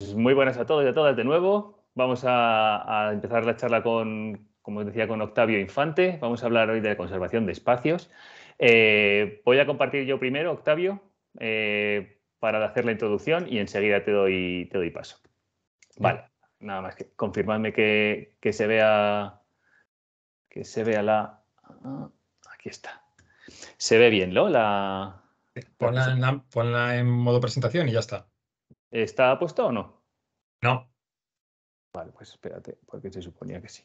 Pues muy buenas a todos y a todas de nuevo. Vamos a, empezar la charla con, como decía, con Octavio Infante. Vamos a hablar hoy de conservación de espacios. Eh, voy a compartir yo primero, Octavio, eh, para hacer la introducción y enseguida te doy, te doy paso. Vale, nada más que confirmarme que, se vea que se vea la. Ah, aquí está. Se ve bien, ¿no? ponla en modo presentación y ya está. ¿Está puesto o no? No. Vale, pues espérate, porque se suponía que sí.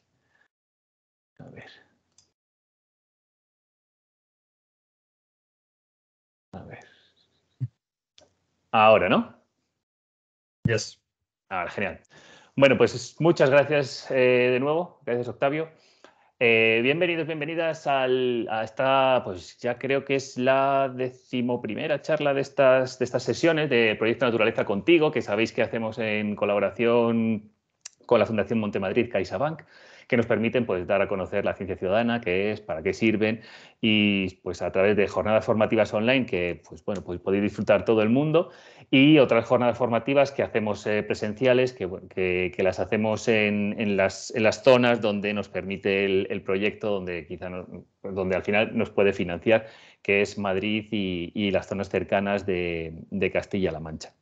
A ver. A ver. Ahora, ¿no? Yes. Ahora, genial. Bueno, pues muchas gracias eh, de nuevo. Gracias, Octavio. Eh, bienvenidos, bienvenidas a esta, pues ya creo que es la decimoprimera charla de estas, de estas sesiones de Proyecto Naturaleza Contigo, que sabéis que hacemos en colaboración con la Fundación Montemadrid CaixaBank que nos permiten pues, dar a conocer la ciencia ciudadana, qué es, para qué sirven, y pues a través de jornadas formativas online que pues, bueno, pues, podéis disfrutar todo el mundo, y otras jornadas formativas que hacemos eh, presenciales, que, las hacemos en, las, zonas donde nos permite el, proyecto, donde, quizá donde al final nos puede financiar, que es Madrid y, las zonas cercanas de, de Castilla-La Mancha.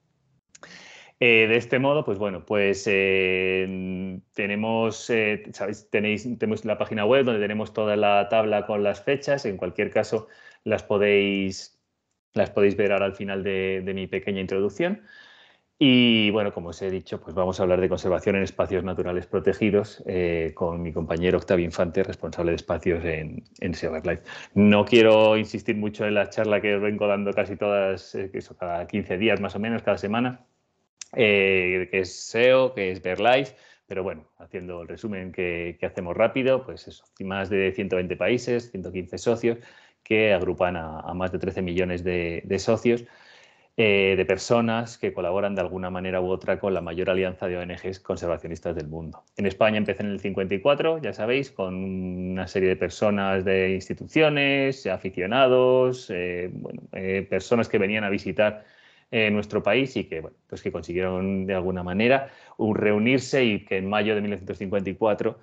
Eh, de este modo, pues bueno, pues eh, tenemos, eh, tenéis, tenemos la página web donde tenemos toda la tabla con las fechas. En cualquier caso, las podéis, las podéis ver ahora al final de, mi pequeña introducción. Y bueno, como os he dicho, pues vamos a hablar de conservación en espacios naturales protegidos con mi compañero Octavio Infante, responsable de espacios en, en Life No quiero insistir mucho en la charla que os vengo dando casi todas, cada 15 días más o menos, cada semana eh, que es SEO, que es Verlife, pero bueno, haciendo el resumen que, hacemos rápido, pues eso, más de 120 países, 115 socios que agrupan a, más de 13 millones de, socios, eh, de personas que colaboran de alguna manera u otra con la mayor alianza de ONGs conservacionistas del mundo. En España empecé en el 54, ya sabéis, con una serie de personas de instituciones, aficionados, eh, eh, personas que venían a visitar en eh, nuestro país y que, pues que consiguieron de alguna manera un reunirse y que en mayo de 1954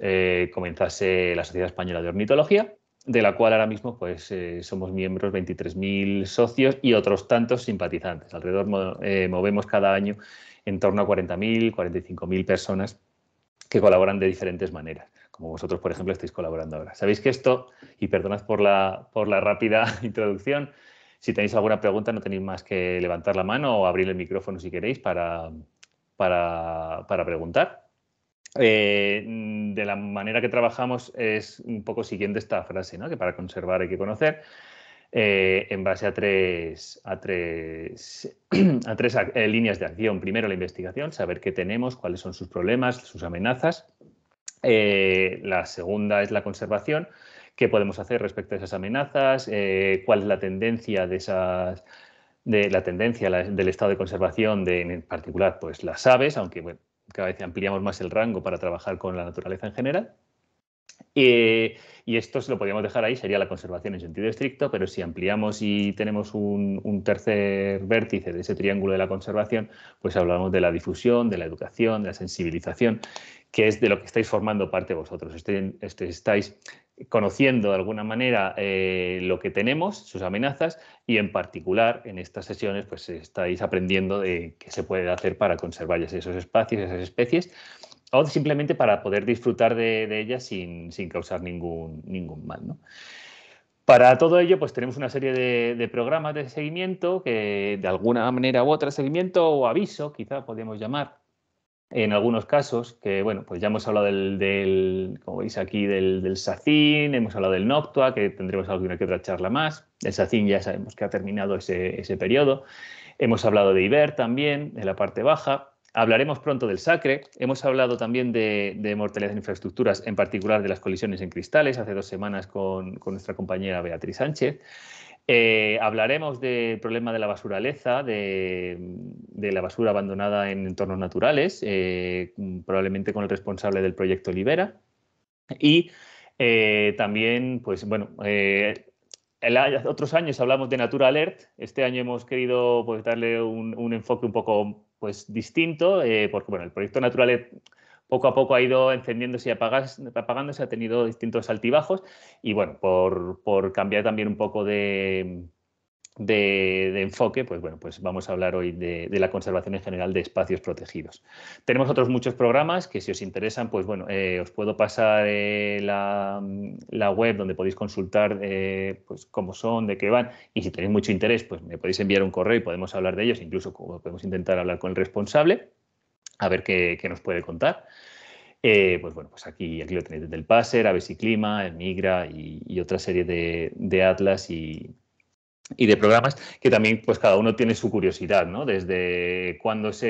eh, comenzase la Sociedad Española de Ornitología, de la cual ahora mismo pues, eh, somos miembros 23.000 socios y otros tantos simpatizantes. Alrededor movemos cada año en torno a 40.000, 45.000 personas que colaboran de diferentes maneras, como vosotros, por ejemplo, estáis colaborando ahora. Sabéis que esto, y perdonad por la, por la rápida introducción, si tenéis alguna pregunta, no tenéis más que levantar la mano o abrir el micrófono si queréis para, para, preguntar. Eh, de la manera que trabajamos es un poco siguiente esta frase, ¿no? que para conservar hay que conocer, eh, en base a tres, a a tres eh, líneas de acción. Primero la investigación, saber qué tenemos, cuáles son sus problemas, sus amenazas. la segunda es la conservación, qué podemos hacer respecto a esas amenazas, eh, cuál es la tendencia de esas de la tendencia del estado de conservación de, en particular, pues las aves, aunque cada vez ampliamos más el rango para trabajar con la naturaleza en general. Eh, y esto, se lo podríamos dejar ahí, sería la conservación en sentido estricto, pero si ampliamos y tenemos un, tercer vértice de ese triángulo de la conservación, pues hablamos de la difusión, de la educación, de la sensibilización, que es de lo que estáis formando parte vosotros. Este, este, estáis, conociendo de alguna manera eh, lo que tenemos, sus amenazas, y en particular en estas sesiones pues estáis aprendiendo de qué se puede hacer para conservar esos espacios, esas especies, o simplemente para poder disfrutar de, de ellas sin, causar ningún, ningún mal. Para todo ello, pues tenemos una serie de, programas de seguimiento que de alguna manera u otra, seguimiento o aviso, quizá podríamos llamar, en algunos casos, que bueno, pues ya hemos hablado del, como veis aquí, del, del SACIN, hemos hablado del Noctua, que tendremos alguna que otra charla más. El SACIN ya sabemos que ha terminado ese, periodo. Hemos hablado de IBER también, de la parte baja. Hablaremos pronto del SACRE. Hemos hablado también de, mortalidad en infraestructuras, en particular de las colisiones en cristales, hace dos semanas con, nuestra compañera Beatriz Sánchez. Eh, hablaremos del problema de la basuraleza, de, de la basura abandonada en entornos naturales, eh, probablemente con el responsable del proyecto Libera. Y eh, también, pues bueno, otros años hablamos de Natura Alert, este año hemos querido pues, darle un, un enfoque un poco pues distinto, eh, porque bueno, el proyecto natural eh, poco a poco ha ido encendiéndose y apagándose, ha tenido distintos altibajos y bueno, por, por cambiar también un poco de, de, enfoque, pues bueno, pues vamos a hablar hoy de, la conservación en general de espacios protegidos. Tenemos otros muchos programas que si os interesan, pues bueno, eh, os puedo pasar eh, la, web donde podéis consultar eh, pues cómo son, de qué van y si tenéis mucho interés, pues me podéis enviar un correo y podemos hablar de ellos, incluso podemos intentar hablar con el responsable a ver qué, nos puede contar. pues bueno, pues aquí, aquí lo tenéis desde el PASER, Aves y Clima, Emigra y, otra serie de atlas y, y de programas que también pues cada uno tiene su curiosidad, ¿no? Desde cuándo se,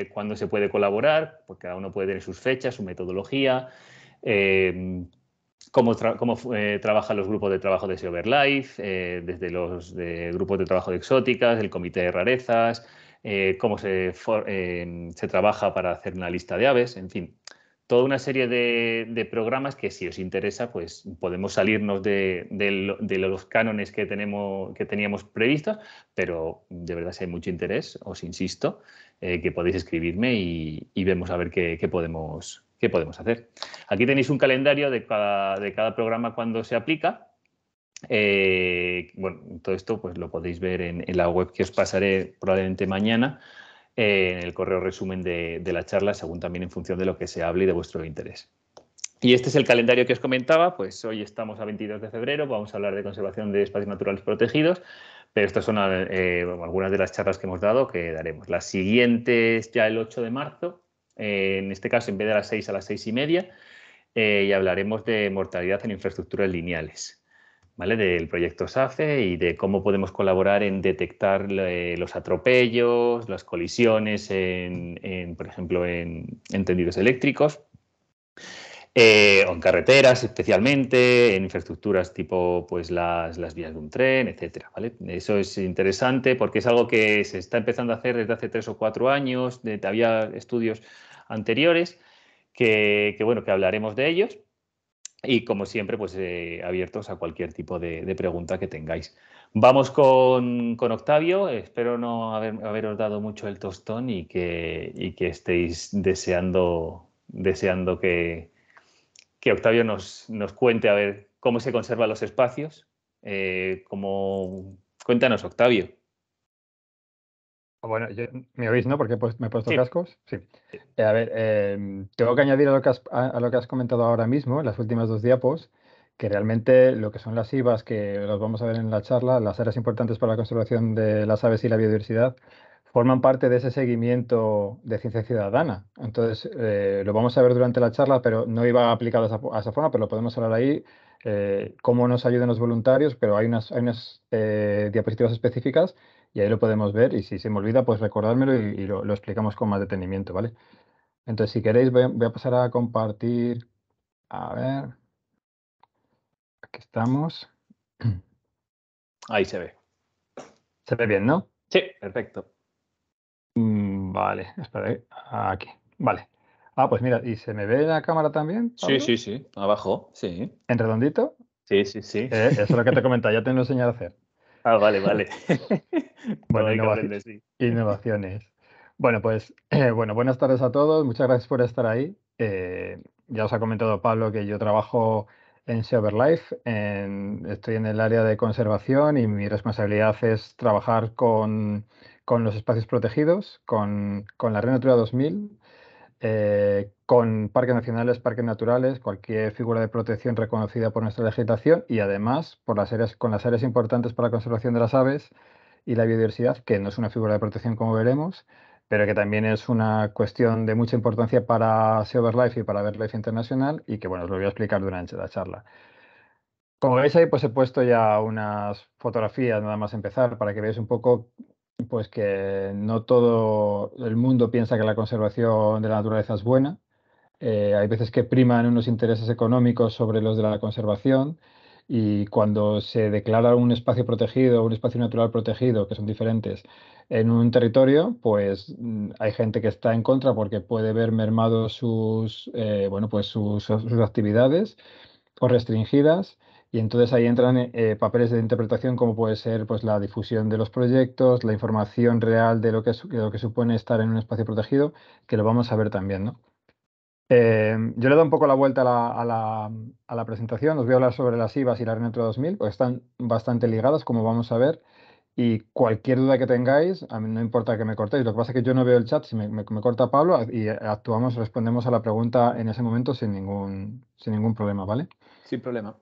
eh, cuándo se puede colaborar, porque cada uno puede tener sus fechas, su metodología, em, cómo, eh, trabajan los grupos de trabajo de Life, eh, desde los de grupos de trabajo de exóticas, el comité de rarezas, cómo se, em, se trabaja para hacer una lista de aves, en fin toda una serie de, programas que si os interesa, pues podemos salirnos de, los cánones que, tenemos, que teníamos previstos, pero de verdad si hay mucho interés, os insisto, eh, que podéis escribirme y, vemos a ver qué, podemos, qué podemos hacer. Aquí tenéis un calendario de cada, programa cuando se aplica. Eh, bueno, todo esto pues lo podéis ver en, en la web que os pasaré probablemente mañana en el correo resumen de, la charla, según también en función de lo que se hable y de vuestro interés. Y este es el calendario que os comentaba, pues hoy estamos a 22 de febrero, vamos a hablar de conservación de espacios naturales protegidos, pero estas son eh, algunas de las charlas que hemos dado que daremos. La siguiente es ya el 8 de marzo, eh, en este caso en vez de las 6 a las 6 y media, eh, y hablaremos de mortalidad en infraestructuras lineales del proyecto SAFE y de cómo podemos colaborar en detectar eh, los atropellos, las colisiones, en, por ejemplo, en, tendidos eléctricos. Eh, o en carreteras especialmente, en infraestructuras tipo pues, las, vías de un tren, etc. Eso es interesante porque es algo que se está empezando a hacer desde hace tres o cuatro años, de, había estudios anteriores que, bueno, que hablaremos de ellos, y como siempre, pues eh, abiertos a cualquier tipo de, pregunta que tengáis. Vamos con, Octavio, espero no haber, haberos dado mucho el tostón y que, que estéis deseando, deseando que, Octavio nos, nos, cuente a ver cómo se conservan los espacios. Eh, cuéntanos, Octavio. Bueno, ¿me oís, no? Porque me he puesto cascos. Sí. Eh, a ver, em, tengo que añadir a lo que, has, comentado ahora mismo, en las últimas dos diapos, que realmente lo que son las IVAs, que los vamos a ver en la charla, las áreas importantes para la conservación de las aves y la biodiversidad, forman parte de ese seguimiento de ciencia ciudadana. Entonces, eh, lo vamos a ver durante la charla, pero no iba aplicado a esa forma, pero lo podemos hablar ahí eh, cómo nos ayudan los voluntarios, pero hay unas, eh, diapositivas específicas y ahí lo podemos ver y si se me olvida, pues recordármelo y, lo, explicamos con más detenimiento, ¿vale? Entonces, si queréis, voy a, pasar a compartir. A ver. Aquí estamos. Ahí se ve. Se ve bien, ¿no? Sí, perfecto. Mm, vale, espera, eh, aquí. Vale. Ah, pues mira, ¿y se me ve en la cámara también? Sí, sí, sí, abajo, sí. ¿En redondito? Sí, sí, sí. Eh, eso es lo que te comentaba, ya te lo enseñé a hacer. Ah, vale, vale. bueno, innovaciones, sí. innovaciones. Bueno, pues bueno, buenas tardes a todos, muchas gracias por estar ahí. Eh, ya os ha comentado Pablo que yo trabajo en Shover Life, estoy en el área de conservación y mi responsabilidad es trabajar con, los espacios protegidos, con, con la Red Natura 2000 eh, con parques nacionales, parques naturales, cualquier figura de protección reconocida por nuestra legislación y además por las áreas, con las áreas importantes para la conservación de las aves y la biodiversidad, que no es una figura de protección como veremos, pero que también es una cuestión de mucha importancia para Sea Life y para BirdLife Internacional y que, bueno, os lo voy a explicar durante la charla. Como veis ahí, pues he puesto ya unas fotografías nada más empezar para que veáis un poco pues que no todo el mundo piensa que la conservación de la naturaleza es buena. Eh, hay veces que priman unos intereses económicos sobre los de la conservación y cuando se declara un espacio protegido, un espacio natural protegido, que son diferentes, en un territorio, pues mm, hay gente que está en contra porque puede ver mermados sus, eh, pues sus actividades o restringidas y entonces ahí entran eh, eh, papeles de interpretación como puede ser pues, la difusión de los proyectos, la información real de lo, que, lo que supone estar en un espacio protegido, que lo vamos a ver también. Eh, yo le doy un poco la vuelta a la, presentación. Os voy a hablar sobre las IVAs y la Renetro 2000, porque están bastante ligadas, como vamos a ver. Y cualquier duda que tengáis, a mí no importa que me cortéis. Lo que pasa es que yo no veo el chat, si me, me corta Pablo, y actuamos, respondemos a la pregunta en ese momento sin ningún, sin ningún problema, ¿vale? Sin problema.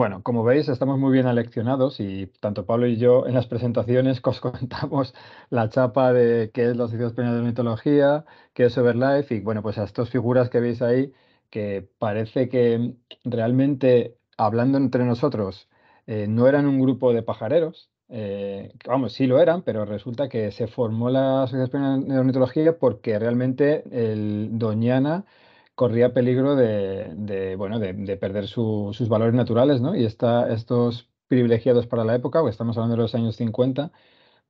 Bueno, como veis, estamos muy bien aleccionados y tanto Pablo y yo en las presentaciones os contamos la chapa de qué es la Sociedad Española de mitología, qué es Overlife y bueno, pues a estas figuras que veis ahí que parece que realmente hablando entre nosotros eh, no eran un grupo de pajareros, eh, vamos, sí lo eran, pero resulta que se formó la Sociedad Española de Ornitología porque realmente el Doñana corría peligro de, bueno, de, perder sus valores naturales, ¿no? Y está estos privilegiados para la época, estamos hablando de los años 50,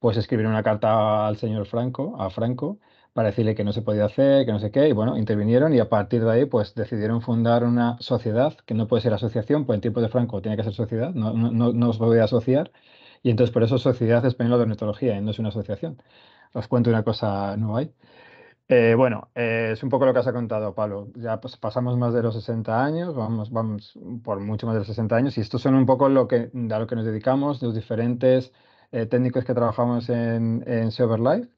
pues escribieron una carta al señor Franco, a Franco, para decirle que no se podía hacer, que no sé qué, y bueno, intervinieron y a partir de ahí pues decidieron fundar una sociedad, que no puede ser asociación, pues en tiempos de Franco tiene que ser sociedad, no, no, no os podía asociar, y entonces por eso Sociedad Española de Ornitología, y no es una asociación. Os cuento una cosa nueva hay. Eh, bueno, eh, es un poco lo que has contado, Pablo. Ya pasamos más de los 60 años, vamos, vamos por mucho más de los 60 años, y estos son un poco lo que, a lo que nos dedicamos, los diferentes eh, técnicos que trabajamos en, en Life,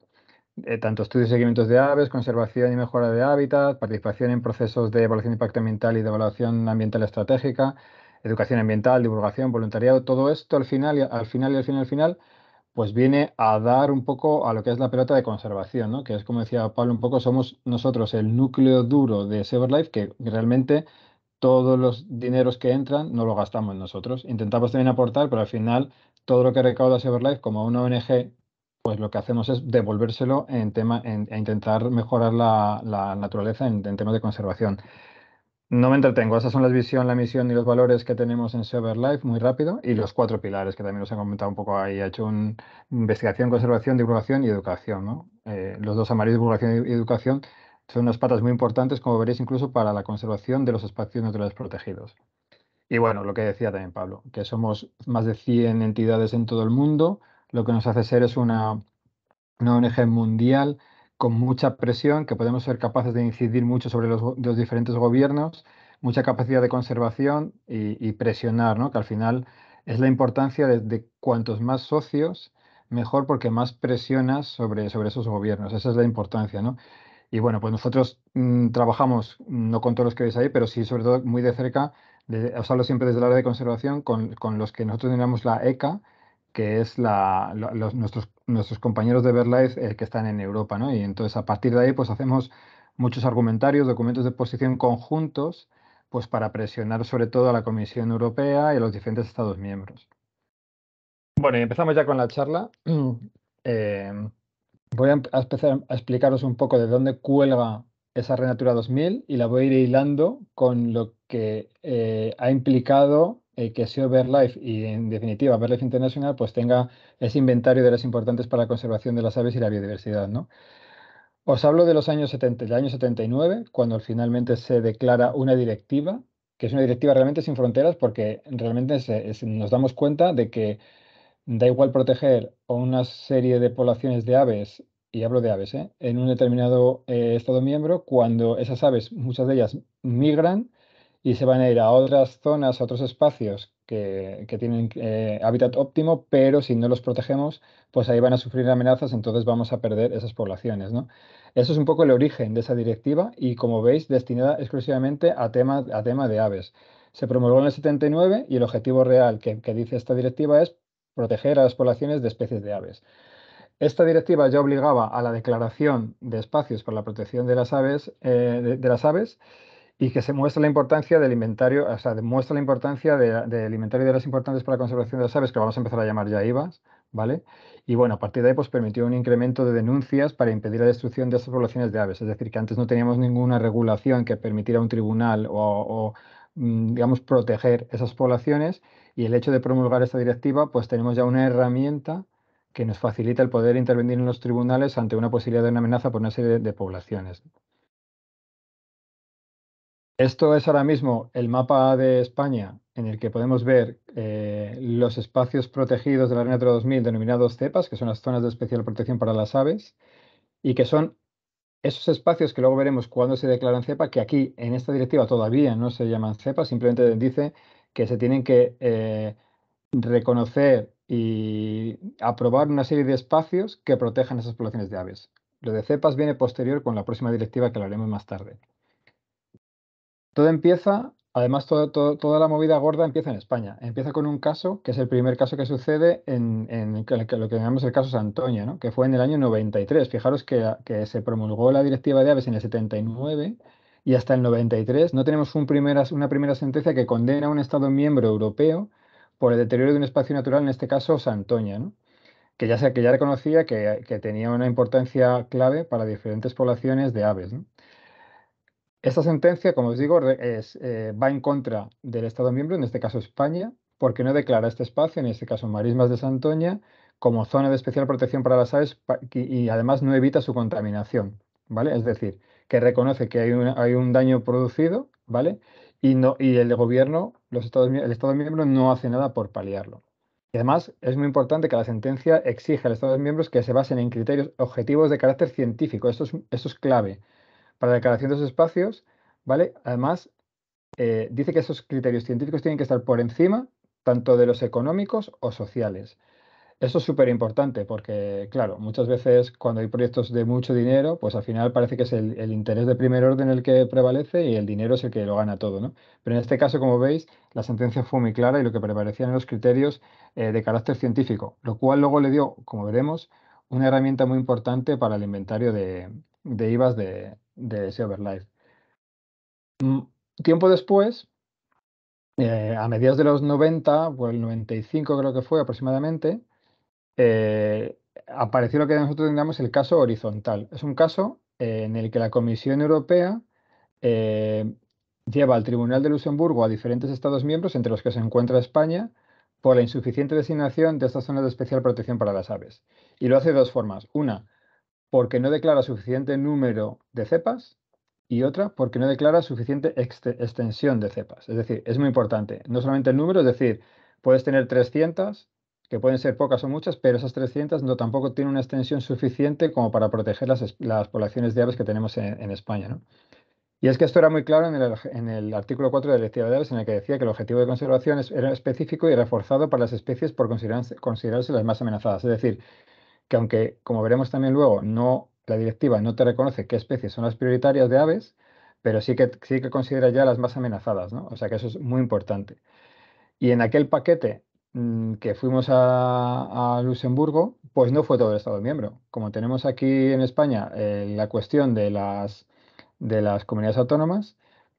tanto estudios y seguimientos de aves, conservación y mejora de hábitat, participación en procesos de evaluación de impacto ambiental y de evaluación ambiental estratégica, educación ambiental, divulgación, voluntariado, todo esto al final, y al final y al final, al final pues viene a dar un poco a lo que es la pelota de conservación, ¿no? que es como decía Pablo, un poco somos nosotros el núcleo duro de Life, que realmente todos los dineros que entran no los gastamos nosotros. Intentamos también aportar, pero al final todo lo que recauda Life como una ONG, pues lo que hacemos es devolvérselo en tema, en, e intentar mejorar la, naturaleza en temas de conservación. No me entretengo, esas son las visión, la misión y los valores que tenemos en Server Life, muy rápido, y los cuatro pilares que también os han comentado un poco ahí. Ha hecho un, investigación, conservación, divulgación y educación. Eh, los dos amarillos, divulgación y educación, son unas patas muy importantes, como veréis, incluso para la conservación de los espacios naturales protegidos. Y bueno, lo que decía también Pablo, que somos más de 100 entidades en todo el mundo, lo que nos hace ser es una, una ONG mundial con mucha presión, que podemos ser capaces de incidir mucho sobre los, diferentes gobiernos, mucha capacidad de conservación y, presionar, ¿no? que al final es la importancia de, cuantos más socios, mejor porque más presionas sobre, esos gobiernos. Esa es la importancia. ¿no? Y bueno, pues nosotros mm, trabajamos, mm, no con todos los que veis ahí, pero sí sobre todo muy de cerca, de, os hablo siempre desde el área de conservación, con, los que nosotros tenemos la ECA, que es la, nuestros nuestros compañeros de Verlife eh, que están en Europa, ¿no? Y entonces a partir de ahí pues hacemos muchos argumentarios, documentos de posición conjuntos, pues para presionar sobre todo a la Comisión Europea y a los diferentes Estados miembros. Bueno, y empezamos ya con la charla. Em, voy a empezar a explicaros un poco de dónde cuelga esa Renatura 2000 y la voy a ir hilando con lo que eh, ha implicado eh, que sea BirdLife y en definitiva BirdLife International pues tenga ese inventario de las importantes para la conservación de las aves y la biodiversidad, ¿no? Os hablo de los años 70, del año 79, cuando finalmente se declara una directiva, que es una directiva realmente sin fronteras porque realmente nos damos cuenta de que da igual proteger una serie de poblaciones de aves, y hablo de aves, ¿eh? en un determinado eh, Estado miembro, cuando esas aves, muchas de ellas migran, y se van a ir a otras zonas, a otros espacios que, tienen eh, hábitat óptimo, pero si no los protegemos, pues ahí van a sufrir amenazas, entonces vamos a perder esas poblaciones. Eso es un poco el origen de esa directiva y, como veis, destinada exclusivamente a tema, a tema de aves. Se promulgó en el 79 y el objetivo real que, dice esta directiva es proteger a las poblaciones de especies de aves. Esta directiva ya obligaba a la declaración de espacios para la protección de las aves, eh, de las aves y que se muestra la importancia del inventario, o sea, demuestra la importancia del de, inventario de las importantes para la conservación de las aves, que vamos a empezar a llamar ya IVAs, ¿vale? Y bueno, a partir de ahí pues permitió un incremento de denuncias para impedir la destrucción de esas poblaciones de aves, es decir, que antes no teníamos ninguna regulación que permitiera un tribunal o, mm, digamos, proteger esas poblaciones y el hecho de promulgar esta directiva, pues tenemos ya una herramienta que nos facilita el poder intervenir en los tribunales ante una posibilidad de una amenaza por una serie de poblaciones. Esto es ahora mismo el mapa de España en el que podemos ver eh, los espacios protegidos de la Natura 2000 denominados cepas, que son las zonas de especial protección para las aves, y que son esos espacios que luego veremos cuando se declaran cepa, que aquí en esta directiva todavía no se llaman CEPAS, simplemente dice que se tienen que eh, reconocer y aprobar una serie de espacios que protejan esas poblaciones de aves. Lo de cepas viene posterior con la próxima directiva que lo haremos más tarde. Todo empieza, además, toda la movida gorda empieza en España. Empieza con un caso, que es el primer caso que sucede en, lo que llamamos el caso Santoña, ¿no? que fue en el año 93. Fijaros que, se promulgó la directiva de aves en el 79 y hasta el 93 no tenemos una primera sentencia que condena a un Estado miembro europeo por el deterioro de un espacio natural, en este caso Santoña, ¿no? que, ya se, reconocía que, que, tenía una importancia clave para diferentes poblaciones de aves. ¿no? Esta sentencia, como os digo, eh, va en contra del Estado miembro, en este caso España, porque no declara este espacio, en este caso Marismas de Santoña, como zona de especial protección para las aves y, además no evita su contaminación, ¿vale? Es decir, que reconoce que hay un, daño producido, ¿vale? Y, no, y el gobierno, los Estados, el Estado miembro no hace nada por paliarlo. Y además es muy importante que la sentencia exija a los Estados miembros que se basen en criterios objetivos de carácter científico. esto es clave para la declaración de los espacios, ¿vale? Además, eh, dice que esos criterios científicos tienen que estar por encima tanto de los económicos o sociales. Eso es súper importante porque, claro, muchas veces cuando hay proyectos de mucho dinero, pues al final parece que es el, interés de primer orden el que prevalece y el dinero es el que lo gana todo, ¿no? Pero en este caso, como veis, la sentencia fue muy clara y lo que prevalecían eran los criterios eh, de carácter científico, lo cual luego le dio, como veremos, una herramienta muy importante para el inventario de, de IVAs de, de Life. Mm, tiempo después, eh, a mediados de los 90, o el 95 creo que fue aproximadamente, eh, apareció lo que nosotros denominamos el caso horizontal. Es un caso eh, en el que la Comisión Europea lleva al Tribunal de Luxemburgo a diferentes Estados miembros, entre los que se encuentra España, por la insuficiente designación de estas zonas de especial protección para las aves. Y lo hace de dos formas. Una, porque no declara suficiente número de cepas y otra porque no declara suficiente extensión de cepas. Es decir, es muy importante. No solamente el número, es decir, puedes tener 300, que pueden ser pocas o muchas, pero esas 300 no tampoco tienen una extensión suficiente como para proteger las, poblaciones de aves que tenemos en, España. Y es que esto era muy claro en el, artículo 4 de la Directiva de Aves, en el que decía que el objetivo de conservación era específico y reforzado para las especies por considerarse las más amenazadas. Es decir, que aunque, como veremos también luego, no, la directiva no te reconoce qué especies son las prioritarias de aves, pero sí que, sí que considera ya las más amenazadas, ¿no? O sea que eso es muy importante. Y en aquel paquete mm, que fuimos a, a, Luxemburgo, pues no fue todo el Estado miembro. Como tenemos aquí en España eh, la cuestión de las, de las comunidades autónomas,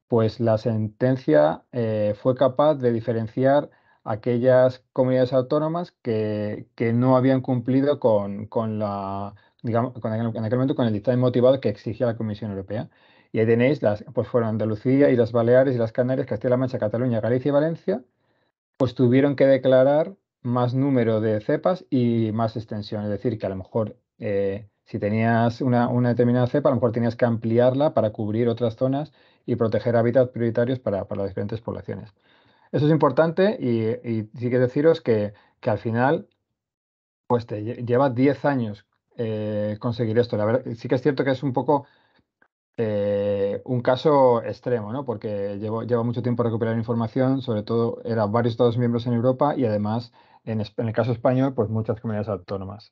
pues la sentencia eh, fue capaz de diferenciar aquellas comunidades autónomas que, que no habían cumplido con, la, digamos, en aquel momento con el dictamen motivado que exigía la Comisión Europea. Y ahí tenéis las, pues fueron Andalucía y las Baleares y las Canarias, Castilla-La Mancha, Cataluña, Galicia y Valencia, pues tuvieron que declarar más número de cepas y más extensión. Es decir, que a lo mejor eh, si tenías una, una, determinada cepa, a lo mejor tenías que ampliarla para cubrir otras zonas y proteger hábitats prioritarios para las diferentes poblaciones. Eso es importante y, sí que deciros que, que, al final, pues te lleva 10 años eh, conseguir esto. La verdad, sí que es cierto que es un poco eh, un caso extremo, ¿no? Porque lleva mucho tiempo recuperar información, sobre todo eran varios Estados miembros en Europa y además, en, en, el caso español, pues muchas comunidades autónomas.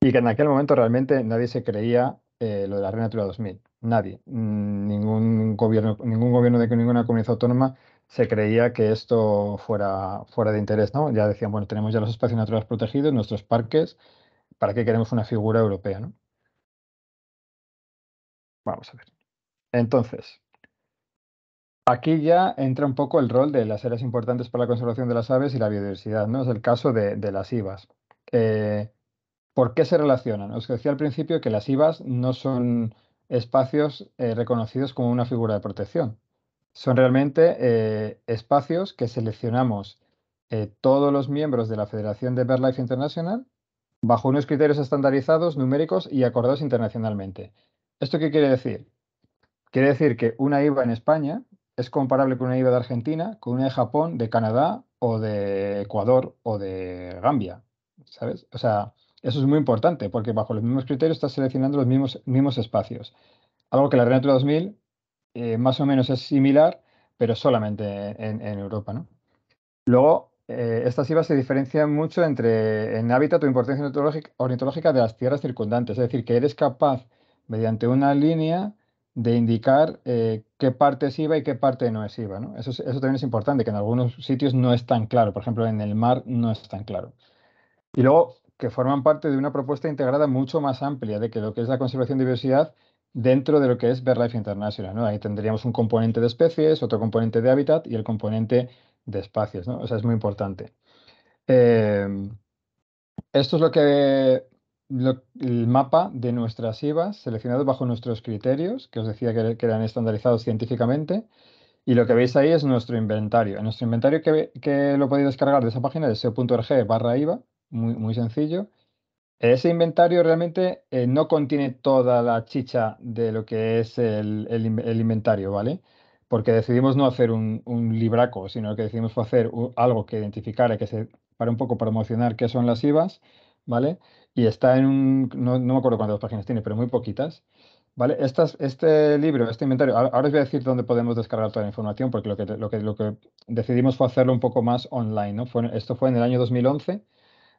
Y que en aquel momento realmente nadie se creía eh, lo de la Natura 2000. Nadie. Ningún gobierno, ningún gobierno de ninguna comunidad autónoma se creía que esto fuera, fuera de interés, ¿no? Ya decían, bueno, tenemos ya los espacios naturales protegidos, nuestros parques, ¿para qué queremos una figura europea, Vamos a ver. Entonces, aquí ya entra un poco el rol de las áreas importantes para la conservación de las aves y la biodiversidad, ¿no? Es el caso de, las IVAs. Eh, ¿Por qué se relacionan? Os decía al principio que las IVAs no son espacios eh, reconocidos como una figura de protección. Son realmente eh, espacios que seleccionamos eh, todos los miembros de la Federación de BirdLife International bajo unos criterios estandarizados, numéricos y acordados internacionalmente. ¿Esto qué quiere decir? Quiere decir que una IVA en España es comparable con una IVA de Argentina, con una de Japón, de Canadá o de Ecuador o de Gambia. ¿Sabes? O sea, eso es muy importante porque bajo los mismos criterios estás seleccionando los mismos, mismos espacios. Algo que la Renatura 2000 eh, más o menos es similar, pero solamente en, Europa. ¿no? Luego, eh, estas IVA se diferencian mucho entre en hábitat o importancia ornitológica de las tierras circundantes, es decir, que eres capaz, mediante una línea, de indicar eh, qué parte es IVA y qué parte no es IVA. Eso, eso también es importante, que en algunos sitios no es tan claro, por ejemplo, en el mar no es tan claro. Y luego, que forman parte de una propuesta integrada mucho más amplia de que lo que es la conservación de diversidad dentro de lo que es Life International. ¿no? Ahí tendríamos un componente de especies, otro componente de hábitat y el componente de espacios. ¿no? O sea, es muy importante. Em, esto es lo que el mapa de nuestras IVAs seleccionados bajo nuestros criterios, que os decía que, eran estandarizados científicamente. Y lo que veis ahí es nuestro inventario. En nuestro inventario que, lo podéis descargar de esa página de seo.org barra IVA, muy, muy sencillo. Ese inventario realmente eh, no contiene toda la chicha de lo que es el, inventario, ¿vale? Porque decidimos no hacer un, libraco, sino que decidimos hacer algo que identificara, que se, para un poco promocionar qué son las IVAs, ¿vale? Y está en un, no, me acuerdo cuántas páginas tiene, pero muy poquitas. ¿Vale? este libro, este inventario, ahora os voy a decir dónde podemos descargar toda la información, porque lo que, lo que, lo que decidimos fue hacerlo un poco más online. ¿no? esto fue en el año 2011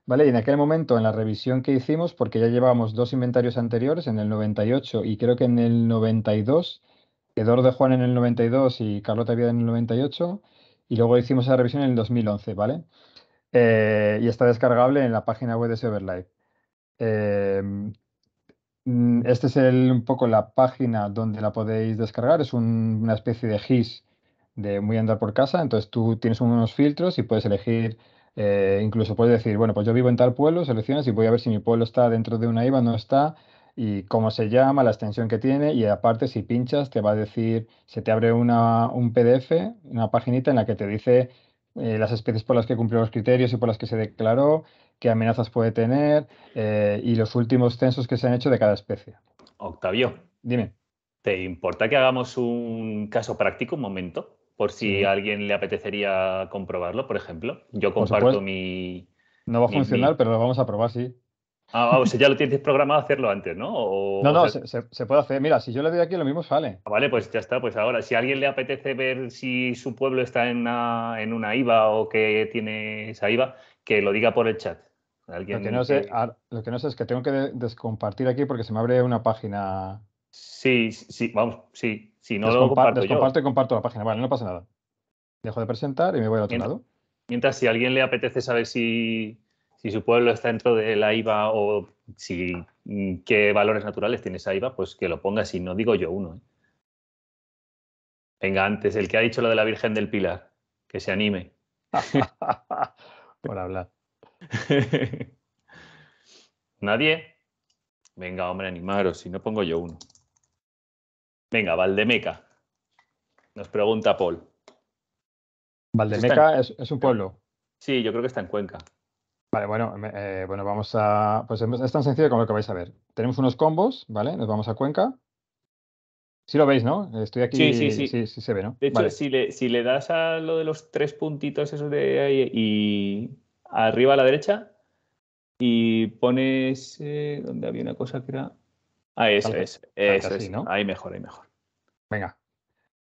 ¿Vale? Y en aquel momento, en la revisión que hicimos, porque ya llevábamos dos inventarios anteriores, en el 98 y creo que en el 92, Eduardo de Juan en el 92 y Carlota Vida en el 98, y luego hicimos la revisión en el 2011, ¿vale? Eh, y está descargable en la página web de Severlife. Eh, mm, este es un poco la página donde la podéis descargar. Es una especie de GIS de muy andar por casa. Entonces tú tienes unos filtros y puedes elegir eh, incluso puedes decir, bueno, pues yo vivo en tal pueblo, seleccionas y voy a ver si mi pueblo está dentro de una IVA, no está, y cómo se llama, la extensión que tiene, y aparte si pinchas te va a decir, se te abre una, un PDF, una paginita en la que te dice eh, las especies por las que cumplió los criterios y por las que se declaró, qué amenazas puede tener, eh, y los últimos censos que se han hecho de cada especie. Octavio. Dime. ¿Te importa que hagamos un caso práctico un momento? por si alguien le apetecería comprobarlo, por ejemplo. Yo comparto mi... No va a funcionar, pero lo vamos a probar, sí. Ah, o sea, ya lo tienes programado hacerlo antes, ¿no? no, no, se, puede hacer. Mira, si yo le doy aquí, lo mismo sale. Ah, vale, pues ya está. Pues ahora, si a alguien le apetece ver si su pueblo está en una, IVA o que tiene esa IVA, que lo diga por el chat. lo, no sé, ah, lo que no sé es que tengo que descompartir aquí porque se me abre una página. Sí, sí, vamos, sí. Si no lo comparto y comparto la página. Vale, no pasa nada. Dejo de presentar y me voy al otro lado. Mientras, si a alguien le apetece saber si, si su pueblo está dentro de la IVA o si mm, qué valores naturales tiene esa IVA, pues que lo ponga si no digo yo uno. ¿eh? Venga, antes, el que ha dicho lo de la Virgen del Pilar, que se anime. Por hablar. ¿Nadie? Venga, hombre, animaros, si no pongo yo uno. Venga, Valdemeca. Nos pregunta Paul. Valdemeca es, un pueblo. Sí, yo creo que está en Cuenca. Vale, bueno, eh, bueno, vamos a. Pues em, es tan sencillo como lo que vais a ver. Tenemos unos combos, ¿vale? Nos vamos a Cuenca. Sí lo veis, ¿no? Estoy aquí. Sí, sí, sí. sí, se ve, ¿no? De hecho, si, le, si le das a lo de los tres puntitos esos de ahí y arriba a la derecha y pones eh, donde había una cosa que era Ahí es, es, ¿no? Ahí mejor, ahí mejor. Venga.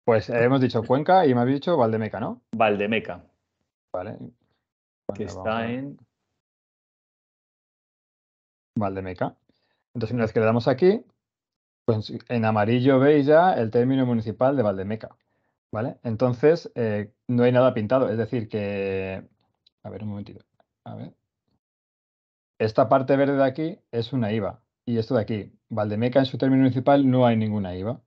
Pues eh, hemos dicho Cuenca y me habéis dicho Valdemeca, ¿no? Valdemeca. Vale. que está en. Valdemeca. Entonces, una vez que le damos aquí, pues en amarillo veis ya el término municipal de Valdemeca. ¿Vale? Entonces, eh, no hay nada pintado. Es decir, que. A ver, un momentito. A ver. Esta parte verde de aquí es una IVA y esto de aquí, Valdemeca en su término municipal no hay ninguna IVA.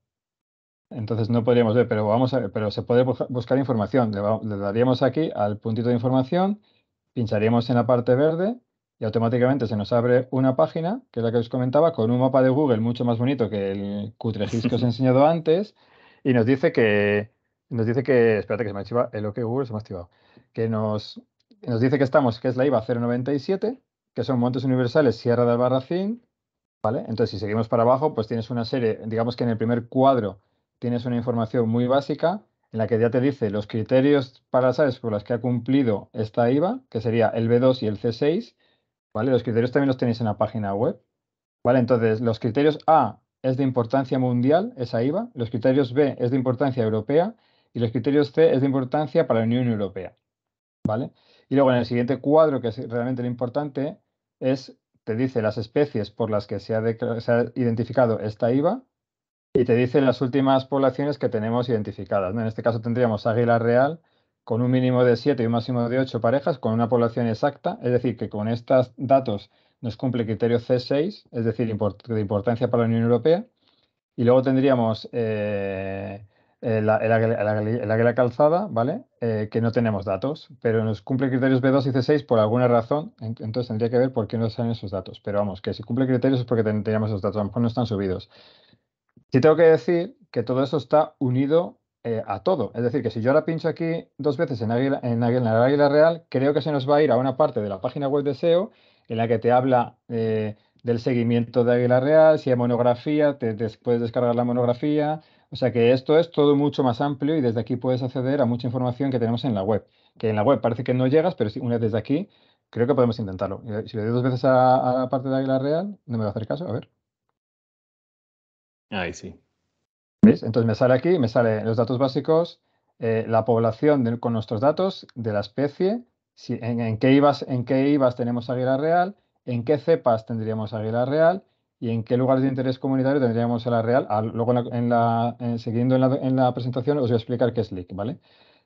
Entonces no podríamos ver, pero vamos a ver, pero se puede buscar información. Le, daríamos aquí al puntito de información, pincharíamos en la parte verde y automáticamente se nos abre una página, que es la que os comentaba, con un mapa de Google mucho más bonito que el cutrejis que os he enseñado antes, y nos dice que nos dice que, espérate que se me el OK Google, se me ha activado, que nos, nos dice que estamos, que es la IVA 097, que son montes universales Sierra de Albarracín, entonces, si seguimos para abajo, pues tienes una serie, digamos que en el primer cuadro tienes una información muy básica en la que ya te dice los criterios para las por las que ha cumplido esta IVA, que sería el B2 y el C6, ¿vale? Los criterios también los tenéis en la página web, ¿vale? Entonces, los criterios A es de importancia mundial, esa IVA, los criterios B es de importancia europea y los criterios C es de importancia para la Unión Europea, ¿vale? Y luego en el siguiente cuadro, que es realmente lo importante, es te dice las especies por las que se ha, identificado esta IVA y te dice las últimas poblaciones que tenemos identificadas. En este caso tendríamos águila real con un mínimo de 7 y un máximo de 8 parejas, con una población exacta, es decir, que con estos datos nos cumple criterio C6, es decir, de importancia para la Unión Europea. Y luego tendríamos eh, eh, el, águila calzada, ¿vale? Eh, que no tenemos datos, pero nos cumple criterios B2 y C6 por alguna razón, entonces tendría que ver por qué no salen esos datos. Pero vamos, que si cumple criterios es porque teníamos esos datos, a lo mejor no están subidos. Sí tengo que decir que todo eso está unido eh, a todo. Es decir, que si yo ahora pincho aquí dos veces en, águila, en, águila, real, creo que se nos va a ir a una parte de la página web de SEO en la que te habla... del seguimiento de Águila Real, si hay monografía, te puedes descargar la monografía, o sea que esto es todo mucho más amplio y desde aquí puedes acceder a mucha información que tenemos en la web. Que en la web parece que no llegas, pero si una vez desde aquí, creo que podemos intentarlo. Eh, si le doy dos veces a, la parte de Águila Real, no me va a hacer caso, a ver. Ahí sí. ¿Ves? Entonces me sale aquí, me sale los datos básicos, eh, la población con nuestros datos de la especie, en, qué ibas en qué IVAs tenemos águila real, en qué cepas tendríamos águila real y en qué lugares de interés comunitario tendríamos a la real. Ah, luego, en la, eh, siguiendo en la, presentación, os voy a explicar qué es LIC, ¿vale?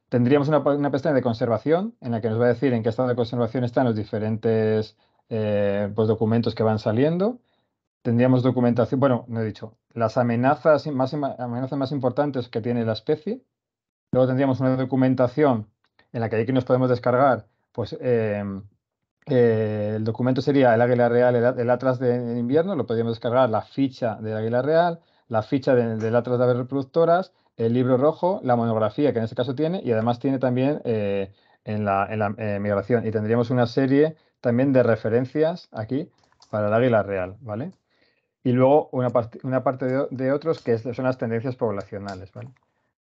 Tendríamos una, pestaña de conservación en la que nos va a decir en qué estado de conservación están los diferentes eh, pues, documentos que van saliendo. Tendríamos documentación, bueno, no he dicho, las amenazas más, amenazas más importantes que tiene la especie. Luego tendríamos una documentación en la que que nos podemos descargar pues, em, eh, el documento sería el Águila Real, el, Atlas de, invierno, lo podríamos descargar, la ficha del Águila Real, la ficha del de Atlas de aves reproductoras, el libro rojo, la monografía que en este caso tiene y además tiene también eh, en la, eh, migración y tendríamos una serie también de referencias aquí para el Águila Real, ¿vale? Y luego una, una parte de, otros que son las tendencias poblacionales, ¿vale?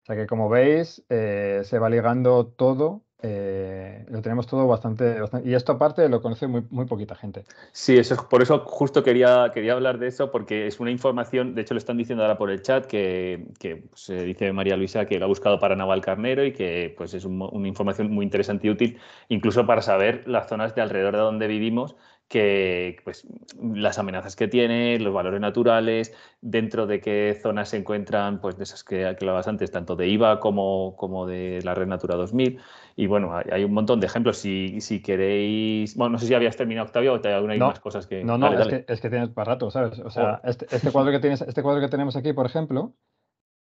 O sea que como veis se va ligando todo eh, lo tenemos todo bastante, Y esto aparte lo conoce muy, poquita gente. Sí, eso es, por eso justo quería, quería hablar de eso, porque es una información, de hecho lo están diciendo ahora por el chat, que, pues, se dice María Luisa que lo ha buscado para Naval Carnero y que pues, es una información muy interesante y útil, incluso para saber las zonas de alrededor de donde vivimos que pues, las amenazas que tiene, los valores naturales, dentro de qué zonas se encuentran, pues de esas que, hablabas antes, tanto de IVA como, como de la Red Natura 2000. Y bueno, hay un montón de ejemplos. Si, queréis. Bueno, no sé si habías terminado, Octavio, o te, hay no, más cosas que. No, no, es, Que, tienes para rato, ¿sabes? O sea, este, este, cuadro que tienes, este cuadro que tenemos aquí, por ejemplo,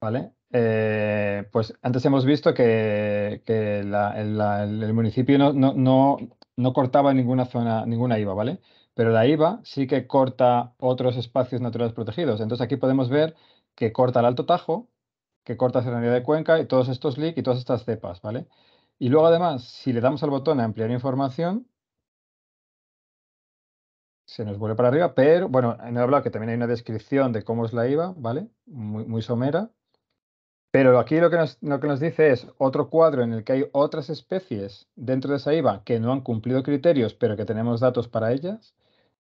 ¿vale? Eh, pues antes hemos visto que, el, municipio no, no, no, no, cortaba ninguna zona, ninguna IVA, ¿vale? Pero la IVA sí que corta otros espacios naturales protegidos. Entonces aquí podemos ver que corta el Alto Tajo, que corta Serranía de Cuenca y todos estos LIC y todas estas cepas, ¿vale? Y luego además, si le damos al botón a ampliar información, se nos vuelve para arriba, pero bueno, en el hablado que también hay una descripción de cómo es la IVA, ¿vale? Muy, muy somera. Pero aquí lo que, nos, lo que nos dice es otro cuadro en el que hay otras especies dentro de esa IVA que no han cumplido criterios, pero que tenemos datos para ellas.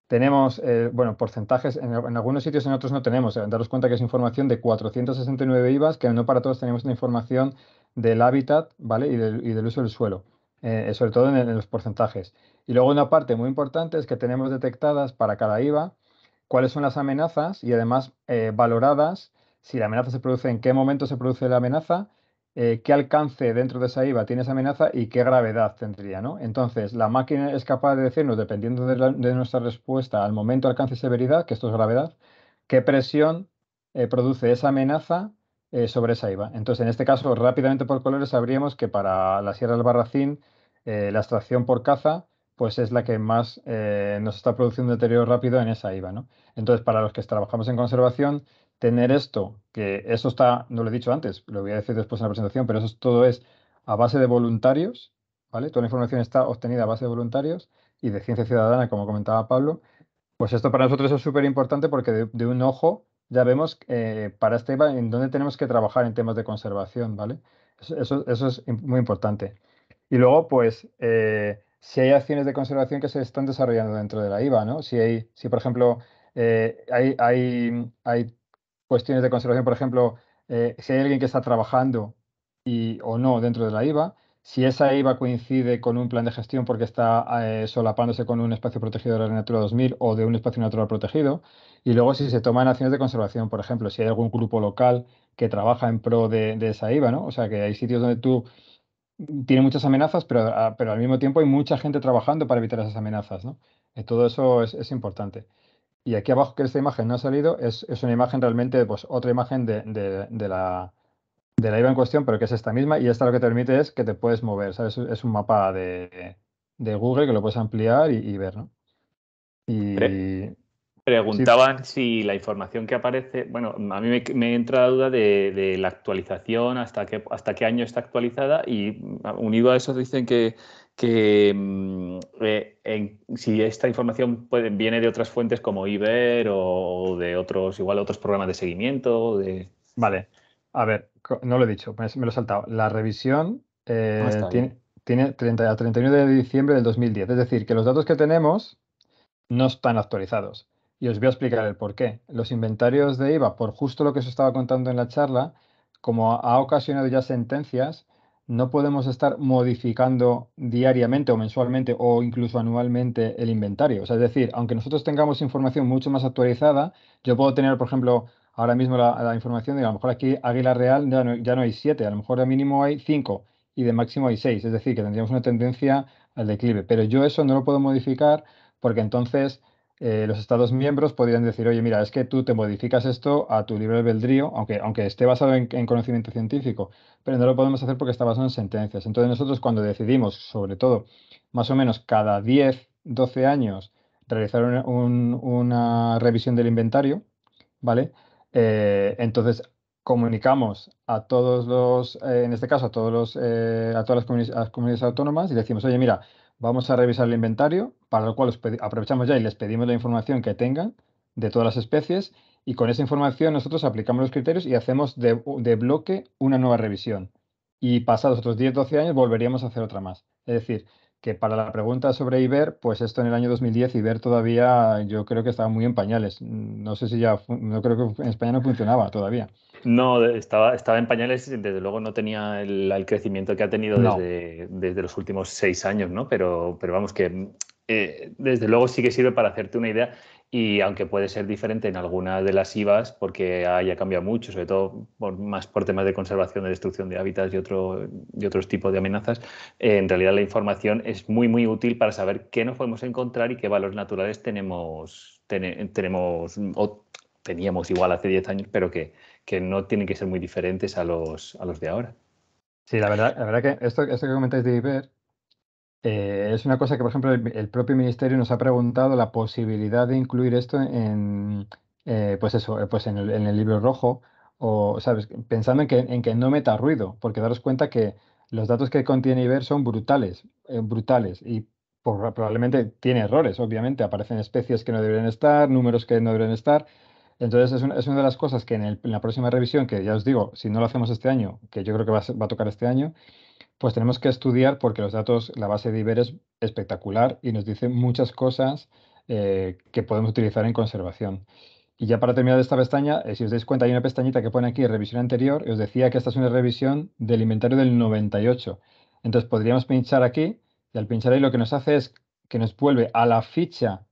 Tenemos, eh, bueno, porcentajes, en, algunos sitios, en otros no tenemos. Eh, daros cuenta que es información de 469 IVAs, que no para todos tenemos la información del hábitat, ¿vale? Y del, uso del suelo, eh, sobre todo en, los porcentajes. Y luego una parte muy importante es que tenemos detectadas para cada IVA cuáles son las amenazas y además valoradas si la amenaza se produce, en qué momento se produce la amenaza eh, qué alcance dentro de esa IVA tiene esa amenaza y qué gravedad tendría. ¿no? Entonces, la máquina es capaz de decirnos, dependiendo de, nuestra respuesta al momento, alcance y severidad, que esto es gravedad, qué presión eh, produce esa amenaza eh, sobre esa IVA. Entonces, en este caso, rápidamente por colores sabríamos que para la Sierra del Barracín, la extracción por caza pues es la que más nos está produciendo deterioro rápido en esa IVA. Entonces, para los que trabajamos en conservación, tener esto, que eso está, no lo he dicho antes, lo voy a decir después en la presentación, pero eso todo es a base de voluntarios, ¿vale? Toda la información está obtenida a base de voluntarios y de ciencia ciudadana, como comentaba Pablo. Pues esto para nosotros es súper importante porque de, un ojo ya vemos eh, para este en dónde tenemos que trabajar en temas de conservación, ¿vale? Eso, eso, es muy importante. Y luego, pues, eh, si hay acciones de conservación que se están desarrollando dentro de la IVA, ¿no? Si hay, si por ejemplo, eh, hay, hay, hay cuestiones de conservación, por ejemplo, eh, si hay alguien que está trabajando y, o no dentro de la IVA, si esa IVA coincide con un plan de gestión porque está eh, solapándose con un espacio protegido de la Natura 2000 o de un espacio natural protegido, y luego si se toman acciones de conservación, por ejemplo, si hay algún grupo local que trabaja en pro de, esa IVA, ¿no? O sea, que hay sitios donde tú mm, tiene muchas amenazas, pero, ah, pero al mismo tiempo hay mucha gente trabajando para evitar esas amenazas, ¿no? Eh, todo eso es importante y aquí abajo que esta imagen no ha salido es, una imagen realmente, pues otra imagen de, de, la IVA en cuestión, pero que es esta misma y esta lo que te permite es que te puedes mover, Es un mapa de, de Google que lo puedes ampliar y, ver, ¿no? Y... preguntaban si la información que aparece, bueno, a mí me, entra la duda de, la actualización, hasta qué, hasta qué año está actualizada y unido a eso dicen que que mm, eh, si esta información viene de otras fuentes como Iber o de otros, igual otros programas de seguimiento. De... Vale, a ver, no lo he dicho, me lo he saltado. La revisión eh, ah, tiene, 31 de diciembre del 2010, es decir, que los datos que tenemos no están actualizados. Y os voy a explicar el por qué. Los inventarios de IVA, por justo lo que os estaba contando en la charla, como ha ocasionado ya sentencias, no podemos estar modificando diariamente o mensualmente o incluso anualmente el inventario. O sea, es decir, aunque nosotros tengamos información mucho más actualizada, yo puedo tener, por ejemplo, ahora mismo la, información de a lo mejor aquí Águila Real ya no, ya no hay siete, a lo mejor de mínimo hay cinco y de máximo hay seis. Es decir, que tendríamos una tendencia al declive. Pero yo eso no lo puedo modificar porque entonces eh, los Estados miembros podrían decir, oye, mira, es que tú te modificas esto a tu libre albedrío, aunque, aunque esté basado en, conocimiento científico, pero no lo podemos hacer porque está basado en sentencias. Entonces nosotros cuando decidimos, sobre todo, más o menos cada 10, 12 años, realizar una, una revisión del inventario, ¿vale? Eh, entonces comunicamos a todos los, eh, en este caso, a, todos los, a todas las, las comunidades autónomas y decimos, oye, mira, Vamos a revisar el inventario, para lo cual aprovechamos ya y les pedimos la información que tengan de todas las especies y con esa información nosotros aplicamos los criterios y hacemos de, de bloque una nueva revisión. Y pasados otros 10-12 años volveríamos a hacer otra más. Es decir, que para la pregunta sobre Iber, pues esto en el año 2010, Iber todavía yo creo que estaba muy en pañales. No sé si ya, no creo que en España no funcionaba todavía. No, estaba, estaba en pañales, y desde luego no tenía el, crecimiento que ha tenido desde, desde, los últimos seis años, ¿no? Pero, pero vamos, que eh, desde luego sí que sirve para hacerte una idea y aunque puede ser diferente en alguna de las IVAs porque haya cambiado mucho, sobre todo por, más por temas de conservación, de destrucción de hábitats y, otro, y otros tipos de amenazas, eh, en realidad la información es muy, muy útil para saber qué nos podemos encontrar y qué valores naturales tenemos, tenemos o teníamos igual hace 10 años, pero que, que, no tienen que ser muy diferentes a los, a los de ahora. Sí, la verdad, la verdad que esto, esto que comentáis de Iber eh, es una cosa que, por ejemplo, el, propio ministerio nos ha preguntado la posibilidad de incluir esto en, eh, pues eso, eh, pues en el, libro rojo, o, ¿sabes? Pensando en que, no meta ruido, porque daros cuenta que los datos que contiene Iber son brutales, brutales, y probablemente tiene errores, obviamente, aparecen especies que no deberían estar, números que no deberían estar. Entonces, es, una de las cosas que en, la próxima revisión, que ya os digo, si no lo hacemos este año, que yo creo que va a tocar este año, pues tenemos que estudiar porque los datos, la base de Iber es espectacular y nos dice muchas cosas eh, que podemos utilizar en conservación. Y ya para terminar esta pestaña, eh, si os dais cuenta, hay una pestañita que pone aquí revisión anterior y os decía que esta es una revisión del inventario del 98. Entonces podríamos pinchar aquí y al pinchar ahí lo que nos hace es que nos vuelve a la ficha,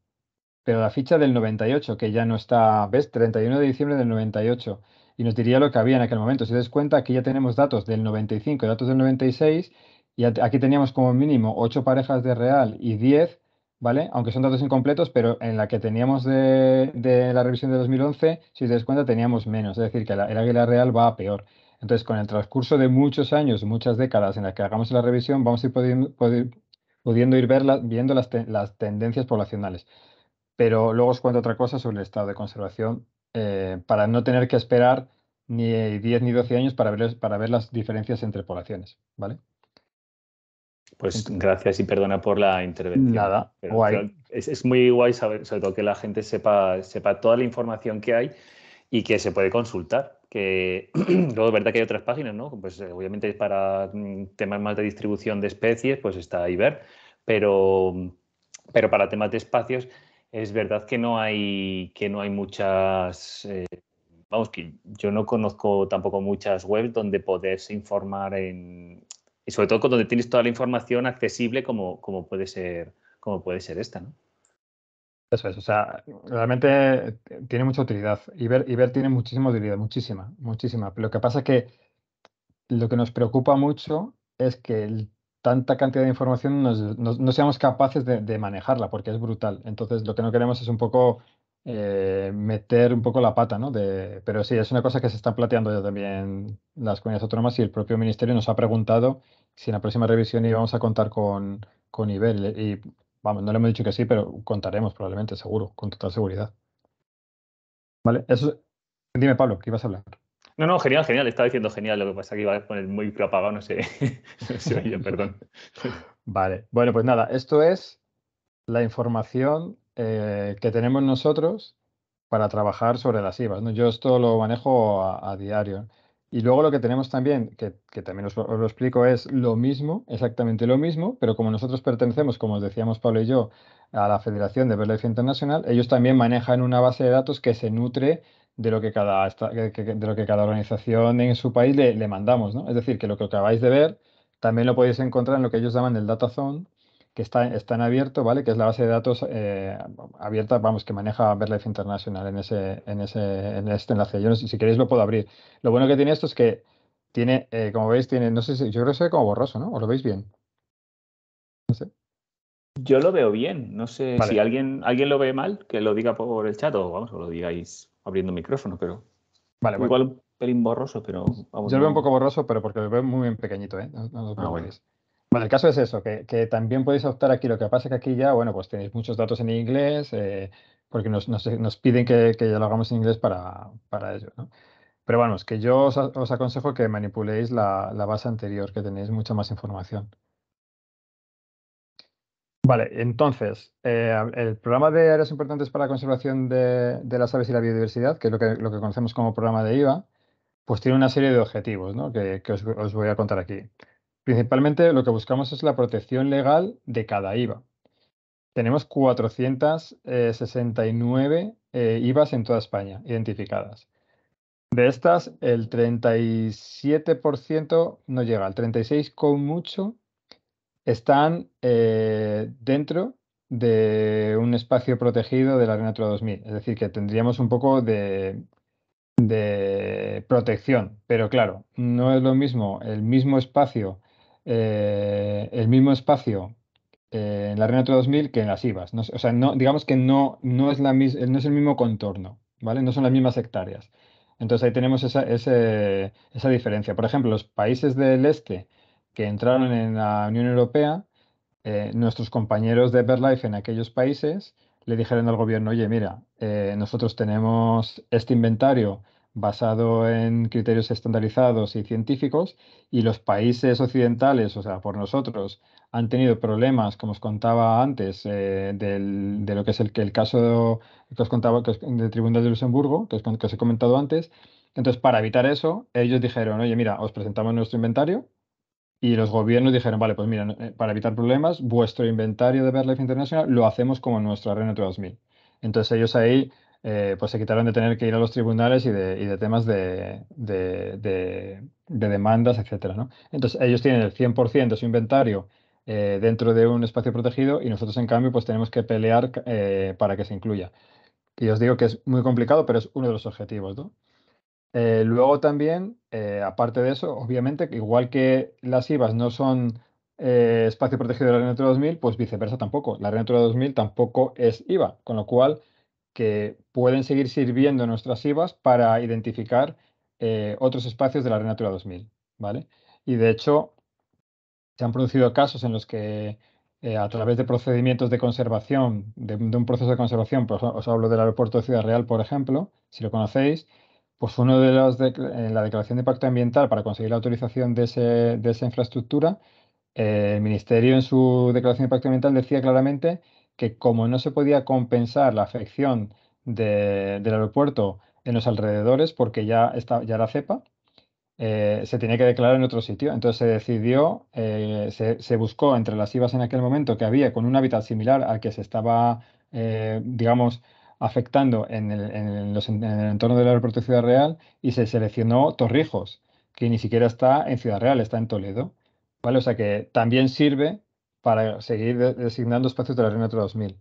pero la ficha del 98, que ya no está, ¿ves? 31 de diciembre del 98 y nos diría lo que había en aquel momento. Si te das cuenta, aquí ya tenemos datos del 95 y datos del 96 y aquí teníamos como mínimo 8 parejas de real y 10, ¿vale? Aunque son datos incompletos, pero en la que teníamos de, la revisión de 2011, si te das cuenta, teníamos menos. Es decir, que el águila real va a peor. Entonces, con el transcurso de muchos años, muchas décadas en las que hagamos la revisión, vamos a ir pudiendo, ir viendo las, las tendencias poblacionales. Pero luego os cuento otra cosa sobre el estado de conservación eh, para no tener que esperar ni 10 ni 12 años para ver, para ver las diferencias entre poblaciones, ¿vale? Pues gracias y perdona por la intervención. Nada, es, muy guay saber, sobre todo que la gente sepa, sepa toda la información que hay y que se puede consultar. Que luego es verdad que hay otras páginas, ¿no? Pues eh, obviamente para mm, temas más de distribución de especies, pues está Iber, pero, pero para temas de espacios es verdad que no hay, que no hay muchas, eh, vamos, que yo no conozco tampoco muchas webs donde podés informar y sobre todo donde tienes toda la información accesible como, como, puede, ser, como puede ser esta, ¿no? Eso es, o sea, realmente tiene mucha utilidad. Iber, tiene muchísima utilidad, muchísima, muchísima. lo que pasa es que lo que nos preocupa mucho es que el tanta cantidad de información no seamos capaces de, manejarla, porque es brutal. Entonces, lo que no queremos es un poco eh, meter un poco la pata, ¿no? De, pero sí, es una cosa que se están planteando ya también las comunidades autónomas y el propio ministerio nos ha preguntado si en la próxima revisión íbamos a contar con, con IBER. Y, vamos, no le hemos dicho que sí, pero contaremos probablemente, seguro, con total seguridad. ¿Vale? Eso, dime, Pablo, ¿qué ibas a hablar? No, no, genial, genial. Estaba diciendo genial. Lo que pasa que iba a poner muy propagado, no sé. no perdón. Vale. Bueno, pues nada, esto es la información eh, que tenemos nosotros para trabajar sobre las IVAs. ¿no? Yo esto lo manejo a, diario. Y luego lo que tenemos también, que, también os, lo explico, es lo mismo, exactamente lo mismo, pero como nosotros pertenecemos, como os decíamos Pablo y yo, a la Federación de Verdad Internacional, ellos también manejan una base de datos que se nutre de lo que cada, de lo que cada organización en su país le, mandamos. ¿no? Es decir, que lo que acabáis de ver también lo podéis encontrar en lo que ellos llaman el Data Zone, que está, está en abierto, ¿vale? que es la base de datos eh, abierta, vamos, que maneja Verlife International en, ese, en, ese, en este enlace. Yo no sé, si queréis lo puedo abrir. Lo bueno que tiene esto es que tiene, eh, como veis, tiene, no sé si, yo creo que se ve como borroso, ¿no? ¿Os lo veis bien? No sé. Yo lo veo bien. No sé si alguien, alguien lo ve mal, que lo diga por el chat o vamos, o lo digáis abriendo micrófono, pero. Vale, Igual un pelín borroso, pero vamos. Yo lo veo un poco borroso, pero porque lo veo muy bien pequeñito, ¿eh? No, lo ah, bueno. el caso es eso, que, que, también podéis optar aquí. Lo que pasa es que aquí ya, bueno, pues tenéis muchos datos en inglés, eh, porque nos, nos, piden que, ya lo hagamos en inglés para, para ello, ¿no? Pero es que yo os, aconsejo que manipuléis la base anterior, que tenéis mucha más información. Vale, entonces, eh, el programa de áreas importantes para la conservación de, las aves y la biodiversidad, que es lo que, conocemos como programa de IVA, pues tiene una serie de objetivos ¿no? que, os, voy a contar aquí. Principalmente lo que buscamos es la protección legal de cada IVA. Tenemos 469 eh, IVAs en toda España identificadas. De estas, el 37% no llega, el 36% con mucho están eh, dentro de un espacio protegido de la Red Natura 2000. Es decir, que tendríamos un poco de, protección. Pero claro, no es lo mismo el mismo espacio, eh, el mismo espacio eh, en la Red Natura 2000 que en las IVAs. o sea, digamos que no, no, es la, no es el mismo contorno, ¿vale? No son las mismas hectáreas. Entonces ahí tenemos esa, esa diferencia. Por ejemplo, los países del este que entraron en la Unión Europea, eh, nuestros compañeros de Everlife en aquellos países le dijeron al gobierno, oye, mira, eh, nosotros tenemos este inventario basado en criterios estandarizados y científicos y los países occidentales, o sea, por nosotros, han tenido problemas, como os contaba antes, eh, del, de lo que es el, el caso que os contaba del Tribunal de Luxemburgo, que os he comentado antes. Entonces, para evitar eso, ellos dijeron, oye, mira, os presentamos nuestro inventario, y los gobiernos dijeron, vale, pues mira, eh, para evitar problemas, vuestro inventario de Life International lo hacemos como nuestra Renault 2000. Entonces ellos ahí eh, pues se quitaron de tener que ir a los tribunales y de, temas de, demandas, etcétera, Entonces ellos tienen el 100% de su inventario eh, dentro de un espacio protegido y nosotros en cambio pues tenemos que pelear para que se incluya. Y os digo que es muy complicado, pero es uno de los objetivos, ¿no? Eh, luego también, eh, aparte de eso, obviamente, igual que las IVAs no son eh, espacio protegido de la Natura 2000, pues viceversa tampoco. La Natura 2000 tampoco es IVA, con lo cual que pueden seguir sirviendo nuestras IVAs para identificar otros espacios de la Natura 2000, ¿vale? Y de hecho, se han producido casos en los que a través de procedimientos de conservación, de, un proceso de conservación, os hablo del aeropuerto de Ciudad Real, por ejemplo, si lo conocéis, pues uno de los de, en eh, la declaración de pacto ambiental para conseguir la autorización de, ese, de esa infraestructura, eh, el Ministerio en su declaración de impacto ambiental decía claramente que como no se podía compensar la afección del aeropuerto en los alrededores porque ya, está, ya era cepa, eh, se tenía que declarar en otro sitio. Entonces se decidió, se, se, buscó entre las IVAs en aquel momento que había con un hábitat similar al que se estaba, digamos, afectando en el, los, entorno del aeropuerto de Ciudad Real y se seleccionó Torrijos, que ni siquiera está en Ciudad Real, está en Toledo. ¿vale? O sea que también sirve para seguir designando espacios de la red Natura 2000.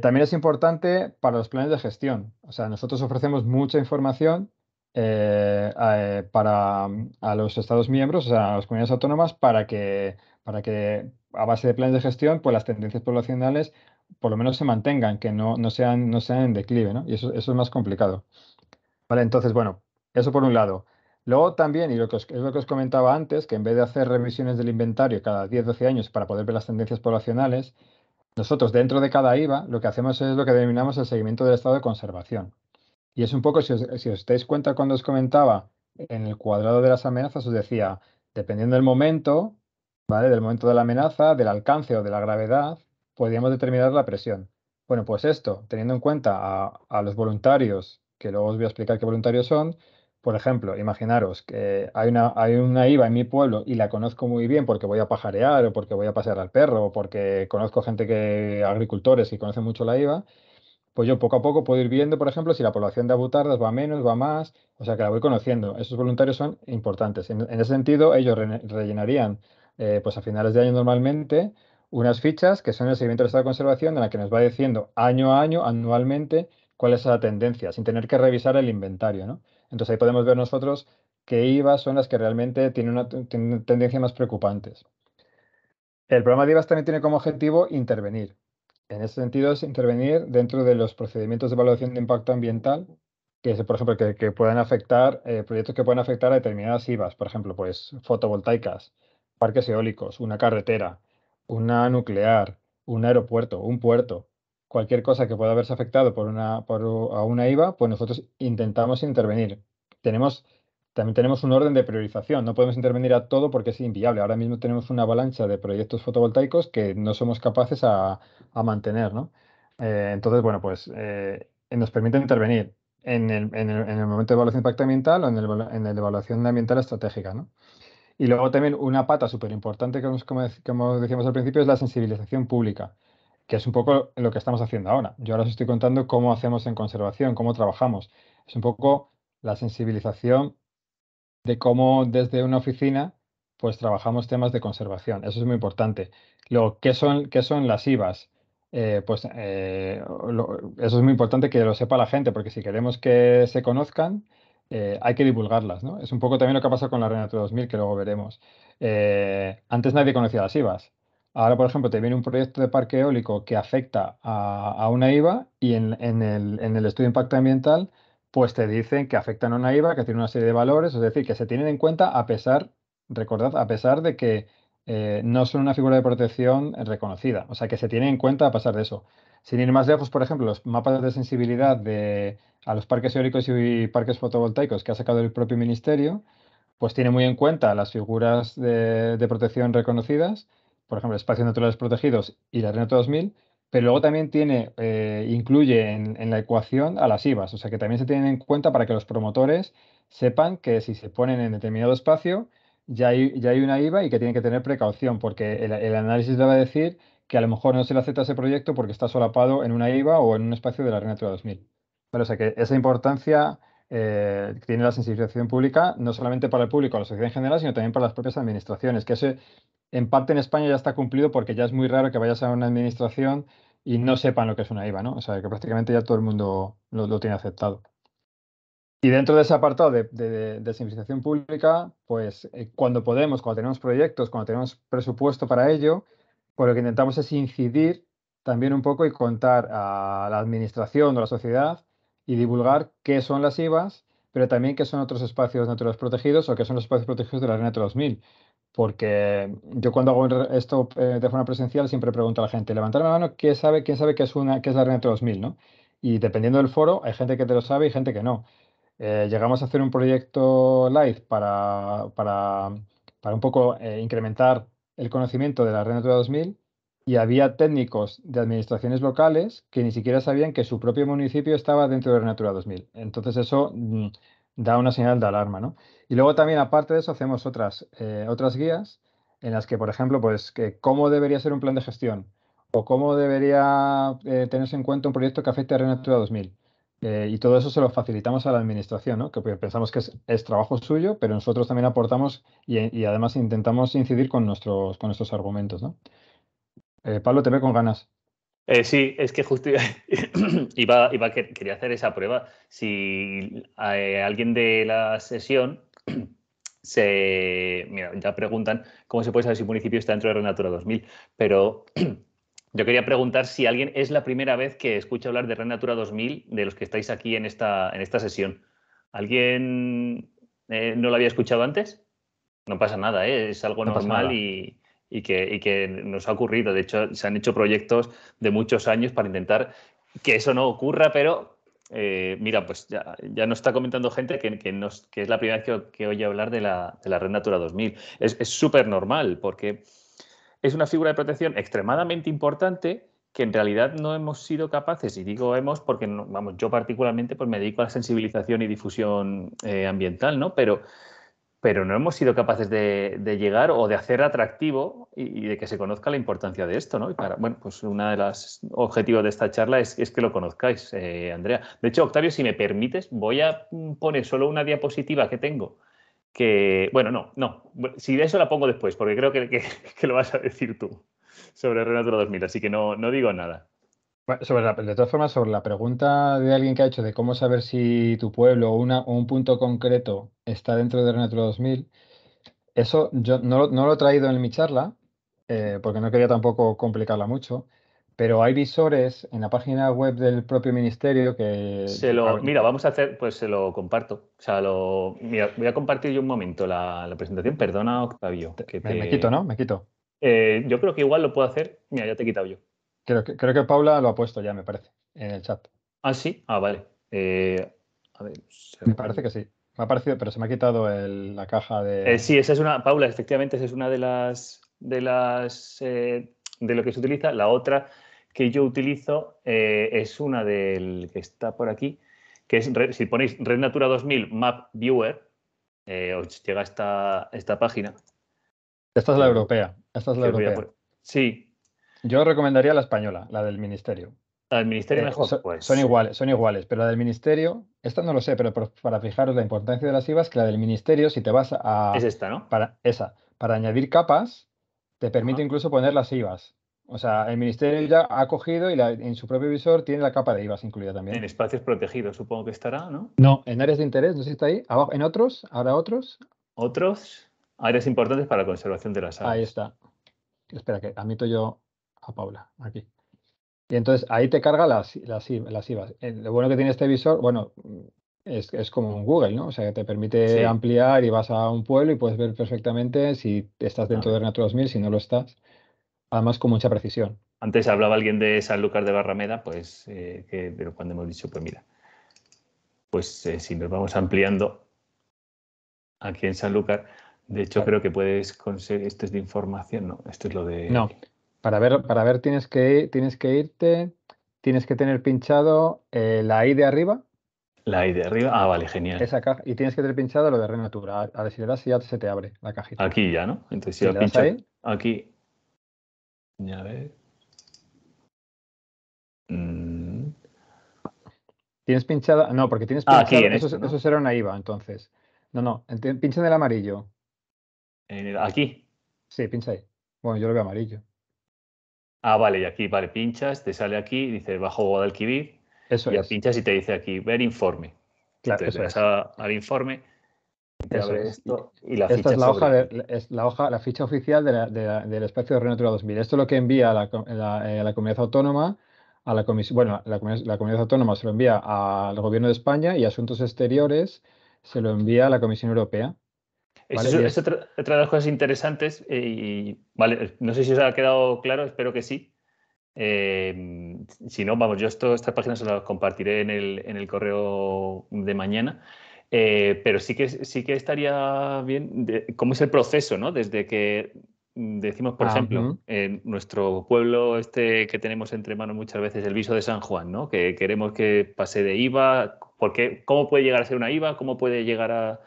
también es importante para los planes de gestión. O sea, nosotros ofrecemos mucha información eh, eh, para a los Estados miembros, o sea, a las comunidades autónomas, para que, para que a base de planes de gestión, pues las tendencias poblacionales por lo menos se mantengan, que no, no, sean, no sean en declive, ¿no? Y eso, es más complicado. Vale, entonces, bueno, eso por un lado. Luego también, y lo que es lo que os comentaba antes, que en vez de hacer revisiones del inventario cada 10-12 años para poder ver las tendencias poblacionales, nosotros dentro de cada IVA lo que hacemos es lo que denominamos el seguimiento del estado de conservación. Y es un poco, si os, si os dais cuenta cuando os comentaba, en el cuadrado de las amenazas os decía, dependiendo del momento, ¿vale? Del momento de la amenaza, del alcance o de la gravedad, podríamos determinar la presión. Bueno, pues esto, teniendo en cuenta a, los voluntarios, que luego os voy a explicar qué voluntarios son, por ejemplo, imaginaros que hay una, hay una IVA en mi pueblo y la conozco muy bien porque voy a pajarear o porque voy a pasear al perro o porque conozco gente que, agricultores que conocen mucho la IVA, pues yo poco a poco puedo ir viendo, por ejemplo, si la población de abutardas va menos, va más, o sea que la voy conociendo. Esos voluntarios son importantes. En, ese sentido, ellos rellenarían eh, pues a finales de año normalmente unas fichas que son el seguimiento del estado de conservación en la que nos va diciendo año a año, anualmente, cuál es la tendencia, sin tener que revisar el inventario. Entonces ahí podemos ver nosotros qué IVAs son las que realmente tienen una tendencia más preocupantes. El programa de IVAs también tiene como objetivo intervenir. En ese sentido es intervenir dentro de los procedimientos de evaluación de impacto ambiental, que es, por ejemplo, que, puedan afectar, eh, proyectos que puedan afectar a determinadas IVAs, por ejemplo, pues fotovoltaicas, parques eólicos, una carretera, una nuclear, un aeropuerto, un puerto, cualquier cosa que pueda haberse afectado por una, por a una IVA, pues nosotros intentamos intervenir. Tenemos, también tenemos un orden de priorización, no podemos intervenir a todo porque es inviable. Ahora mismo tenemos una avalancha de proyectos fotovoltaicos que no somos capaces a, a mantener, ¿no? Eh, entonces, bueno, pues eh, nos permite intervenir en el, en, el, en el, momento de evaluación de impacto ambiental o en, el, en la evaluación ambiental estratégica, ¿no? Y luego también una pata súper importante, que como, decíamos al principio, es la sensibilización pública, que es un poco lo que estamos haciendo ahora. Yo ahora os estoy contando cómo hacemos en conservación, cómo trabajamos. Es un poco la sensibilización de cómo desde una oficina pues trabajamos temas de conservación. Eso es muy importante. Luego, ¿qué son, son las IVAs? Eh, pues eh, eso es muy importante que lo sepa la gente, porque si queremos que se conozcan, eh, hay que divulgarlas, ¿no? Es un poco también lo que ha pasado con la Renatura 2000, que luego veremos. Eh, antes nadie conocía las IVAs. Ahora, por ejemplo, te viene un proyecto de parque eólico que afecta a, una IVA y en, el, estudio de impacto ambiental, pues te dicen que afectan a una IVA, que tiene una serie de valores, es decir, que se tienen en cuenta a pesar, recordad, a pesar de que eh, no son una figura de protección reconocida. O sea, que se tienen en cuenta a pesar de eso. Sin ir más lejos, por ejemplo, los mapas de sensibilidad de, a los parques eólicos y parques fotovoltaicos que ha sacado el propio ministerio, pues tiene muy en cuenta las figuras de, protección reconocidas, por ejemplo, espacios naturales protegidos y la Renato 2000, pero luego también tiene, eh, incluye en, la ecuación a las IVAs, o sea que también se tienen en cuenta para que los promotores sepan que si se ponen en determinado espacio, ya hay, ya hay una IVA y que tienen que tener precaución, porque el, el análisis le va a decir que a lo mejor no se le acepta ese proyecto porque está solapado en una IVA o en un espacio de la Arena Natura 2000. pero o sea que esa importancia eh, tiene la sensibilización pública, no solamente para el público, la sociedad en general, sino también para las propias administraciones, que eso en parte en España ya está cumplido porque ya es muy raro que vayas a una administración y no sepan lo que es una IVA, ¿no? O sea, que prácticamente ya todo el mundo lo, tiene aceptado. Y dentro de ese apartado de, sensibilización pública, pues eh, cuando podemos, cuando tenemos proyectos, cuando tenemos presupuesto para ello, por lo que intentamos es incidir también un poco y contar a la administración o la sociedad y divulgar qué son las IVAs, pero también qué son otros espacios naturales protegidos o qué son los espacios protegidos de la Natura 2000. Porque yo cuando hago esto eh, de forma presencial siempre pregunto a la gente, levantar la mano, ¿quién sabe, quién sabe qué es, una, qué es la Natura 2000? ¿no? Y dependiendo del foro, hay gente que te lo sabe y gente que no. Eh, llegamos a hacer un proyecto live para, para, para un poco eh, incrementar el conocimiento de la Renatura 2000 y había técnicos de administraciones locales que ni siquiera sabían que su propio municipio estaba dentro de la Natura 2000. Entonces eso mm, da una señal de alarma, Y luego también, aparte de eso, hacemos otras, eh, otras guías en las que, por ejemplo, pues que cómo debería ser un plan de gestión o cómo debería eh, tenerse en cuenta un proyecto que afecte a Renatura 2000. Eh, y todo eso se lo facilitamos a la administración, ¿no? que pues, pensamos que es, trabajo suyo, pero nosotros también aportamos y, además intentamos incidir con nuestros, con nuestros argumentos. ¿no? Eh, Pablo, te ve con ganas. Eh, sí, es que justo iba, iba, quería hacer esa prueba. Si alguien de la sesión se. Mira, ya preguntan cómo se puede saber si un municipio está dentro de Renatura 2000, pero yo quería preguntar si alguien es la primera vez que escucha hablar de Red Natura 2000 de los que estáis aquí en esta, en esta sesión. ¿Alguien eh, no lo había escuchado antes? No pasa nada, ¿eh? es algo normal y, que, nos ha ocurrido. De hecho, se han hecho proyectos de muchos años para intentar que eso no ocurra, pero eh, mira, pues ya, ya, nos está comentando gente que, es la primera vez que, oye hablar de la, de la Red Natura 2000. Es súper normal porque es una figura de protección extremadamente importante que en realidad no hemos sido capaces, y digo hemos porque, vamos, yo particularmente pues me dedico a la sensibilización y difusión eh, ambiental, Pero, pero no hemos sido capaces de, llegar o de hacer atractivo y, de que se conozca la importancia de esto, ¿no? Y para, bueno, pues uno de los objetivos de esta charla es, que lo conozcáis, eh, Andrea. De hecho, Octavio, si me permites, voy a poner solo una diapositiva que tengo que, bueno, no, no, si de eso la pongo después, porque creo que, que, lo vas a decir tú sobre Renatura 2000, así que no, no digo nada. sobre la, de todas formas, sobre la pregunta de alguien que ha hecho de cómo saber si tu pueblo o, una, un punto concreto está dentro de Renatura 2000, eso yo no, lo he traído en mi charla, eh, porque no quería tampoco complicarla mucho, pero hay visores en la página web del propio ministerio que... Se lo, mira, vamos a hacer, pues se lo comparto. O sea, lo, mira, voy a compartir yo un momento la, presentación. Perdona, Octavio. me, quito, ¿no? Me quito. Eh, yo creo que igual lo puedo hacer. Mira, ya te he quitado yo. Creo que, Paula lo ha puesto ya, me parece, en el chat. Ah, sí. Ah, vale. Eh, a ver, Me parece que sí. Me ha parecido, pero se me ha quitado la caja de... Eh, sí, esa es una, Paula, efectivamente, esa es una de las... De las de lo que se utiliza, la otra que yo utilizo eh, es una del que está por aquí, que es, si ponéis Red Natura 2000 Map Viewer, eh, os llega esta, esta página. Esta es la eh, europea. Esta Sí. Yo recomendaría la española, la del ministerio. La del ministerio mejor. Pues son iguales, son iguales, pero la del ministerio, esta no lo sé, pero para fijaros la importancia de las IVAs, que la del ministerio, si te vas a. Es esta, ¿no? Para, esa. Para añadir capas, te permite incluso poner las IVAs. O sea, el ministerio ya ha cogido y en su propio visor tiene la capa de IVAs incluida también. En espacios protegidos, supongo que estará, ¿no? No, en áreas de interés, no sé si está ahí. Abajo, en otros, ahora otros. Otros, áreas importantes para la conservación de las aves. Ahí está. Espera, que admito yo a Paula, aquí. Y entonces ahí te carga las, las, las IVAs. Eh, lo bueno que tiene este visor, bueno, es, como un Google, ¿no? O sea, que te permite ampliar y vas a un pueblo y puedes ver perfectamente si estás dentro de Natura 2000, si no lo estás además con mucha precisión. Antes hablaba alguien de San Lucas de Barrameda, pues cuando eh, que, hemos dicho, pues mira, pues eh, si nos vamos ampliando aquí en San Lucas, de hecho creo que puedes conseguir, esto es de información, no, esto es lo de... No, para ver, para ver tienes, que, tienes que irte, tienes que tener pinchado eh, la I de arriba. La I de arriba, ah, vale, genial. Esa caja, y tienes que tener pinchado lo de Renatura, a ver si le das y ya se te abre la cajita. Aquí ya, ¿no? Entonces si, la aquí, Mm. ¿Tienes pinchada? No, porque tienes ah, pinchada. aquí, eso, este, eso será una IVA, entonces. No, no, pincha en el amarillo. ¿Aquí? Sí, pincha ahí. Bueno, yo lo veo amarillo. Ah, vale, y aquí, vale, pinchas, te sale aquí, dice bajo Guadalquivir. Eso y pinchas y te dice aquí, ver informe. Claro, Entonces, vas al informe esta es la hoja, la ficha oficial del espacio de Renatura 2000. Esto es lo que envía la, eh, comunidad autónoma a la comisión, bueno, la, comunidad autónoma se lo envía al gobierno de España y asuntos exteriores se lo envía a la Comisión Europea. es, otra, de las cosas interesantes eh, y, vale, no sé si os ha quedado claro, espero que sí. Eh, si no, vamos, yo esto, estas páginas se las compartiré en el correo de mañana. Eh, pero sí que, sí que estaría bien cómo es el proceso, ¿no? Desde que decimos, por ejemplo, en nuestro pueblo este que tenemos entre manos muchas veces, el viso de San Juan, ¿no? Que queremos que pase de IVA, porque ¿cómo puede llegar a ser una IVA? ¿Cómo puede llegar a,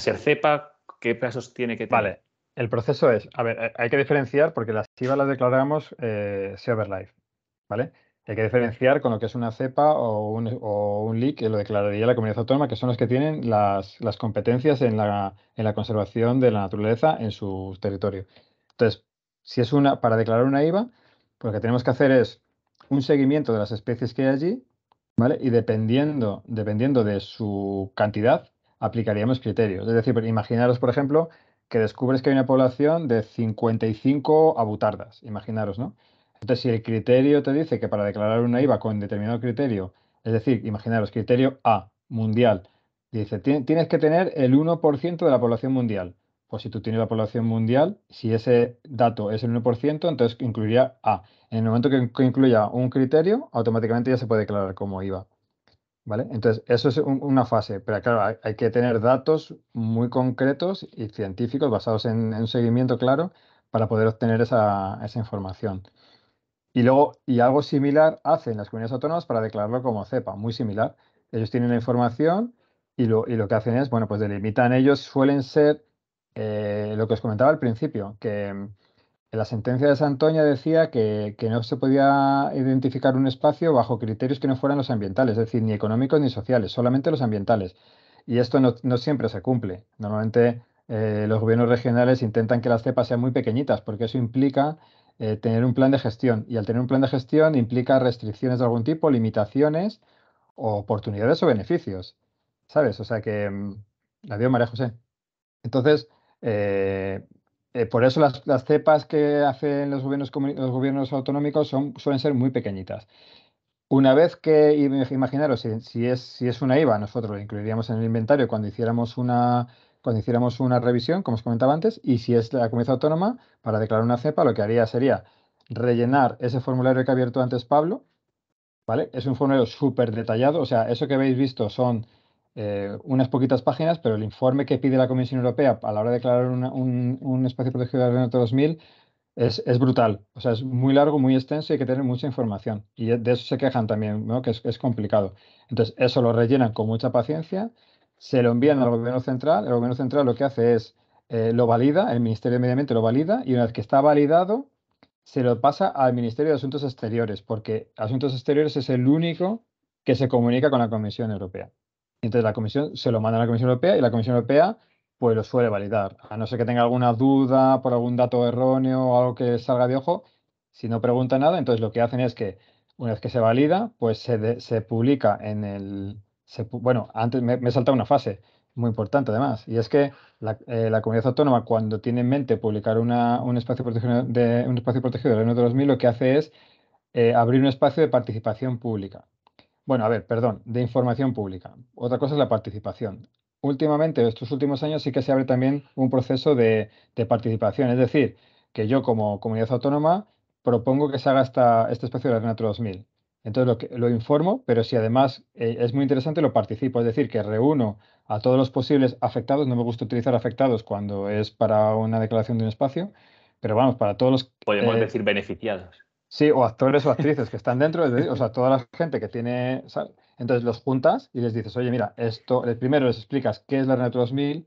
ser cepa? ¿Qué pasos tiene que tener? Vale, el proceso es, a ver, eh, hay que diferenciar porque las IVA las declaramos eh, life, ¿vale? Hay que diferenciar con lo que es una cepa o un, o un LIC, que lo declararía la comunidad autónoma, que son los que tienen las, las competencias en la, en la, conservación de la naturaleza en su territorio. Entonces, si es una, para declarar una IVA, pues lo que tenemos que hacer es un seguimiento de las especies que hay allí, ¿vale? Y dependiendo, dependiendo de su cantidad, aplicaríamos criterios. Es decir, pues, imaginaros, por ejemplo, que descubres que hay una población de 55 abutardas, imaginaros, ¿no? Entonces, si el criterio te dice que para declarar una IVA con determinado criterio, es decir, imaginaros, criterio A, mundial, dice, tienes que tener el 1% de la población mundial. Pues si tú tienes la población mundial, si ese dato es el 1%, entonces incluiría A. En el momento que, incluya un criterio, automáticamente ya se puede declarar como IVA. ¿Vale? Entonces, eso es una fase, pero claro, hay, que tener datos muy concretos y científicos basados en, un seguimiento claro para poder obtener esa información. Y luego, y algo similar hacen las comunidades autónomas para declararlo como cepa, muy similar. Ellos tienen la información y lo, que hacen es, bueno, pues delimitan ellos, suelen ser eh, lo que os comentaba al principio, que en mm, la sentencia de Santoña decía que, no se podía identificar un espacio bajo criterios que no fueran los ambientales, es decir, ni económicos ni sociales, solamente los ambientales. Y esto no, siempre se cumple. Normalmente eh, los gobiernos regionales intentan que las cepas sean muy pequeñitas, porque eso implica eh, tener un plan de gestión. Y al tener un plan de gestión implica restricciones de algún tipo, limitaciones, o oportunidades o beneficios. ¿Sabes? O sea que la mm, dio María José. Entonces, eh, eh, por eso las, cepas que hacen los gobiernos, los gobiernos autonómicos son, suelen ser muy pequeñitas. Una vez que, imaginaros, si, si, es, si es una IVA, nosotros lo incluiríamos en el inventario cuando hiciéramos una cuando hiciéramos una revisión, como os comentaba antes, y si es la Comisión autónoma, para declarar una cepa, lo que haría sería rellenar ese formulario que ha abierto antes Pablo, ¿vale? Es un formulario súper detallado, o sea, eso que habéis visto son eh, unas poquitas páginas, pero el informe que pide la Comisión Europea a la hora de declarar un, espacio protegido de la Natura 2000 es, brutal, o sea, es muy largo, muy extenso y hay que tener mucha información. Y de eso se quejan también, que es complicado. Entonces, eso lo rellenan con mucha paciencia se lo envían al gobierno central, el gobierno central lo que hace es eh, lo valida, el Ministerio de Medio Ambiente lo valida y una vez que está validado, se lo pasa al Ministerio de Asuntos Exteriores, porque Asuntos Exteriores es el único que se comunica con la Comisión Europea. Entonces la Comisión se lo manda a la Comisión Europea y la Comisión Europea pues lo suele validar. A no ser que tenga alguna duda por algún dato erróneo o algo que salga de ojo, si no pregunta nada, entonces lo que hacen es que una vez que se valida, pues se publica en el, bueno, antes me, he saltado una fase muy importante además, y es que la, eh, comunidad autónoma cuando tiene en mente publicar un, espacio protegido de, un espacio protegido de 2000 lo que hace es eh, abrir un espacio de participación pública. Bueno, a ver, perdón, de información pública. Otra cosa es la participación. Últimamente, estos últimos años sí que se abre también un proceso de, participación, es decir, que yo como comunidad autónoma propongo que se haga este espacio de la Natura 2000. Entonces lo, que, lo informo, pero si además eh, es muy interesante, lo participo. Es decir, que reúno a todos los posibles afectados. No me gusta utilizar afectados cuando es para una declaración de un espacio, pero vamos, para todos los... Podemos eh, decir beneficiados. Sí, o actores o actrices que están dentro, o sea, toda la gente que tiene... Entonces los juntas y les dices, oye, mira, esto, primero les explicas qué es la Renato 2000,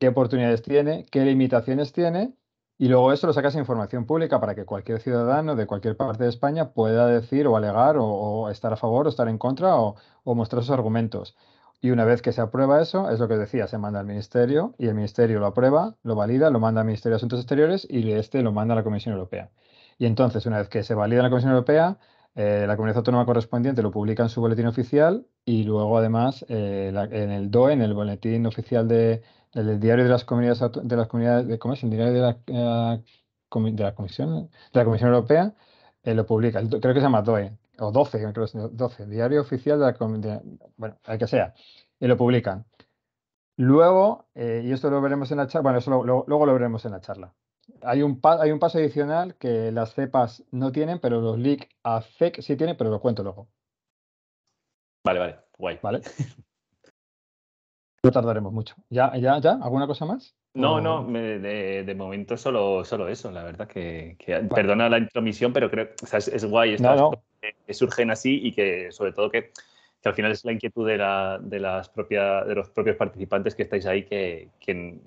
qué oportunidades tiene, qué limitaciones tiene y luego eso lo sacas a información pública para que cualquier ciudadano de cualquier parte de España pueda decir o alegar o, estar a favor o estar en contra o, mostrar sus argumentos. Y una vez que se aprueba eso, es lo que decía, se manda al ministerio y el ministerio lo aprueba, lo valida, lo manda al Ministerio de Asuntos Exteriores y este lo manda a la Comisión Europea. Y entonces, una vez que se valida la Comisión Europea, eh, la comunidad autónoma correspondiente lo publica en su boletín oficial y luego, además, eh, en el DOE, en el boletín oficial de, el diario de las comunidades de las comunidades de, el diario de la, eh, de la comisión la comisión europea eh, lo publica creo que se llama DOE o 12 creo que 12 diario oficial de la Comisión. bueno el que sea y lo publican luego eh, y esto lo veremos en la charla bueno eso lo, luego lo veremos en la charla hay un, hay un paso adicional que las cepas no tienen, pero los leaks a CEC e sí tienen, pero lo cuento luego. Vale, vale, guay. Vale. No tardaremos mucho. ¿Ya, ya, ya? ¿Alguna cosa más? No, no, de, momento solo, solo eso, la verdad que, perdona la intromisión, pero creo que es, guay, estas que surgen así y que sobre todo que que al final es la inquietud de, de, las de los propios participantes que estáis ahí que, que,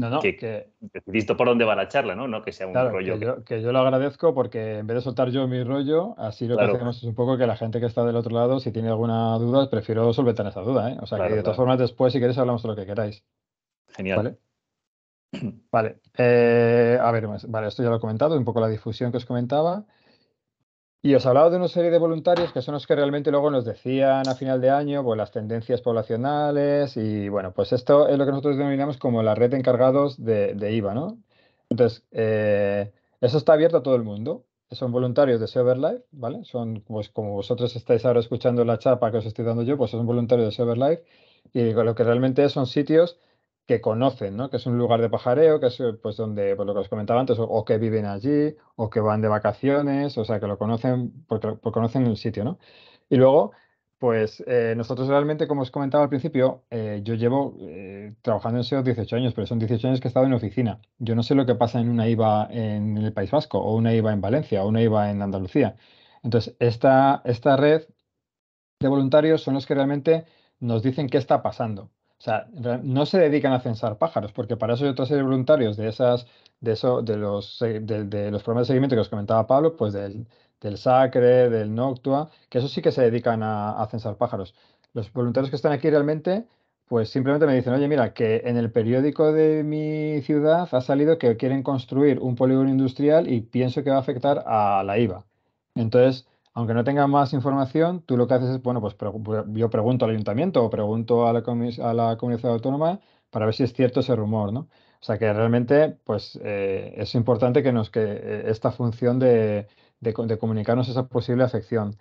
decidís por dónde va la charla, ¿no? No que sea un rollo. que yo, lo agradezco porque en vez de soltar yo mi rollo, así lo que hacemos es un poco que la gente que está del otro lado, si tiene alguna duda, prefiero solventar esa duda, ¿eh? O sea que de todas formas después, si queréis, hablamos de lo que queráis. Genial. ¿Vale? Eh, a ver, vale, esto ya lo he comentado, un poco la difusión que os comentaba. Y os hablado de una serie de voluntarios que son los que realmente luego nos decían a final de año pues, las tendencias poblacionales y bueno, pues esto es lo que nosotros denominamos como la red de encargados de, de IVA, ¿no? Entonces, eh, eso está abierto a todo el mundo. Son voluntarios de Life, ¿vale? Son, pues como vosotros estáis ahora escuchando la chapa que os estoy dando yo, pues son voluntarios de Life y lo que realmente son sitios que conocen, ¿no? Que es un lugar de pajareo, que es pues donde, por pues, lo que os comentaba antes, o, que viven allí, o que van de vacaciones, o sea, que lo conocen porque, conocen el sitio, ¿no? Y luego, pues eh, nosotros realmente, como os comentaba al principio, eh, yo llevo eh, trabajando en SEO 18 años, pero son 18 años que he estado en oficina. Yo no sé lo que pasa en una IVA en el País Vasco, o una IVA en Valencia, o una IVA en Andalucía. Entonces, esta, esta red de voluntarios son los que realmente nos dicen qué está pasando. O sea, no se dedican a censar pájaros, porque para eso hay otra serie voluntarios de esas, de eso, de los de, los programas de seguimiento que os comentaba Pablo, pues del, Sacre, del Noctua, que eso sí que se dedican a, a censar pájaros. Los voluntarios que están aquí realmente pues simplemente me dicen, oye, mira, que en el periódico de mi ciudad ha salido que quieren construir un polígono industrial y pienso que va a afectar a la IVA. Entonces, aunque no tenga más información, tú lo que haces es, bueno, pues, pues yo pregunto al ayuntamiento o pregunto a la, a la, comunidad autónoma para ver si es cierto ese rumor, ¿no? O sea que realmente, pues eh, es importante que nos que eh, esta función de, de, comunicarnos esa posible afección.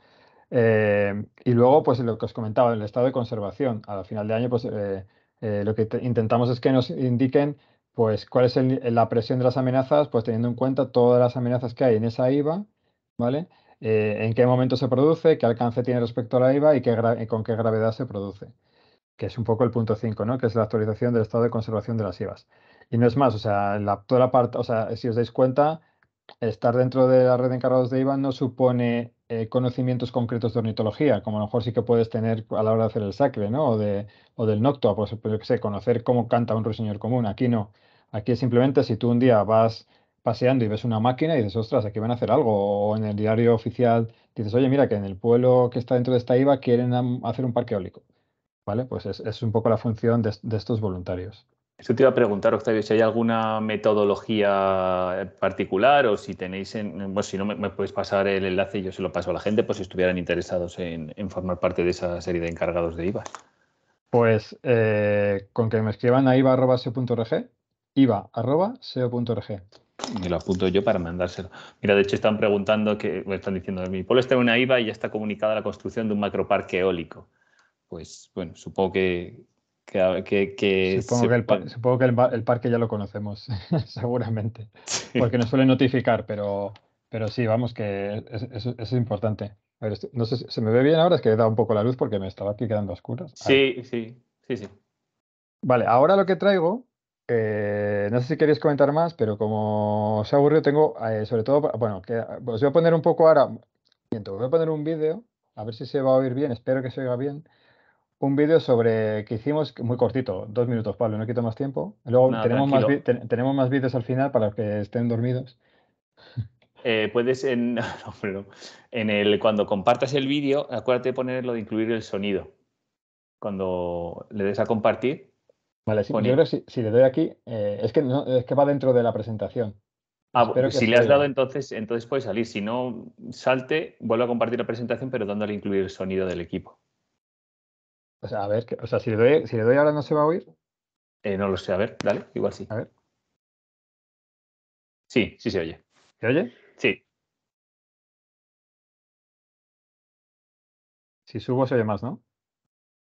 Eh, y luego, pues lo que os comentaba, el estado de conservación. Al final de año, pues lo que intentamos es que nos indiquen, pues cuál es la presión de las amenazas, pues teniendo en cuenta todas las amenazas que hay en esa IVA, ¿vale? Eh, en qué momento se produce, qué alcance tiene respecto a la IVA y, con qué gravedad se produce, que es un poco el punto 5, ¿no? que es la actualización del estado de conservación de las iva Y no es más, o sea, toda parte, o sea, si os dais cuenta, estar dentro de la red de encargados de IVA no supone eh, conocimientos concretos de ornitología, como a lo mejor sí que puedes tener a la hora de hacer el sacre, ¿no? O, del noctua, pues, pues conocer cómo canta un ruiseñor común. Aquí no. Aquí simplemente si tú un día vas paseando y ves una máquina y dices, ostras, aquí van a hacer algo. O en el diario oficial dices, oye, mira, que en el pueblo que está dentro de esta IVA quieren hacer un parque eólico. ¿Vale? Pues es, un poco la función de, estos voluntarios. Esto te iba a preguntar, Octavio, si hay alguna metodología eh, particular o si tenéis, bueno, si no me, puedes pasar el enlace y yo se lo paso a la gente, pues si estuvieran interesados en, formar parte de esa serie de encargados de IVA. Pues eh, con que me escriban a iva.seo.org, iva.seo.org me lo apunto yo para mandárselo. Mira, de hecho están preguntando, que me están diciendo, mi pueblo está en una IVA y ya está comunicada la construcción de un macroparque eólico. Pues bueno, supongo que... supongo, que el, parque ya lo conocemos, seguramente, porque nos suelen notificar, pero, pero sí, vamos, que eso es, importante. A ver, no sé, ¿se me ve bien ahora? Es que he dado un poco la luz porque me estaba aquí quedando oscuro. sí, sí, sí, sí. Vale, ahora lo que traigo eh, no sé si queréis comentar más, pero como os aburrido, tengo eh, sobre todo, bueno, ah, os voy a poner un poco ahora, miento, voy a poner un vídeo, a ver si se va a oír bien, espero que se oiga bien, un vídeo sobre que hicimos, muy cortito, dos minutos, Pablo, no quito más tiempo. Luego tenemos, más, tenemos más vídeos al final para que estén dormidos. Eh, puedes en, en el cuando compartas el vídeo, acuérdate de ponerlo de incluir el sonido. Cuando le des a compartir, Vale, yo creo que si, le doy aquí, eh, es, que es que va dentro de la presentación. Ah, si le has dado, entonces, entonces puede salir. Si no, salte, vuelvo a compartir la presentación, pero dándole incluir el sonido del equipo. O sea, a ver, o sea, si le doy, ahora no se va a oír. Eh, no lo sé, a ver, dale, igual sí. A ver. Sí, sí se oye. ¿Se oye? Sí. Si subo se oye más, ¿no?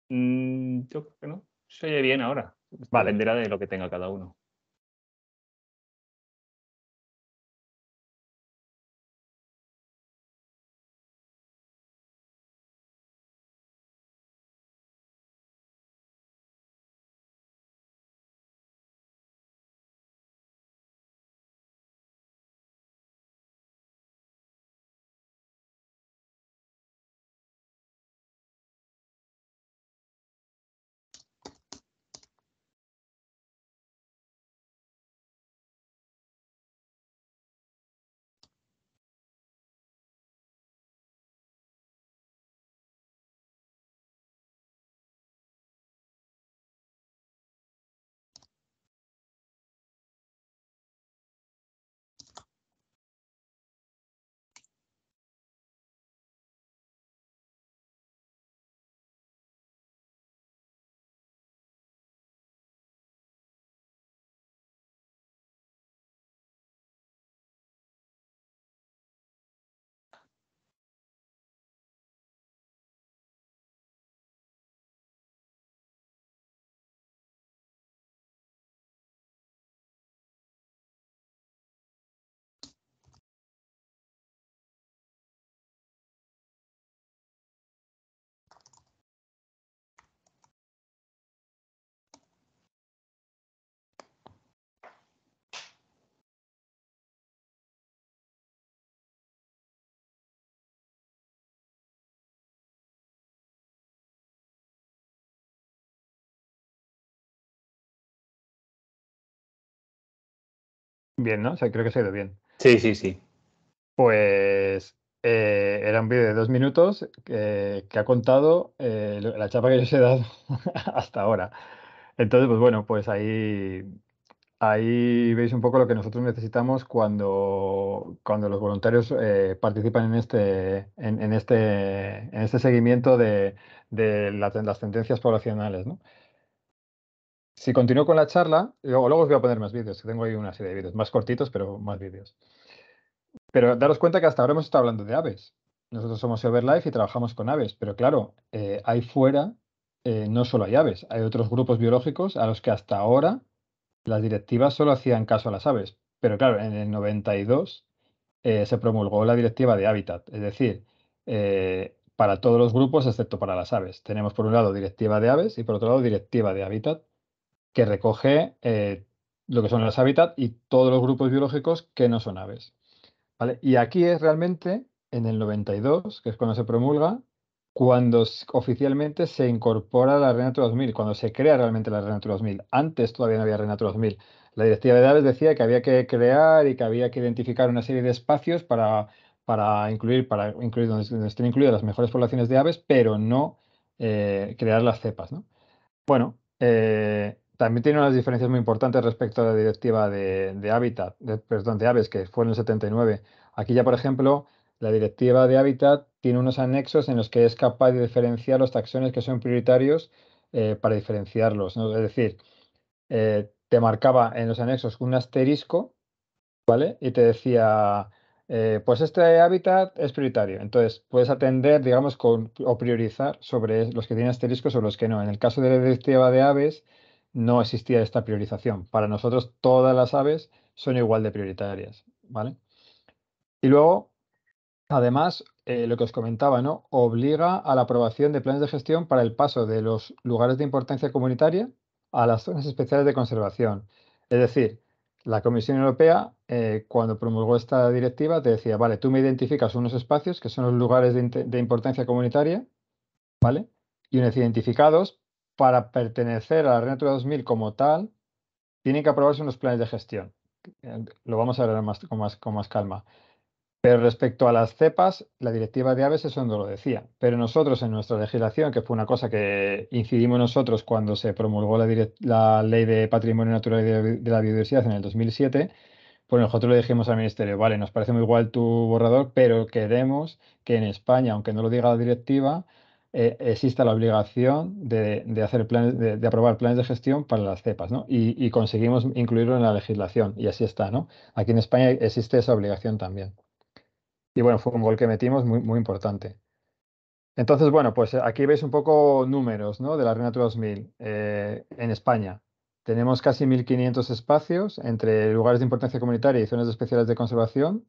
Mm, yo creo que no. Se oye bien ahora. Vale. de lo que tenga cada uno. Bien, ¿no? O sea, creo que se ha ido bien. Sí, sí, sí. Pues eh, era un vídeo de dos minutos que ha contado eh, la chapa que yo os he dado hasta ahora. Entonces, pues bueno, pues ahí, ahí veis un poco lo que nosotros necesitamos cuando, cuando los voluntarios eh, participan en este, en, este, en este seguimiento de, las, las tendencias poblacionales, ¿no? Si continúo con la charla, luego, luego os voy a poner más vídeos, que tengo ahí una serie de vídeos, más cortitos, pero más vídeos. Pero daros cuenta que hasta ahora hemos estado hablando de aves. Nosotros somos Overlife y trabajamos con aves, pero claro, eh, ahí fuera eh, no solo hay aves, hay otros grupos biológicos a los que hasta ahora las directivas solo hacían caso a las aves. Pero claro, en el 92 eh, se promulgó la directiva de hábitat, es decir, para todos los grupos excepto para las aves. Tenemos por un lado directiva de aves y por otro lado directiva de hábitat, que recoge eh, lo que son los hábitats y todos los grupos biológicos que no son aves. Y aquí es realmente en el 92, que es cuando se promulga, cuando oficialmente se incorpora la Red 2000, cuando se crea realmente la Red 2000. Antes todavía no había Red 2000. La Directiva de Aves decía que había que crear y que había que identificar una serie de espacios para, para incluir, para incluir donde, estén incluidas las mejores poblaciones de aves, pero no eh, crear las cepas. Bueno, eh, también tiene unas diferencias muy importantes respecto a la directiva de, hábitat, perdón, de aves, que fue en el 79. Aquí ya, por ejemplo, la directiva de hábitat tiene unos anexos en los que es capaz de diferenciar los taxones que son prioritarios eh, para diferenciarlos. Es decir, eh, te marcaba en los anexos un asterisco, ¿vale? Y te decía, eh, pues este hábitat es prioritario. Entonces, puedes atender, digamos, con, o priorizar sobre los que tienen asterisco sobre los que no. En el caso de la directiva de aves, no existía esta priorización. Para nosotros todas las aves son igual de prioritarias, ¿vale? Y luego, además, eh, lo que os comentaba, ¿no? Obliga a la aprobación de planes de gestión para el paso de los lugares de importancia comunitaria a las zonas especiales de conservación. Es decir, la Comisión Europea, eh, cuando promulgó esta directiva, te decía, vale, tú me identificas unos espacios que son los lugares de, de importancia comunitaria, ¿vale? Y unos identificados para pertenecer a la Red Natura 2000 como tal, tienen que aprobarse unos planes de gestión. Eh, lo vamos a ver más, con, más, calma. Pero respecto a las cepas, la directiva de aves eso no lo decía. Pero nosotros en nuestra legislación, que fue una cosa que incidimos nosotros cuando se promulgó la, ley de patrimonio natural y de, de, la biodiversidad en el 2007, pues nosotros le dijimos al ministerio, vale, nos parece muy igual tu borrador, pero queremos que en España, aunque no lo diga la directiva, existe eh, exista la obligación de, hacer planes, de, aprobar planes de gestión para las cepas, Y, conseguimos incluirlo en la legislación, y así está, ¿no? Aquí en España existe esa obligación también. Y bueno, fue un gol que metimos muy, muy importante. Entonces, bueno, pues eh, aquí veis un poco números, ¿no? De la Renatura 2000 eh, en España. Tenemos casi 1.500 espacios entre lugares de importancia comunitaria y zonas especiales de conservación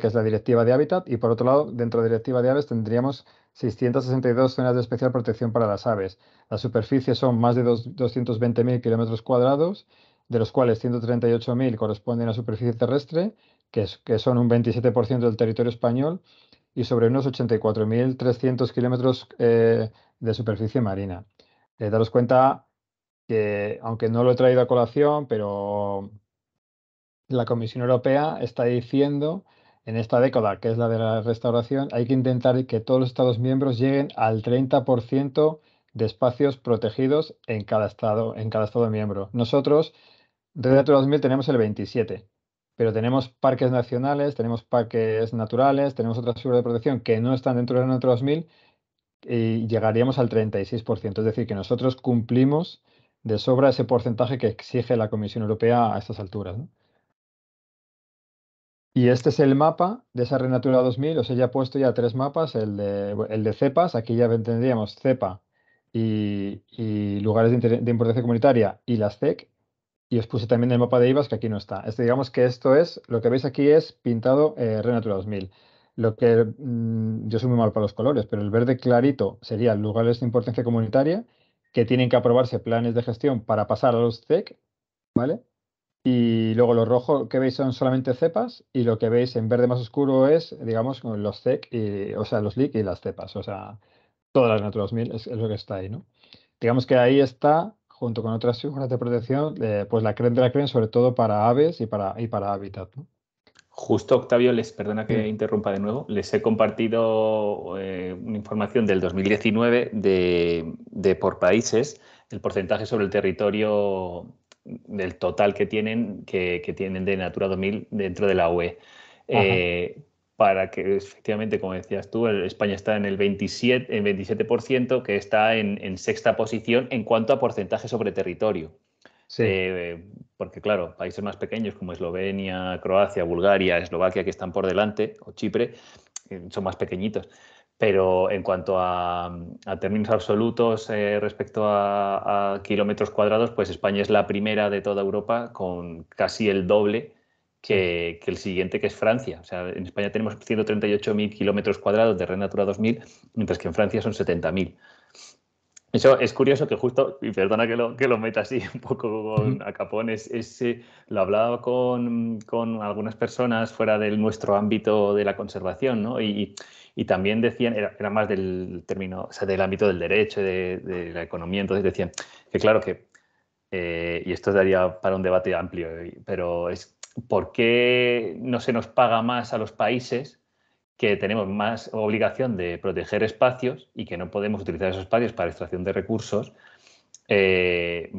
que es la Directiva de Hábitat, y por otro lado, dentro de la Directiva de Aves tendríamos 662 zonas de especial protección para las aves. Las superficies son más de 220.000 kilómetros cuadrados, de los cuales 138.000 corresponden a superficie terrestre, que, que son un 27% del territorio español, y sobre unos 84.300 kilómetros eh, de superficie marina. Eh, daros cuenta que, aunque no lo he traído a colación, pero la Comisión Europea está diciendo en esta década, que es la de la restauración, hay que intentar que todos los Estados miembros lleguen al 30% de espacios protegidos en cada Estado, en cada Estado miembro. Nosotros, desde Natura 2000, tenemos el 27, pero tenemos parques nacionales, tenemos parques naturales, tenemos otras figuras de protección que no están dentro de Natura 2000 y llegaríamos al 36%. Es decir, que nosotros cumplimos de sobra ese porcentaje que exige la Comisión Europea a estas alturas. ¿no? Y este es el mapa de esa Renatura 2000, os he ya puesto ya tres mapas, el de, el de cepas, aquí ya tendríamos cepa y, lugares de, importancia comunitaria y las CEC, e y os puse también el mapa de IVAS que aquí no está. Este, digamos que esto es, lo que veis aquí es pintado eh, Renatura 2000. Lo que mm, yo soy muy mal para los colores, pero el verde clarito sería lugares de importancia comunitaria que tienen que aprobarse planes de gestión para pasar a los CEC, e ¿vale? Y luego lo rojo que veis son solamente cepas y lo que veis en verde más oscuro es, digamos, los CEC, y, o sea, los LIC y las cepas. O sea, todas las Natura 2000 es, lo que está ahí, ¿no? Digamos que ahí está, junto con otras figuras de protección, eh, pues la crema de la crema sobre todo para aves y para, y para hábitat, Justo, Octavio, les perdona que interrumpa de nuevo, les he compartido eh, una información del 2019 de, de por países, el porcentaje sobre el territorio del total que tienen, que, tienen de Natura 2000 dentro de la UE. Eh, para que efectivamente, como decías tú, España está en el 27, en 27% que está en, sexta posición en cuanto a porcentaje sobre territorio. Sí. Eh, porque claro, países más pequeños como Eslovenia, Croacia, Bulgaria, Eslovaquia, que están por delante, o Chipre, eh, son más pequeñitos pero en cuanto a, términos absolutos eh, respecto a, kilómetros cuadrados, pues España es la primera de toda Europa con casi el doble que, mm. que el siguiente, que es Francia. O sea, en España tenemos 138.000 kilómetros cuadrados de Red Natura 2000, mientras que en Francia son 70.000. Eso es curioso que justo, y perdona que lo, que lo meta así un poco a capón, eh, lo hablaba con, con, algunas personas fuera de nuestro ámbito de la conservación, ¿no? Y, y también decían, era, era, más del término, sea, del ámbito del derecho, de, la economía, entonces decían que claro que, eh, y esto daría para un debate amplio, pero es por qué no se nos paga más a los países que tenemos más obligación de proteger espacios y que no podemos utilizar esos espacios para extracción de recursos, eh,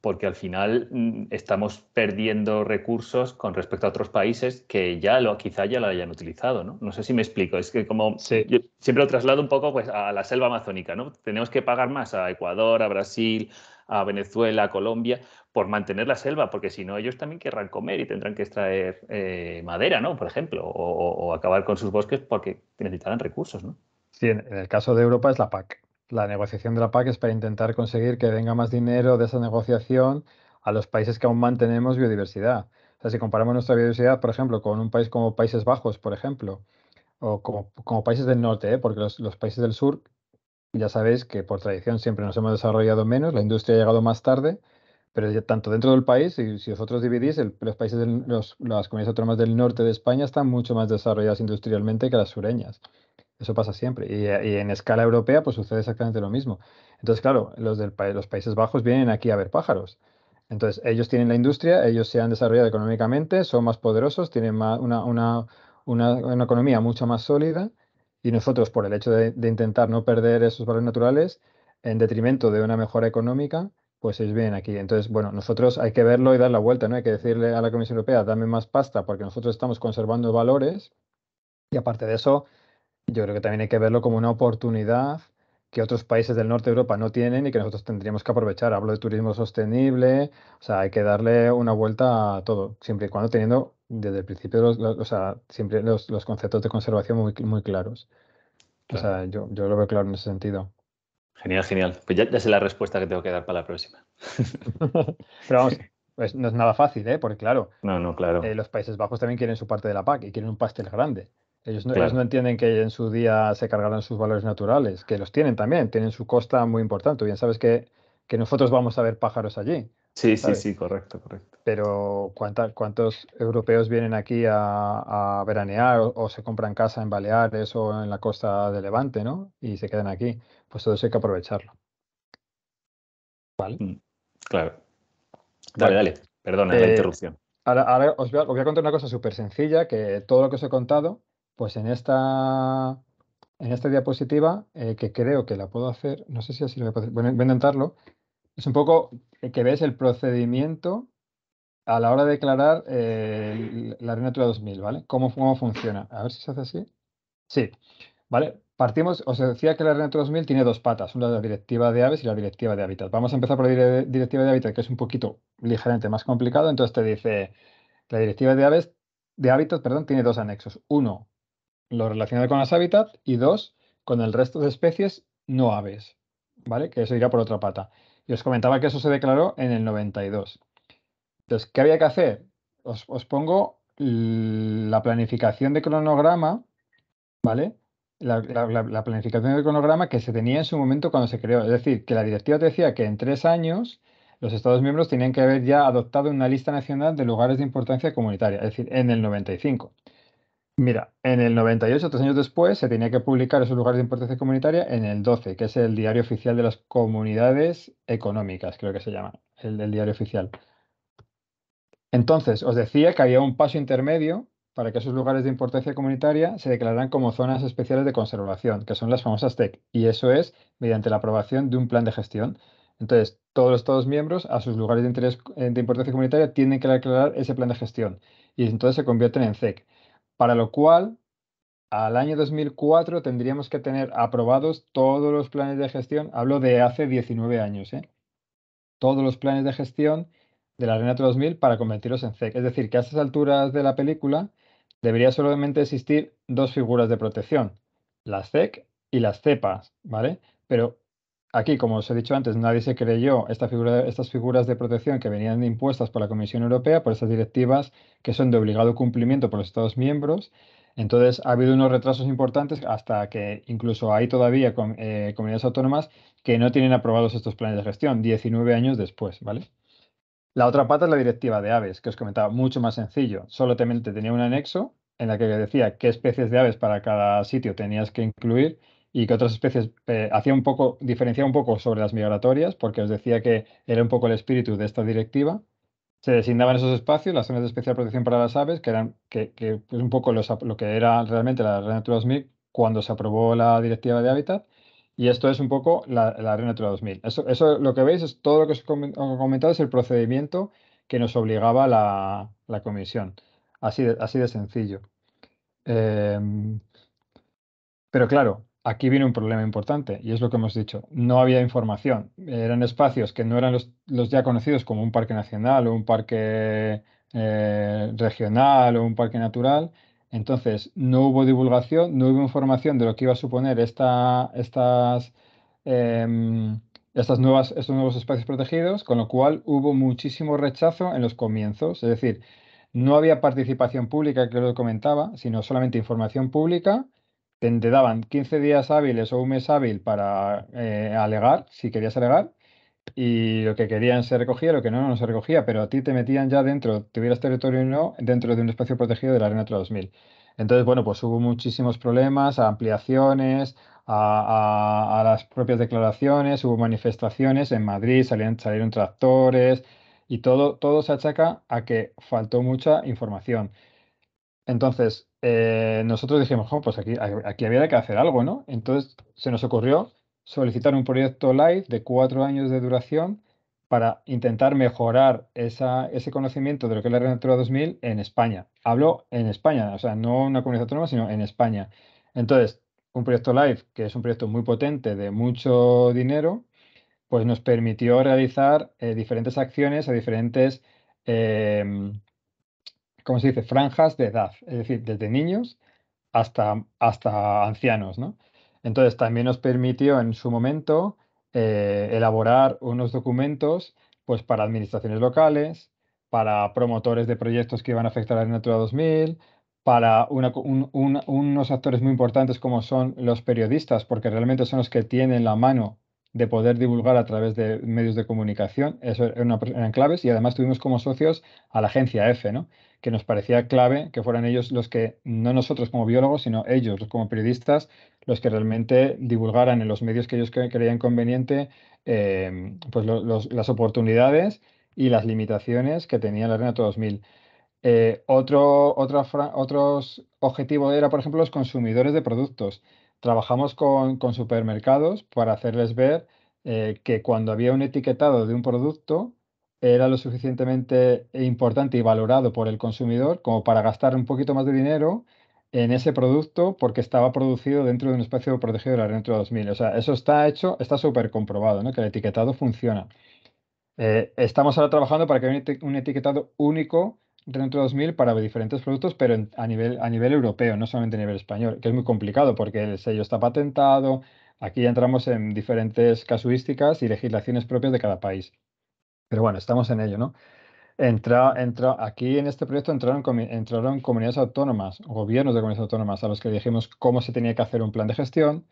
porque al final mm, estamos perdiendo recursos con respecto a otros países que ya lo, quizá ya lo hayan utilizado, ¿no? sé si me explico, es que como siempre lo traslado un poco pues, a la selva amazónica, ¿no? Tenemos que pagar más a Ecuador, a Brasil, a Venezuela, a Colombia, por mantener la selva, porque si no ellos también querrán comer y tendrán que extraer eh, madera, ¿no? Por ejemplo, o, acabar con sus bosques porque necesitarán recursos, ¿no? Sí, en el caso de Europa es la PAC. La negociación de la PAC es para intentar conseguir que venga más dinero de esa negociación a los países que aún mantenemos biodiversidad. O sea, si comparamos nuestra biodiversidad, por ejemplo, con un país como Países Bajos, por ejemplo, o como, como países del norte, ¿eh? porque los, los países del sur, ya sabéis que por tradición siempre nos hemos desarrollado menos, la industria ha llegado más tarde, pero tanto dentro del país, si, si vosotros dividís, los países las comunidades autónomas del norte de España están mucho más desarrolladas industrialmente que las sureñas. Eso pasa siempre. Y, en escala europea, pues sucede exactamente lo mismo. Entonces, claro, los, del, los Países Bajos vienen aquí a ver pájaros. Entonces, ellos tienen la industria, ellos se han desarrollado económicamente, son más poderosos, tienen una, una, una, una, economía mucho más sólida. Y nosotros, por el hecho de intentar no perder esos valores naturales, en detrimento de una mejora económica, pues es bien aquí. Entonces, bueno, nosotros hay que verlo y dar la vuelta, ¿no? Hay que decirle a la Comisión Europea, dame más pasta porque nosotros estamos conservando valores y aparte de eso, yo creo que también hay que verlo como una oportunidad que otros países del norte de Europa no tienen y que nosotros tendríamos que aprovechar. Hablo de turismo sostenible, o sea, hay que darle una vuelta a todo, siempre y cuando teniendo desde el principio los, siempre los, conceptos de conservación muy, muy claros. O sea, yo lo veo claro en ese sentido. Genial, genial. Pues ya, sé la respuesta que tengo que dar para la próxima. Pero vamos, pues no es nada fácil, ¿eh? Porque claro, no, no, claro. Eh, los Países Bajos también quieren su parte de la PAC y quieren un pastel grande. Ellos no, entienden que en su día se cargarán sus valores naturales, que los tienen también, tienen su costa muy importante. Bien sabes que, que nosotros vamos a ver pájaros allí. Sí, sí, sí, correcto, correcto. Pero ¿cuánta, ¿cuántos europeos vienen aquí a, veranear o, o, se compran casa en Baleares o en la costa de Levante, ¿no? Y se quedan aquí pues todo eso hay que aprovecharlo. ¿Vale? Mm, claro. Dale, dale. Perdona la eh, interrupción. Ahora, os, voy a, contar una cosa súper sencilla, que todo lo que os he contado, pues en esta, en esta diapositiva, eh, que creo que la puedo hacer, no sé si así lo voy a poder, voy a intentarlo, es un poco que ves el procedimiento a la hora de declarar eh, la Red 2000, ¿vale? ¿Cómo, ¿Cómo funciona? A ver si se hace así. Sí, ¿vale? Partimos, os decía que la RN 2000 tiene dos patas, una la directiva de aves y la directiva de hábitat. Vamos a empezar por la directiva de hábitat, que es un poquito ligeramente más complicado. Entonces te dice, la directiva de aves, de hábitat, perdón, tiene dos anexos. Uno, lo relacionado con las hábitats y dos, con el resto de especies no aves, ¿vale? Que eso irá por otra pata. Y os comentaba que eso se declaró en el 92. Entonces, ¿qué había que hacer? Os, os pongo la planificación de cronograma, ¿vale? la, planificación del cronograma que se tenía en su momento cuando se creó. Es decir, que la directiva decía que en tres años los Estados miembros tenían que haber ya adoptado una lista nacional de lugares de importancia comunitaria, es decir, en el 95. Mira, en el 98, tres años después, se tenía que publicar esos lugares de importancia comunitaria en el 12, que es el diario oficial de las comunidades económicas, creo que se llama, el, el diario oficial. Entonces, os decía que había un paso intermedio para que esos lugares de importancia comunitaria se declararan como zonas especiales de conservación, que son las famosas TEC, y eso es mediante la aprobación de un plan de gestión. Entonces, todos los Estados miembros a sus lugares de, interés, eh, de importancia comunitaria tienen que declarar ese plan de gestión y entonces se convierten en CEC, para lo cual al año 2004 tendríamos que tener aprobados todos los planes de gestión, hablo de hace 19 años, ¿eh? todos los planes de gestión de la Arena 2000 para convertirlos en CEC. Es decir, que a estas alturas de la película debería solamente existir dos figuras de protección, las CEC y las cepas, ¿vale? Pero aquí, como os he dicho antes, nadie se creyó estas figuras de protección que venían impuestas por la Comisión Europea, por estas directivas que son de obligado cumplimiento por los Estados miembros. Entonces, ha habido unos retrasos importantes hasta que incluso hay todavía eh, comunidades autónomas que no tienen aprobados estos planes de gestión, 19 años después, ¿vale? La otra pata es la directiva de aves, que os comentaba, mucho más sencillo. Solamente tenía un anexo en la que decía qué especies de aves para cada sitio tenías que incluir y que otras especies eh, hacía un poco, diferenciaba un poco sobre las migratorias, porque os decía que era un poco el espíritu de esta directiva. Se designaban esos espacios, las zonas de especial protección para las aves, que eran que, pues, un poco lo que era realmente la Red Natura 2000 cuando se aprobó la directiva de hábitat y esto es un poco la, Red Natura 2000. Eso, eso lo que veis es todo lo que os he comentado es el procedimiento que nos obligaba la, la comisión. Así de, así de sencillo. Em, pero claro, aquí viene un problema importante y es lo que hemos dicho. No había información. Eran espacios que no eran los, ya conocidos como un parque nacional o un parque eh, regional o un parque natural, entonces, no hubo divulgación, no hubo información de lo que iba a suponer esta, estas, em, estas nuevas, estos nuevos espacios protegidos, con lo cual hubo muchísimo rechazo en los comienzos. Es decir, no había participación pública, que lo comentaba, sino solamente información pública. Te, daban 15 días hábiles o un mes hábil para eh, alegar, si querías alegar, y lo que querían se recogía, lo que no, no se recogía, pero a ti te metían ya dentro, tuvieras territorio o no, dentro de un espacio protegido de la Arena 2000. Entonces, bueno, pues hubo muchísimos problemas, a ampliaciones, a, las propias declaraciones, hubo manifestaciones en Madrid, salieron tractores y todo, todo se achaca a que faltó mucha información. Entonces, eh, nosotros dijimos, pues aquí, aquí había que hacer algo, ¿no? Entonces se nos ocurrió solicitar un proyecto live de cuatro años de duración para intentar mejorar ese conocimiento de lo que es la red 2000 en España. Hablo en España, o sea, no una comunidad autónoma, sino en España. Entonces, un proyecto live, que es un proyecto muy potente de mucho dinero, pues nos permitió realizar eh, diferentes acciones a diferentes, em, ¿cómo se dice?, franjas de edad, es decir, desde niños hasta, hasta ancianos, ¿no? Entonces, también nos permitió en su momento eh, elaborar unos documentos pues, para administraciones locales, para promotores de proyectos que iban a afectar a la Natura 2000, para unos actores muy importantes como son los periodistas, porque realmente son los que tienen la mano de poder divulgar a través de medios de comunicación, eso eran, claves, y además tuvimos como socios a la agencia EFE, ¿no? que nos parecía clave que fueran ellos los que, no nosotros como biólogos, sino ellos como periodistas, los que realmente divulgaran en los medios que ellos creían conveniente em, pues las oportunidades y las limitaciones que tenía la Renato 2000. Eh, otro, objetivo era, por ejemplo, los consumidores de productos. Trabajamos con, supermercados para hacerles ver eh, que cuando había un etiquetado de un producto era lo suficientemente importante y valorado por el consumidor como para gastar un poquito más de dinero en ese producto porque estaba producido dentro de un espacio protegido de la de 2000. O sea, eso está hecho, está súper comprobado, ¿no? que el etiquetado funciona. Eh, estamos ahora trabajando para que haya un, etiquetado único de 2000 para diferentes productos, pero a, nivel, a nivel europeo, no solamente a nivel español, que es muy complicado porque el sello está patentado, aquí entramos en diferentes casuísticas y legislaciones propias de cada país. Pero bueno, estamos en ello, ¿no? Entra, entra, aquí en este proyecto entraron, entraron comunidades autónomas, gobiernos de comunidades autónomas, a los que dijimos cómo se tenía que hacer un plan de gestión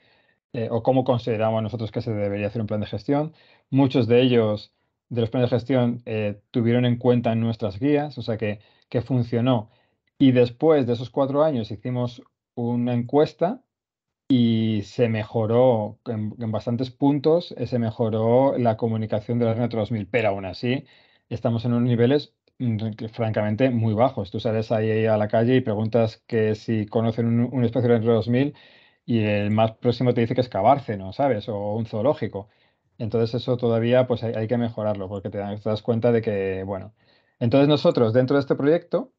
eh, o cómo consideramos nosotros que se debería hacer un plan de gestión. Muchos de ellos de los planes de gestión eh, tuvieron en cuenta nuestras guías, o sea que, funcionó. Y después de esos cuatro años hicimos una encuesta y se mejoró en, bastantes puntos, eh, se mejoró la comunicación de la Natura 2000, pero aún así estamos en unos niveles mm, francamente muy bajos. Tú sales ahí a la calle y preguntas que si conocen un, espacio de la 2000 y el más próximo te dice que es no ¿sabes? O un zoológico. Entonces eso todavía pues hay, que mejorarlo porque te, das cuenta de que, bueno, entonces nosotros dentro de este proyecto,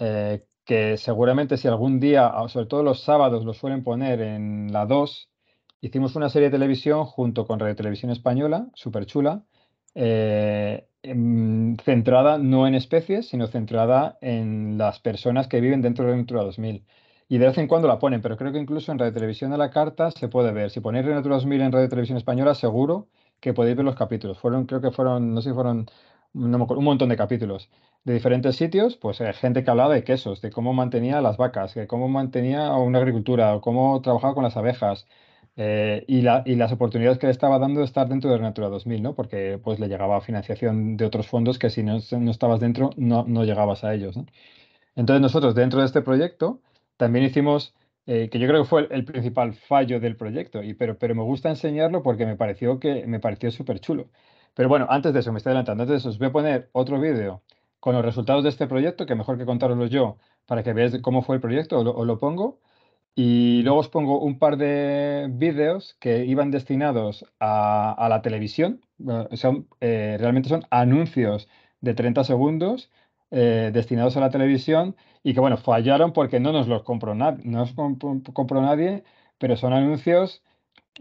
eh, que seguramente si algún día, ah, sobre todo los sábados, lo suelen poner en la 2, hicimos una serie de televisión junto con Radio Televisión Española, súper chula, eh, em, centrada no en especies, sino centrada en las personas que viven dentro de Natura 2000 y de vez en cuando la ponen, pero creo que incluso en Radio Televisión de la Carta se puede ver. Si ponéis Renatura 2000 en Radio Televisión Española, seguro que podéis ver los capítulos. Fueron, creo que fueron, no sé si fueron no me acuerdo, un montón de capítulos de diferentes sitios, pues eh, gente que hablaba de quesos, de cómo mantenía las vacas, de cómo mantenía una agricultura, o cómo trabajaba con las abejas. Eh, y, las oportunidades que le estaba dando de estar dentro de Renatura 2000, ¿no? Porque pues le llegaba financiación de otros fondos que si no, estabas dentro no, no llegabas a ellos, Entonces nosotros dentro de este proyecto también hicimos, eh, que yo creo que fue el, principal fallo del proyecto, y, pero, pero me gusta enseñarlo porque me pareció, que, me pareció súper chulo. Pero bueno, antes de eso, me estoy adelantando, antes de eso os voy a poner otro vídeo con los resultados de este proyecto, que mejor que contároslo yo para que veáis cómo fue el proyecto, os lo, pongo. Y luego os pongo un par de vídeos que iban destinados a, a la televisión. Son, eh, realmente son anuncios de 30 segundos eh, destinados a la televisión y que, bueno, fallaron porque no nos los compró, nadie, compró nadie, pero son anuncios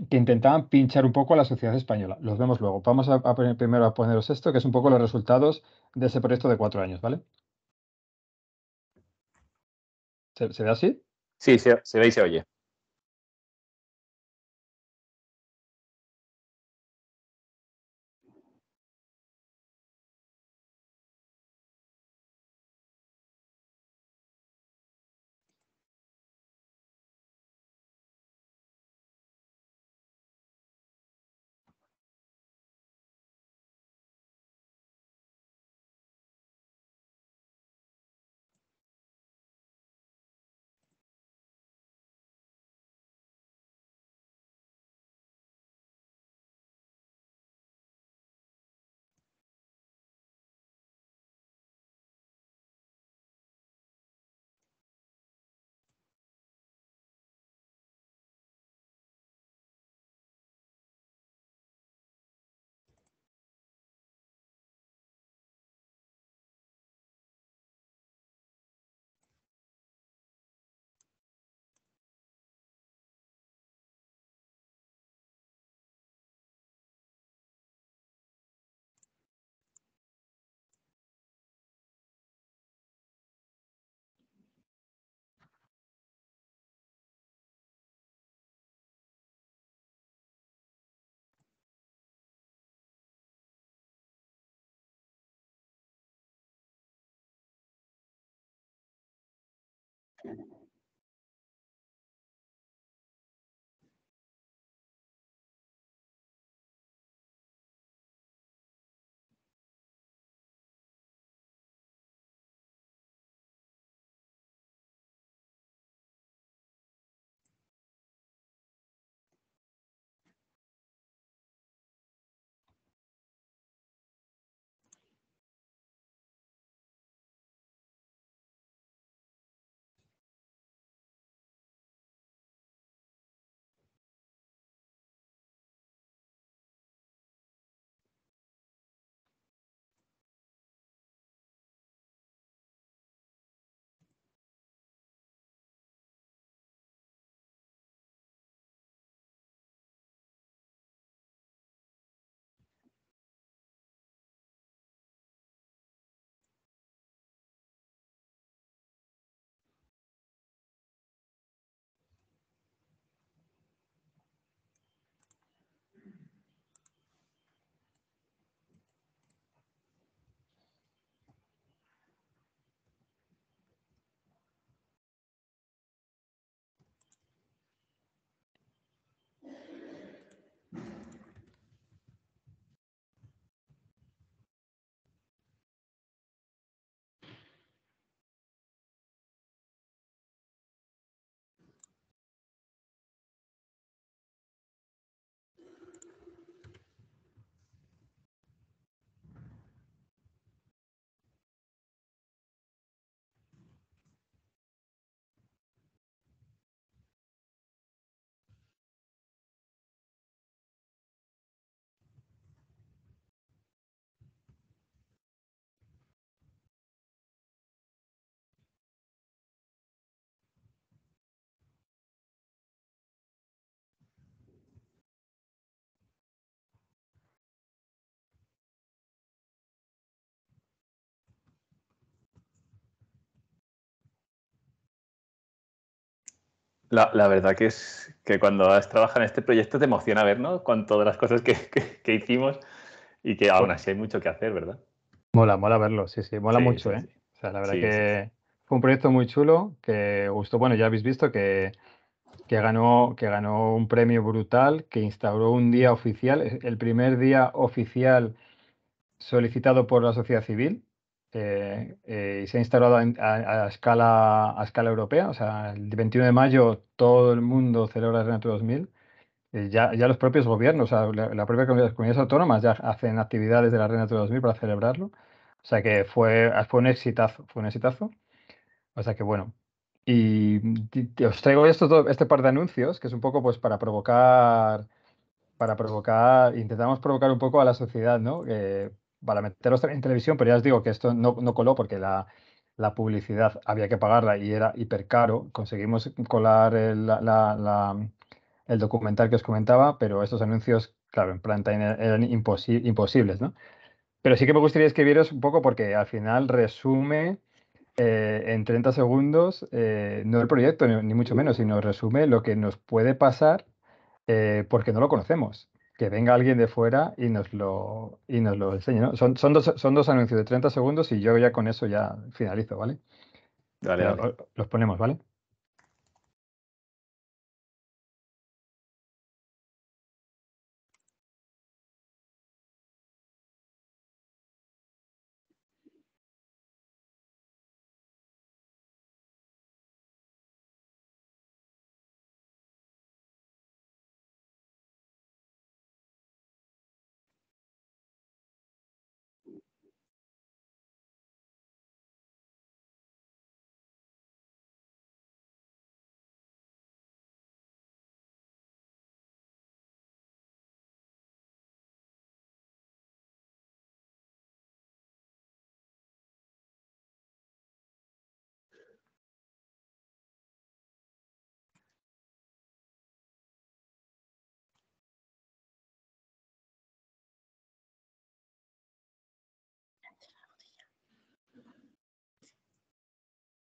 que intentaban pinchar un poco a la sociedad española. Los vemos luego. Vamos a, primero a poneros esto, que es un poco los resultados de ese proyecto de cuatro años, ¿vale? ¿Se, ve así? Sí, se, se ve y se oye. La, verdad que es que cuando has en este proyecto te emociona ver, ¿no? Con todas las cosas que, hicimos y que aún así hay mucho que hacer, ¿verdad? Mola, mola verlo, sí, sí, mola mucho, ¿eh? O sea, la verdad que fue un proyecto muy chulo que gustó, bueno, ya habéis visto que, ganó, que ganó un premio brutal, que instauró un día oficial, el primer día oficial solicitado por la sociedad civil, eh, eh, y se ha instalado a, escala, a escala europea. O sea, el 21 de mayo todo el mundo celebra el 2000. Eh, ya, ya los propios gobiernos, o sea, la, propia comunidades autónomas ya hacen actividades de la Renato 2000 para celebrarlo. O sea que fue, fue un exitazo, fue un exitazo. O sea que bueno. Y, os traigo esto, este par de anuncios, que es un poco pues para provocar, para provocar, intentamos provocar un poco a la sociedad, ¿no? para meteros en televisión, pero ya os digo que esto no, coló porque la, publicidad había que pagarla y era hipercaro. Conseguimos colar el, documental que os comentaba, pero estos anuncios, claro, en planta eran imposibles, Pero sí que me gustaría escribiros un poco porque al final resume eh, en 30 segundos, eh, no el proyecto, ni, mucho menos, sino resume lo que nos puede pasar eh, porque no lo conocemos que venga alguien de fuera y nos lo, y nos lo enseñe. ¿no? Son, son, dos, son dos anuncios de 30 segundos y yo ya con eso ya finalizo, ¿vale? Los ponemos, ¿vale?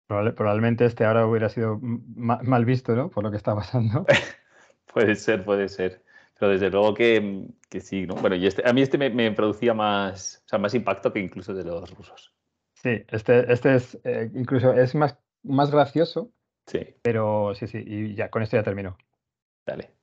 Probablemente este ahora hubiera sido mal visto, ¿no? Por lo que está pasando. puede ser, puede ser. Pero desde luego que, que sí, ¿no? Bueno, y este, a mí este me, producía más, o sea, más impacto que incluso de los rusos. Sí, este, este es eh, incluso es más, más gracioso. Sí. Pero sí, sí, y ya con esto ya termino. Dale.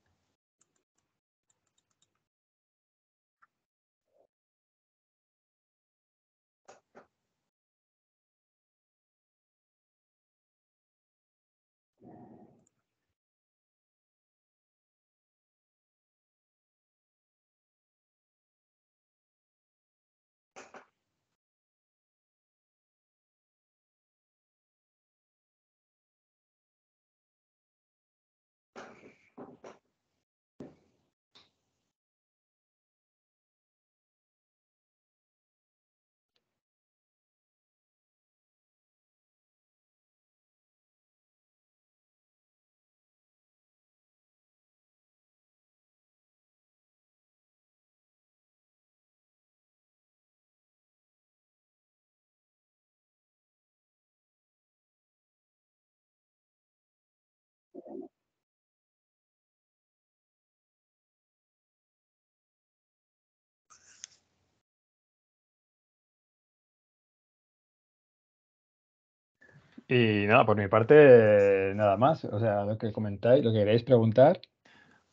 Y nada, por mi parte, nada más. O sea, lo que comentáis, lo que queréis preguntar.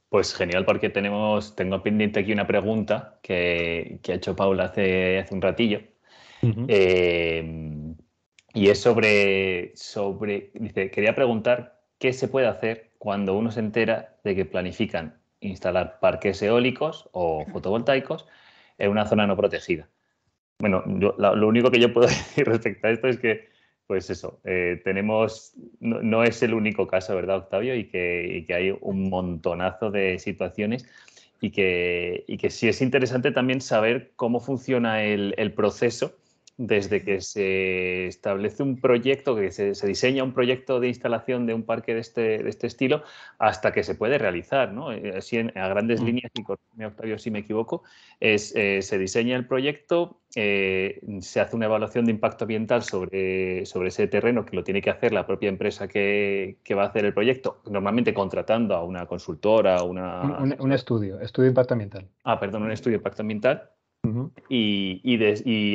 Pues genial, porque tenemos, tengo pendiente aquí una pregunta que, ha hecho Paula hace, hace un ratillo. Eh, y es sobre, sobre, dice, quería preguntar qué se puede hacer cuando uno se entera de que planifican instalar parques eólicos o fotovoltaicos en una zona no protegida. Bueno, lo único que yo puedo decir respecto a esto es que pues eso, eh, tenemos, no, es el único caso, ¿verdad, Octavio? Y que, hay un montonazo de situaciones y que, que sí es interesante también saber cómo funciona el proceso desde que se establece un proyecto, que se, diseña un proyecto de instalación de un parque de este, este estilo, hasta que se puede realizar, ¿no? Eh, así a grandes mm. líneas, y Octavio si me equivoco, es, eh, se diseña el proyecto, eh, se hace una evaluación de impacto ambiental sobre, ese terreno que lo tiene que hacer la propia empresa que, va a hacer el proyecto, normalmente contratando a una consultora, una... Un, un estudio, estudio de impacto ambiental. Ah, perdón, un estudio de impacto ambiental y,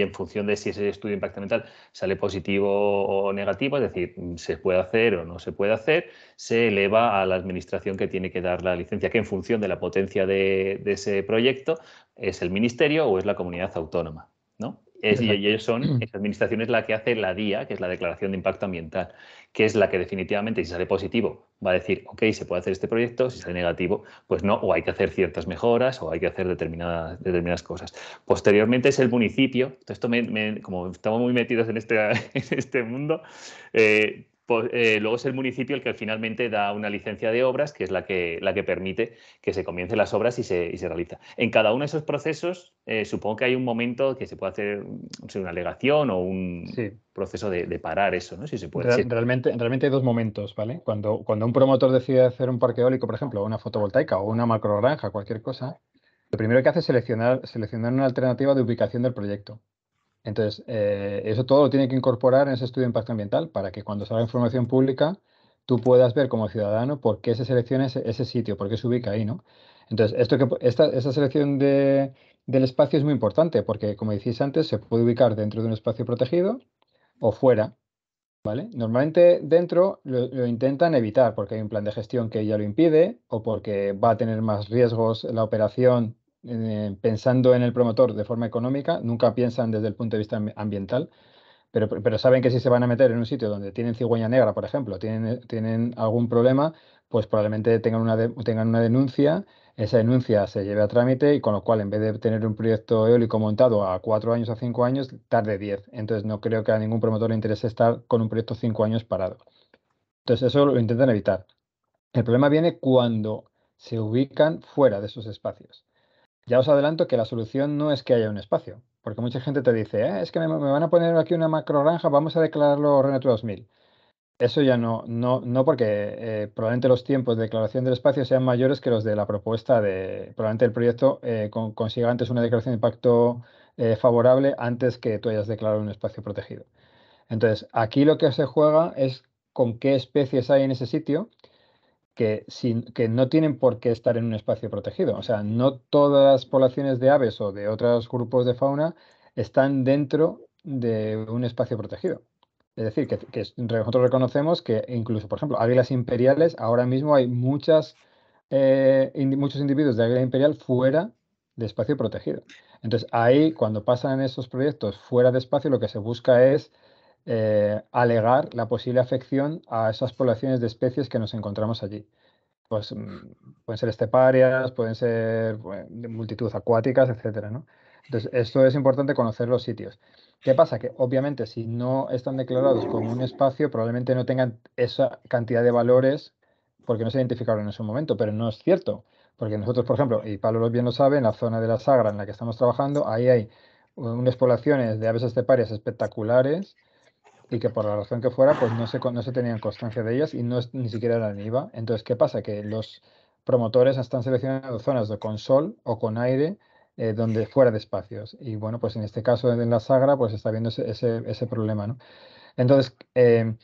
en función de si ese estudio de impacto ambiental sale positivo o negativo, es decir, se puede hacer o no se puede hacer, se eleva a la administración que tiene que dar la licencia, que en función de la potencia de ese proyecto es el ministerio o es la comunidad autónoma y ellos son, esa administración es la que hace la DIA, que es la Declaración de Impacto Ambiental, que es la que definitivamente, si sale positivo, va a decir, ok, se puede hacer este proyecto, si sale negativo, pues no, o hay que hacer ciertas mejoras, o hay que hacer determinadas, determinadas cosas. Posteriormente es el municipio, esto me, como estamos muy metidos en este, este mundo, eh, pues, eh, luego es el municipio el que finalmente da una licencia de obras, que es la que, la que permite que se comiencen las obras y se, se realiza. En cada uno de esos procesos, eh, supongo que hay un momento que se puede hacer una alegación o un proceso de, parar eso, ¿no? Si se puede. realmente, hay dos momentos, ¿vale? Cuando, cuando un promotor decide hacer un parque eólico, por ejemplo, una fotovoltaica o una macrogranja, cualquier cosa, lo primero que hace es seleccionar, seleccionar una alternativa de ubicación del proyecto. Entonces, eh, eso todo lo tiene que incorporar en ese estudio de impacto ambiental para que cuando salga información pública tú puedas ver como ciudadano por qué se selecciona ese, sitio, por qué se ubica ahí, ¿no? Entonces, esto que, esta, selección del espacio es muy importante porque, como decís antes, se puede ubicar dentro de un espacio protegido o fuera, ¿vale? Normalmente dentro lo, intentan evitar porque hay un plan de gestión que ya lo impide o porque va a tener más riesgos la operación eh, pensando en el promotor de forma económica, nunca piensan desde el punto de vista ambiental, pero, saben que si se van a meter en un sitio donde tienen cigüeña negra, por ejemplo, tienen, algún problema, pues probablemente tengan una, tengan una denuncia, esa denuncia se lleve a trámite y con lo cual en vez de tener un proyecto eólico montado a cuatro años o cinco años, tarde diez. Entonces no creo que a ningún promotor le interese estar con un proyecto cinco años parado. Entonces eso lo intentan evitar. El problema viene cuando se ubican fuera de esos espacios. Ya os adelanto que la solución no es que haya un espacio, porque mucha gente te dice, eh, es que me, van a poner aquí una macro granja, vamos a declararlo Renatura 2000. Eso ya no, no, no porque eh, probablemente los tiempos de declaración del espacio sean mayores que los de la propuesta de, probablemente el proyecto eh, consiga antes una declaración de impacto favorable antes que tú hayas declarado un espacio protegido. Entonces, aquí lo que se juega es con qué especies hay en ese sitio que, sin, que no tienen por qué estar en un espacio protegido. O sea, no todas las poblaciones de aves o de otros grupos de fauna están dentro de un espacio protegido. Es decir, que, nosotros reconocemos que incluso, por ejemplo, águilas imperiales, ahora mismo hay muchas, eh, muchos individuos de águila imperial fuera de espacio protegido. Entonces, ahí, cuando pasan esos proyectos fuera de espacio, lo que se busca es eh, alegar la posible afección a esas poblaciones de especies que nos encontramos allí. Pues mm, pueden ser esteparias, pueden ser pues, multitud acuáticas, etcétera, Entonces, esto es importante conocer los sitios. ¿Qué pasa? Que obviamente si no están declarados como un espacio, probablemente no tengan esa cantidad de valores porque no se identificaron en su momento, pero no es cierto. Porque nosotros, por ejemplo, y Pablo bien lo sabe, en la zona de la Sagra en la que estamos trabajando, ahí hay unas poblaciones de aves esteparias espectaculares y que por la razón que fuera, pues no se, no se tenían constancia de ellas y no ni siquiera eran IVA. Entonces, ¿qué pasa? Que los promotores están seleccionando zonas de con sol o con aire eh, donde fuera de espacios. Y bueno, pues en este caso en la Sagra, pues está viendo ese, problema, Entonces, em,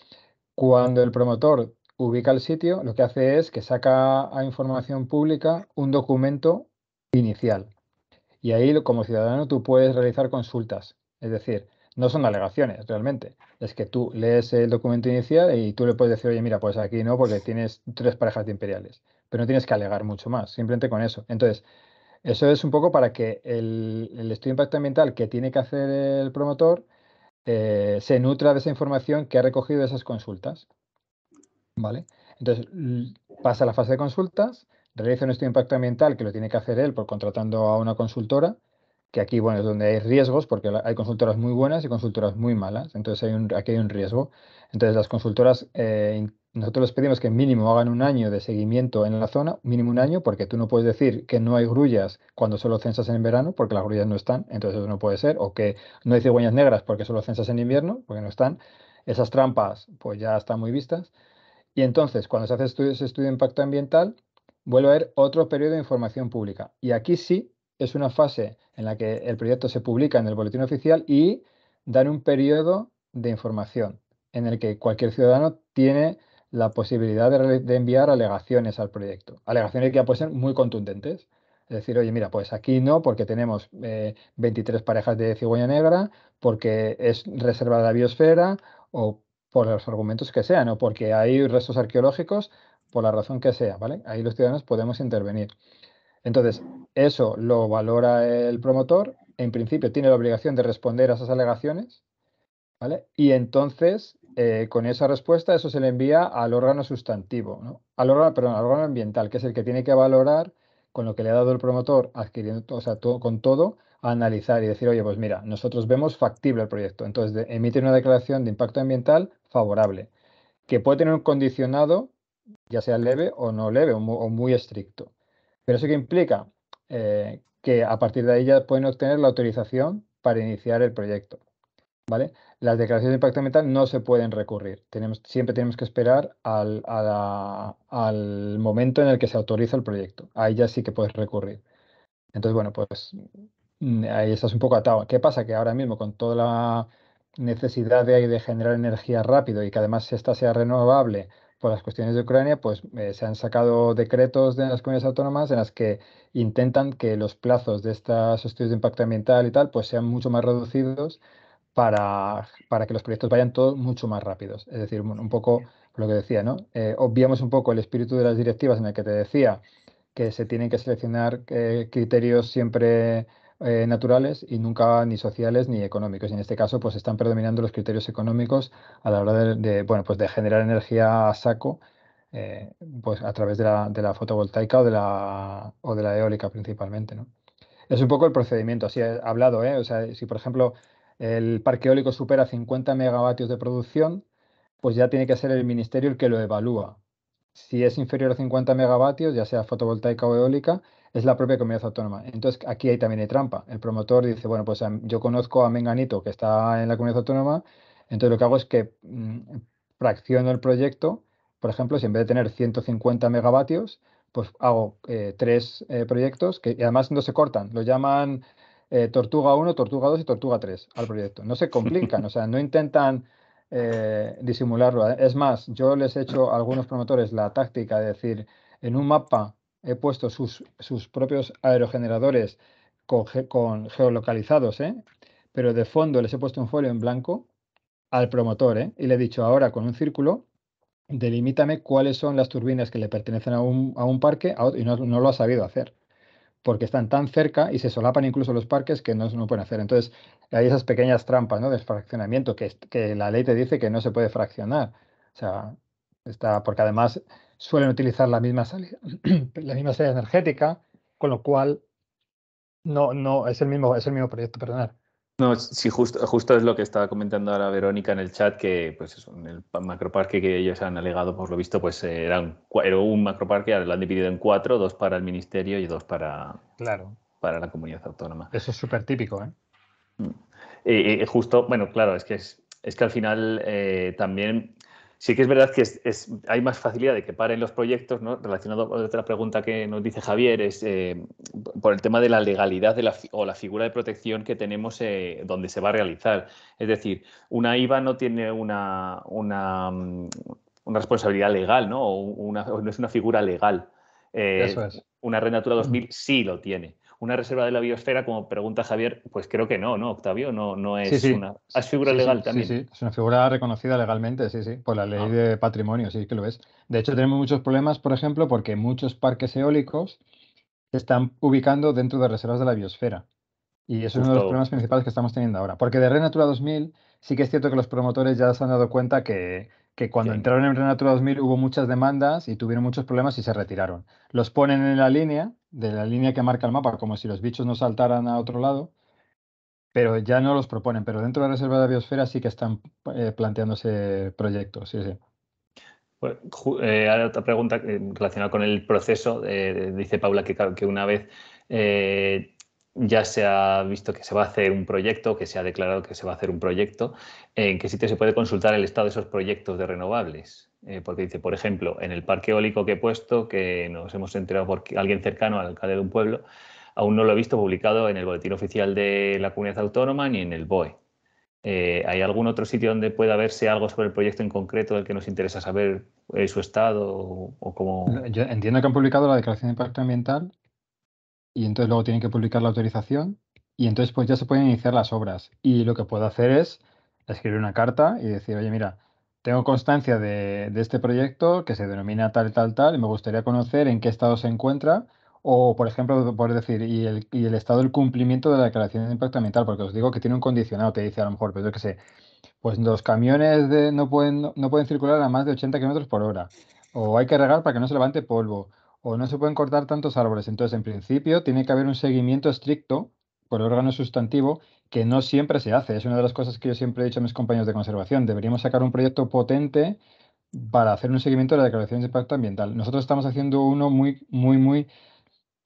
cuando el promotor ubica el sitio, lo que hace es que saca a información pública un documento inicial. Y ahí, como ciudadano, tú puedes realizar consultas. Es decir, no son alegaciones realmente. Es que tú lees el documento inicial y tú le puedes decir, oye, mira, pues aquí no, porque tienes tres parejas de imperiales. Pero no tienes que alegar mucho más, simplemente con eso. Entonces, eso es un poco para que el, estudio de impacto ambiental que tiene que hacer el promotor eh, se nutra de esa información que ha recogido de esas consultas. ¿Vale? Entonces, pasa la fase de consultas, realiza un estudio de impacto ambiental que lo tiene que hacer él por contratando a una consultora que aquí, bueno, es donde hay riesgos, porque hay consultoras muy buenas y consultoras muy malas, entonces hay un, aquí hay un riesgo. Entonces las consultoras, eh, nosotros les pedimos que mínimo hagan un año de seguimiento en la zona, mínimo un año, porque tú no puedes decir que no hay grullas cuando solo censas en verano, porque las grullas no están, entonces eso no puede ser, o que no hay cigüeñas negras porque solo censas en invierno, porque no están. Esas trampas, pues ya están muy vistas. Y entonces, cuando se hace ese estudio de impacto ambiental, vuelve a haber otro periodo de información pública. Y aquí sí es una fase en la que el proyecto se publica en el boletín oficial y dan un periodo de información en el que cualquier ciudadano tiene la posibilidad de, enviar alegaciones al proyecto. Alegaciones que ya pueden ser muy contundentes. Es decir, oye, mira, pues aquí no, porque tenemos 23 eh, parejas de cigüeña negra, porque es reserva de la biosfera, o por los argumentos que sean, o porque hay restos arqueológicos, por la razón que sea, ¿vale? Ahí los ciudadanos podemos intervenir. Entonces, eso lo valora el promotor, en principio tiene la obligación de responder a esas alegaciones, ¿vale? Y entonces, eh, con esa respuesta, eso se le envía al órgano sustantivo, Al órgano, perdón, al órgano ambiental, que es el que tiene que valorar con lo que le ha dado el promotor, adquiriendo, o sea, todo, con todo, analizar y decir, oye, pues mira, nosotros vemos factible el proyecto. Entonces, emite una declaración de impacto ambiental favorable, que puede tener un condicionado, ya sea leve o no leve, o muy estricto. Pero eso que implica eh, que a partir de ahí ya pueden obtener la autorización para iniciar el proyecto. ¿Vale? Las declaraciones de impacto ambiental no se pueden recurrir. siempre tenemos que esperar al, momento en el que se autoriza el proyecto. Ahí ya sí que puedes recurrir. Entonces, bueno, pues mm, ahí estás un poco atado. ¿Qué pasa? Que ahora mismo con toda la necesidad de, de generar energía rápido y que además esta sea renovable por las cuestiones de Ucrania, pues eh, se han sacado decretos de las comunidades autónomas en las que intentan que los plazos de estos estudios de impacto ambiental y tal, pues sean mucho más reducidos para, para que los proyectos vayan todos mucho más rápidos. Es decir, un, poco lo que decía, ¿no? Eh, obviamos un poco el espíritu de las directivas en el que te decía que se tienen que seleccionar eh, criterios siempre eh, naturales y nunca ni sociales ni económicos. Y en este caso, pues están predominando los criterios económicos a la hora de, bueno, pues de generar energía a saco, eh, pues a través de la, de la, fotovoltaica o de la, eólica principalmente, Es un poco el procedimiento, así he eh, hablado, O sea, si por ejemplo el parque eólico supera 50 megavatios de producción, pues ya tiene que ser el ministerio el que lo evalúa. Si es inferior a 50 megavatios, ya sea fotovoltaica o eólica, es la propia comunidad autónoma. Entonces, aquí también hay trampa. El promotor dice, bueno, pues yo conozco a Menganito que está en la comunidad autónoma, entonces lo que hago es que mm, fracciono el proyecto, por ejemplo, si en vez de tener 150 megavatios, pues hago eh, tres eh, proyectos que además no se cortan, lo llaman eh, Tortuga 1, Tortuga 2 y Tortuga 3 al proyecto. No se complican, o sea, no intentan disimularlo. Es más, yo les he hecho a algunos promotores la táctica de decir, en un mapa he puesto sus, sus propios aerogeneradores con, geolocalizados, ¿eh? pero de fondo les he puesto un folio en blanco al promotor ¿eh? y le he dicho ahora con un círculo, delimítame cuáles son las turbinas que le pertenecen a un, a un parque y no, lo ha sabido hacer, porque están tan cerca y se solapan incluso los parques que no, no pueden hacer. Entonces hay esas pequeñas trampas ¿no? de fraccionamiento que, que la ley te dice que no se puede fraccionar. O sea, está, porque además suelen utilizar la misma salida, la misma salida energética, con lo cual no, no, es el mismo, es el mismo proyecto, perdonar. No, sí, justo, justo es lo que estaba comentando ahora Verónica en el chat, que pues en el macroparque que ellos han alegado, por lo visto, pues eh, era un, un macroparque, ahora lo han dividido en cuatro, dos para el ministerio y dos para, claro. para la comunidad autónoma. Eso es súper típico, ¿eh? Mm. Eh, ¿eh? Justo, bueno, claro, es que es, que al final también Sí que es verdad que hay más facilidad de que paren los proyectos, ¿no? Relacionado con otra pregunta que nos dice Javier, es eh, por el tema de la legalidad de o la figura de protección que tenemos eh, donde se va a realizar. Es decir, una IVA no tiene una, una, mm, responsabilidad legal, ¿no? O una, no es una figura legal. Eh, una Red Natura 2000 sí lo tiene una reserva de la biosfera, como pregunta Javier, pues creo que no, ¿no, Octavio? No, no es una. Es figura legal también. Sí, sí, es una figura reconocida legalmente, sí, sí, por la ley ah. de patrimonio, sí que lo es. De hecho, tenemos muchos problemas, por ejemplo, porque muchos parques eólicos se están ubicando dentro de reservas de la biosfera. Y eso es uno de los problemas principales que estamos teniendo ahora. Porque de Renatura Natura 2000 sí que es cierto que los promotores ya se han dado cuenta que que cuando entraron en Renatura 2000 hubo muchas demandas y tuvieron muchos problemas y se retiraron. Los ponen en la línea, de la línea que marca el mapa, como si los bichos no saltaran a otro lado, pero ya no los proponen. Pero dentro de la Reserva de Biosfera sí que están eh, planteándose proyectos, sí, sí. Eh, otra pregunta eh, relacionada con el proceso. dice Paula que, una vez ya se ha visto que se va a hacer un proyecto, que se ha declarado que se va a hacer un proyecto, en qué sitio se puede consultar el estado de esos proyectos de renovables. Eh, porque dice, por ejemplo, en el parque eólico que he puesto, que nos hemos enterado por alguien cercano al alcalde de un pueblo, aún no lo he visto publicado en el boletín oficial de la comunidad autónoma ni en el BOE. Eh, ¿Hay algún otro sitio donde pueda verse algo sobre el proyecto en concreto del que nos interesa saber eh, su estado o, o cómo...? Yo entiendo que han publicado la declaración de impacto ambiental y entonces luego tienen que publicar la autorización y entonces pues ya se pueden iniciar las obras. Y lo que puedo hacer es escribir una carta y decir, oye, mira, tengo constancia de, este proyecto que se denomina tal, tal, tal, y me gustaría conocer en qué estado se encuentra. O, por ejemplo, por decir, y el, el estado del cumplimiento de la declaración de impacto ambiental, porque os digo que tiene un condicionado, te dice a lo mejor, pero pues, yo qué sé, pues los camiones no, pueden, no pueden circular a más de 80 kilómetros por hora, o hay que regar para que no se levante polvo, o no se pueden cortar tantos árboles. Entonces, en principio, tiene que haber un seguimiento estricto por órgano sustantivo que no siempre se hace. Es una de las cosas que yo siempre he dicho a mis compañeros de conservación. Deberíamos sacar un proyecto potente para hacer un seguimiento de la declaración de impacto ambiental. Nosotros estamos haciendo uno muy, muy, muy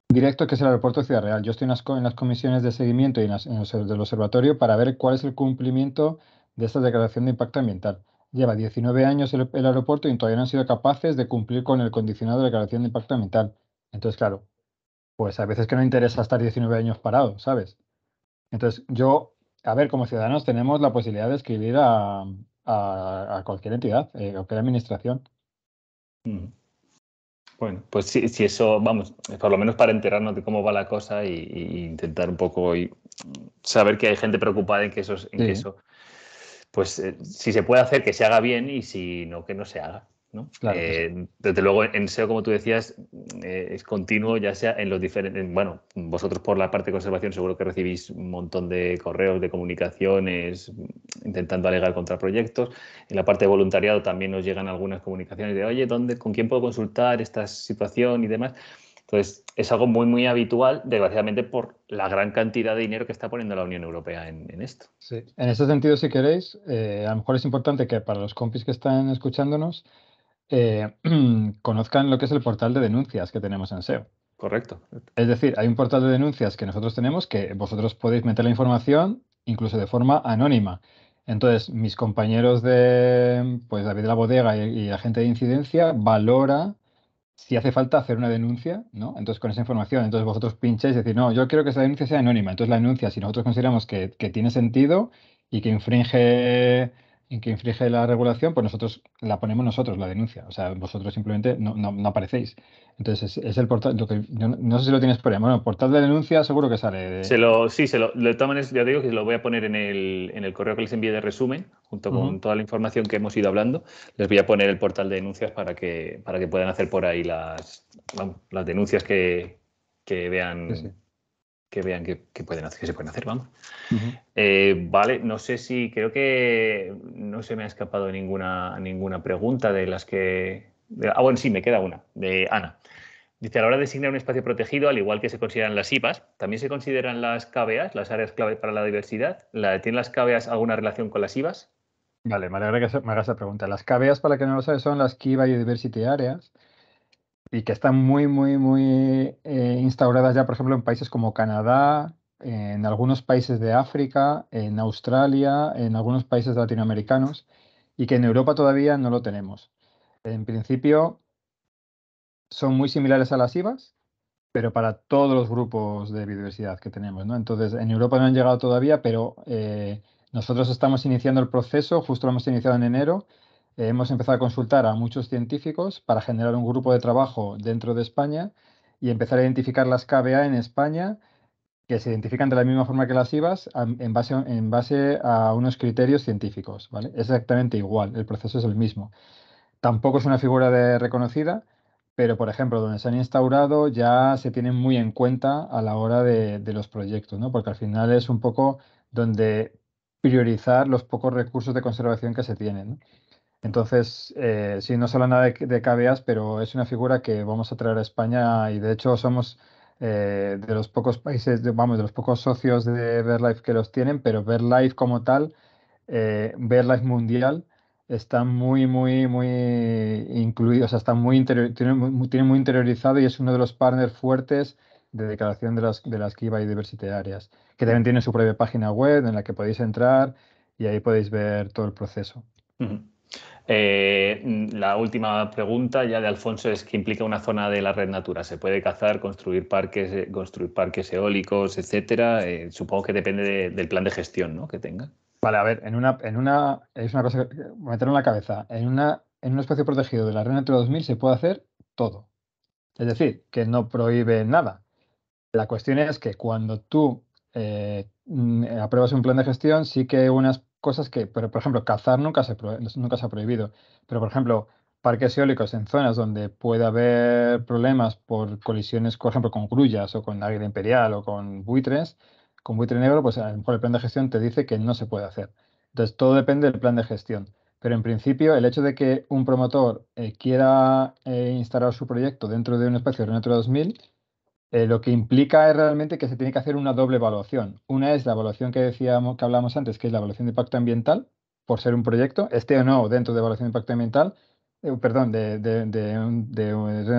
directo, que es el aeropuerto de Ciudad Real. Yo estoy en las, comisiones de seguimiento y en, del observatorio para ver cuál es el cumplimiento de esta declaración de impacto ambiental. Lleva 19 años el, aeropuerto y todavía no han sido capaces de cumplir con el condicionado de declaración de impacto ambiental. Entonces, claro, pues a veces que no interesa estar 19 años parado, ¿sabes? Entonces, yo, a ver, como ciudadanos tenemos la posibilidad de escribir a, cualquier entidad, a eh, cualquier administración. Mm. Bueno, pues si, eso, vamos, por lo menos para enterarnos de cómo va la cosa e intentar un poco saber que hay gente preocupada en que, eso que eso pues eh, si se puede hacer, que se haga bien y si no, que no se haga. ¿no? Eh, desde luego, en SEO, como tú decías, eh, es continuo, ya sea en los diferentes. Bueno, vosotros por la parte de conservación seguro que recibís un montón de correos, de comunicaciones, intentando alegar contra proyectos. En la parte de voluntariado también nos llegan algunas comunicaciones de, oye, ¿dónde, ¿con quién puedo consultar esta situación y demás? Entonces, es algo muy, muy habitual, desgraciadamente, por la gran cantidad de dinero que está poniendo la Unión Europea en, esto. Sí, en ese sentido, si queréis, eh, a lo mejor es importante que para los compis que están escuchándonos eh, conozcan lo que es el portal de denuncias que tenemos en SEO. Correcto, Es decir, hay un portal de denuncias que nosotros tenemos que vosotros podéis meter la información incluso de forma anónima. Entonces, mis compañeros de pues, David de la Bodega y, y la gente de incidencia valora si hace falta hacer una denuncia, ¿no? Entonces con esa información, entonces vosotros pincháis y decís, no, yo quiero que esa denuncia sea anónima. Entonces la denuncia, si nosotros consideramos que, que tiene sentido y que infringe en que infringe la regulación, pues nosotros la ponemos nosotros, la denuncia. O sea, vosotros simplemente no, aparecéis. Entonces, es, el portal, no, sé si lo tienes por ahí. Bueno, portal de denuncia seguro que sale. Se sí, se lo, toman. ya digo que lo voy a poner en el, en el correo que les envíe de resumen, junto con toda la información que hemos ido hablando. Les voy a poner el portal de denuncias para que, para que puedan hacer por ahí las, las denuncias que, vean que vean qué pueden, se pueden hacer, vamos. Eh, vale, no sé si, creo que no se me ha escapado ninguna, ninguna pregunta de las que... ah, bueno, sí, me queda una, de Ana. Dice, a la hora de designar un espacio protegido, al igual que se consideran las IVAs, también se consideran las KBAs, las áreas clave para la diversidad. ¿Tienen las KBAs alguna relación con las IVAs? Vale, me alegra que me hagas esa pregunta. Las KBAs, para que no lo sabe, son las Key Biodiversity Areas, y que están muy, muy, muy eh, instauradas ya, por ejemplo, en países como Canadá, en algunos países de África, en Australia, en algunos países latinoamericanos, y que en Europa todavía no lo tenemos. En principio, son muy similares a las IVAs, pero para todos los grupos de biodiversidad que tenemos. ¿no? Entonces, en Europa no han llegado todavía, pero eh, nosotros estamos iniciando el proceso, justo lo hemos iniciado en enero, hemos empezado a consultar a muchos científicos para generar un grupo de trabajo dentro de España y empezar a identificar las KBA en España que se identifican de la misma forma que las IVAs en base, en base a unos criterios científicos. Es exactamente igual, el proceso es el mismo. Tampoco es una figura reconocida, pero por ejemplo, donde se han instaurado ya se tienen muy en cuenta a la hora de, los proyectos, ¿no? porque al final es un poco donde priorizar los pocos recursos de conservación que se tienen. ¿no? Entonces, eh, sí, no solo nada de, KBAs, pero es una figura que vamos a traer a España y de hecho somos eh, de los pocos países, vamos, de los pocos socios de Verlife que los tienen, pero Verlife como tal, eh, Verlife Mundial, está muy, muy, muy incluido, o sea, está muy, interior, tiene, muy interiorizado y es uno de los partners fuertes de declaración de las, de las Diversity Areas, que también tiene su propia página web en la que podéis entrar y ahí podéis ver todo el proceso. Eh, la última pregunta ya de Alfonso es que implica una zona de la red natura. ¿Se puede cazar, construir parques, eh, construir parques eólicos, etcétera? Eh, supongo que depende del plan de gestión ¿no? que tenga. Vale, a ver, en una, en una, es una cosa que meter en la cabeza. En, una, en un espacio protegido de la red Natura 2000 se puede hacer todo. Es decir, que no prohíbe nada. La cuestión es que cuando tú mm, apruebas un plan de gestión, sí que unas cosas que, pero por ejemplo, cazar nunca se, nunca se ha prohibido. Pero por ejemplo, parques eólicos en zonas donde puede haber problemas por colisiones, por ejemplo, con grullas o con águila imperial o con buitres, con buitre negro, pues a lo mejor el plan de gestión te dice que no se puede hacer. Entonces, todo depende del plan de gestión. Pero en principio, el hecho de que un promotor eh, quiera eh, instalar su proyecto dentro de un espacio de Natura 2000 eh, lo que implica es realmente que se tiene que hacer una doble evaluación. Una es la evaluación que decíamos, que hablábamos antes, que es la evaluación de impacto ambiental, por ser un proyecto, esté o no dentro de evaluación de impacto ambiental, eh, perdón, de, de, de,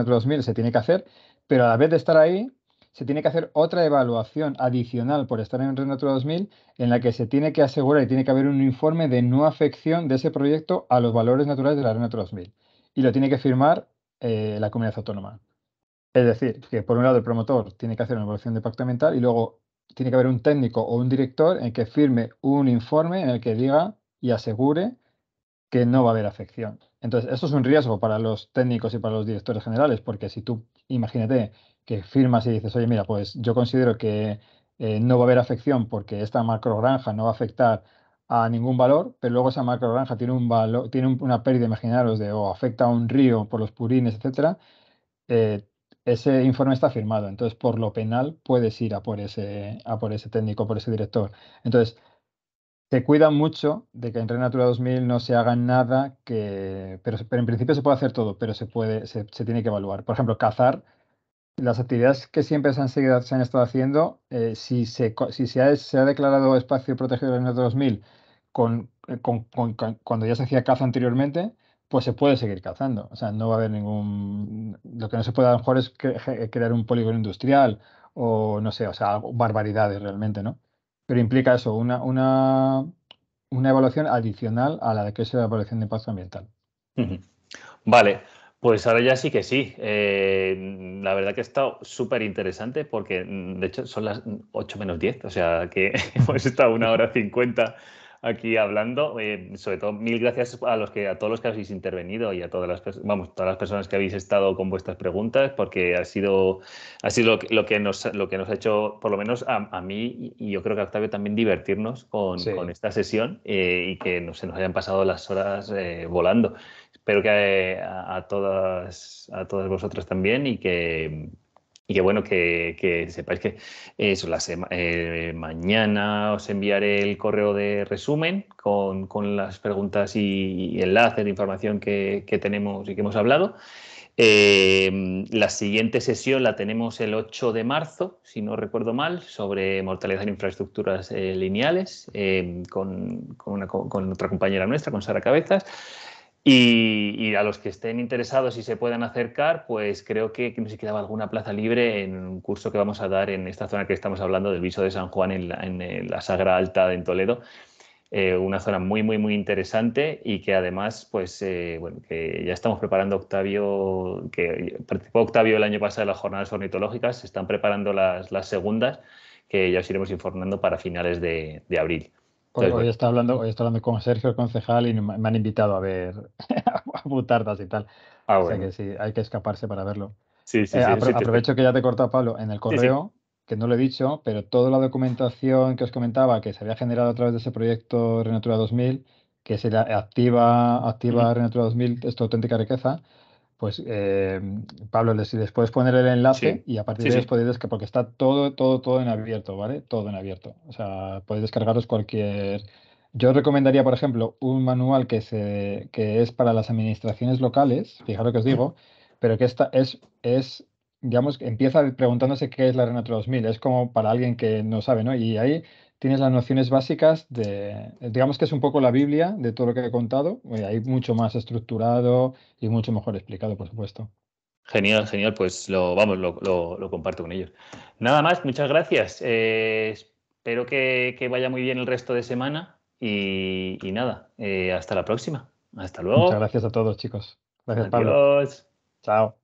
2000 se tiene que hacer, pero a la vez de estar ahí, se tiene que hacer otra evaluación adicional por estar en Renatura 2000 en la que se tiene que asegurar y tiene que haber un informe de no afección de ese proyecto a los valores naturales de la Renatura 2000. Y lo tiene que firmar eh, la comunidad autónoma. Es decir, que por un lado el promotor tiene que hacer una evaluación de pacto ambiental y luego tiene que haber un técnico o un director en que firme un informe en el que diga y asegure que no va a haber afección. Entonces, esto es un riesgo para los técnicos y para los directores generales, porque si tú imagínate que firmas y dices, oye, mira, pues yo considero que eh, no va a haber afección porque esta macrogranja no va a afectar a ningún valor, pero luego esa macrogranja tiene un tiene una pérdida, imaginaros, de o afecta a un río por los purines, etcétera, eh, ese informe está firmado, entonces por lo penal puedes ir a por ese, a por ese técnico, por ese director. Entonces, se cuida mucho de que en Renatura 2000 no se haga nada que... Pero, en principio se puede hacer todo, pero se, puede, se, tiene que evaluar. Por ejemplo, cazar las actividades que siempre se han, se han estado haciendo, eh, si, se, si se, ha, declarado espacio protegido de Natura 2000 eh, cuando ya se hacía caza anteriormente, pues se puede seguir cazando. O sea, no va a haber ningún... Lo que no se puede a lo mejor es crear un polígono industrial o no sé, o sea, barbaridades realmente, ¿no? Pero implica eso, una, una, evaluación adicional a la de que es la evaluación de impacto ambiental. Vale, pues ahora ya sí que sí. Eh, la verdad que ha estado súper interesante porque, mm, de hecho, son las 8 menos 10, o sea que hemos estado una hora 50 aquí hablando. Eh, sobre todo, mil gracias a, los que, a todos los que habéis intervenido y a todas las, vamos, todas las personas que habéis estado con vuestras preguntas, porque ha sido, ha sido lo, que nos, lo que nos ha hecho, por lo menos a, mí y yo creo que a Octavio también, divertirnos con, esta sesión eh, y que se nos hayan pasado las horas eh, volando. Espero que a, todas, a todas vosotras también y que y que bueno, que, que sepáis que eso, la eh, mañana os enviaré el correo de resumen con, las preguntas y, enlaces de información que, tenemos y que hemos hablado. Eh, la siguiente sesión la tenemos el 8 de marzo, si no recuerdo mal, sobre mortalidad en infraestructuras eh, lineales con, con, con otra compañera nuestra, con Sara Cabezas. Y, a los que estén interesados y se puedan acercar, pues creo que, que, no quedaba alguna plaza libre en un curso que vamos a dar en esta zona que estamos hablando del Viso de San Juan en la, Sagra Alta en Toledo. Eh, una zona muy, muy, muy interesante y que además, pues, eh, bueno, que ya estamos preparando Octavio, que participó Octavio el año pasado en las jornadas ornitológicas, se están preparando las, segundas, que ya os iremos informando para finales de abril. Hoy, está hablando, hoy hablando con Sergio, el concejal, y me han invitado a ver a butardas y tal. Ah, O sea que sí, hay que escaparse para verlo. Sí, sí, eh, sí, aprovecho que ya te he Pablo, en el correo, que no lo he dicho, pero toda la documentación que os comentaba que se había generado a través de ese proyecto Renatura 2000, que se activa, activa Renatura 2000, esta auténtica riqueza, pues eh, Pablo, si les puedes poner el enlace y a partir de ahí podéis porque está todo, todo, todo en abierto, ¿vale? Todo en abierto. O sea, podéis descargaros cualquier. Yo recomendaría, por ejemplo, un manual que, se, que es para las administraciones locales, fijaros que os digo, pero que esta es, es, digamos, empieza preguntándose qué es la Renatura 2000, es como para alguien que no sabe, ¿no? Y ahí tienes las nociones básicas de, digamos que es un poco la Biblia de todo lo que he contado, eh, Hay mucho más estructurado y mucho mejor explicado, por supuesto. Genial, genial, pues lo vamos, lo, comparto con ellos. Nada más, muchas gracias. Eh, espero que, vaya muy bien el resto de semana y, nada, eh, hasta la próxima. Hasta luego. Muchas gracias a todos, chicos. Gracias, Adiós. Chao.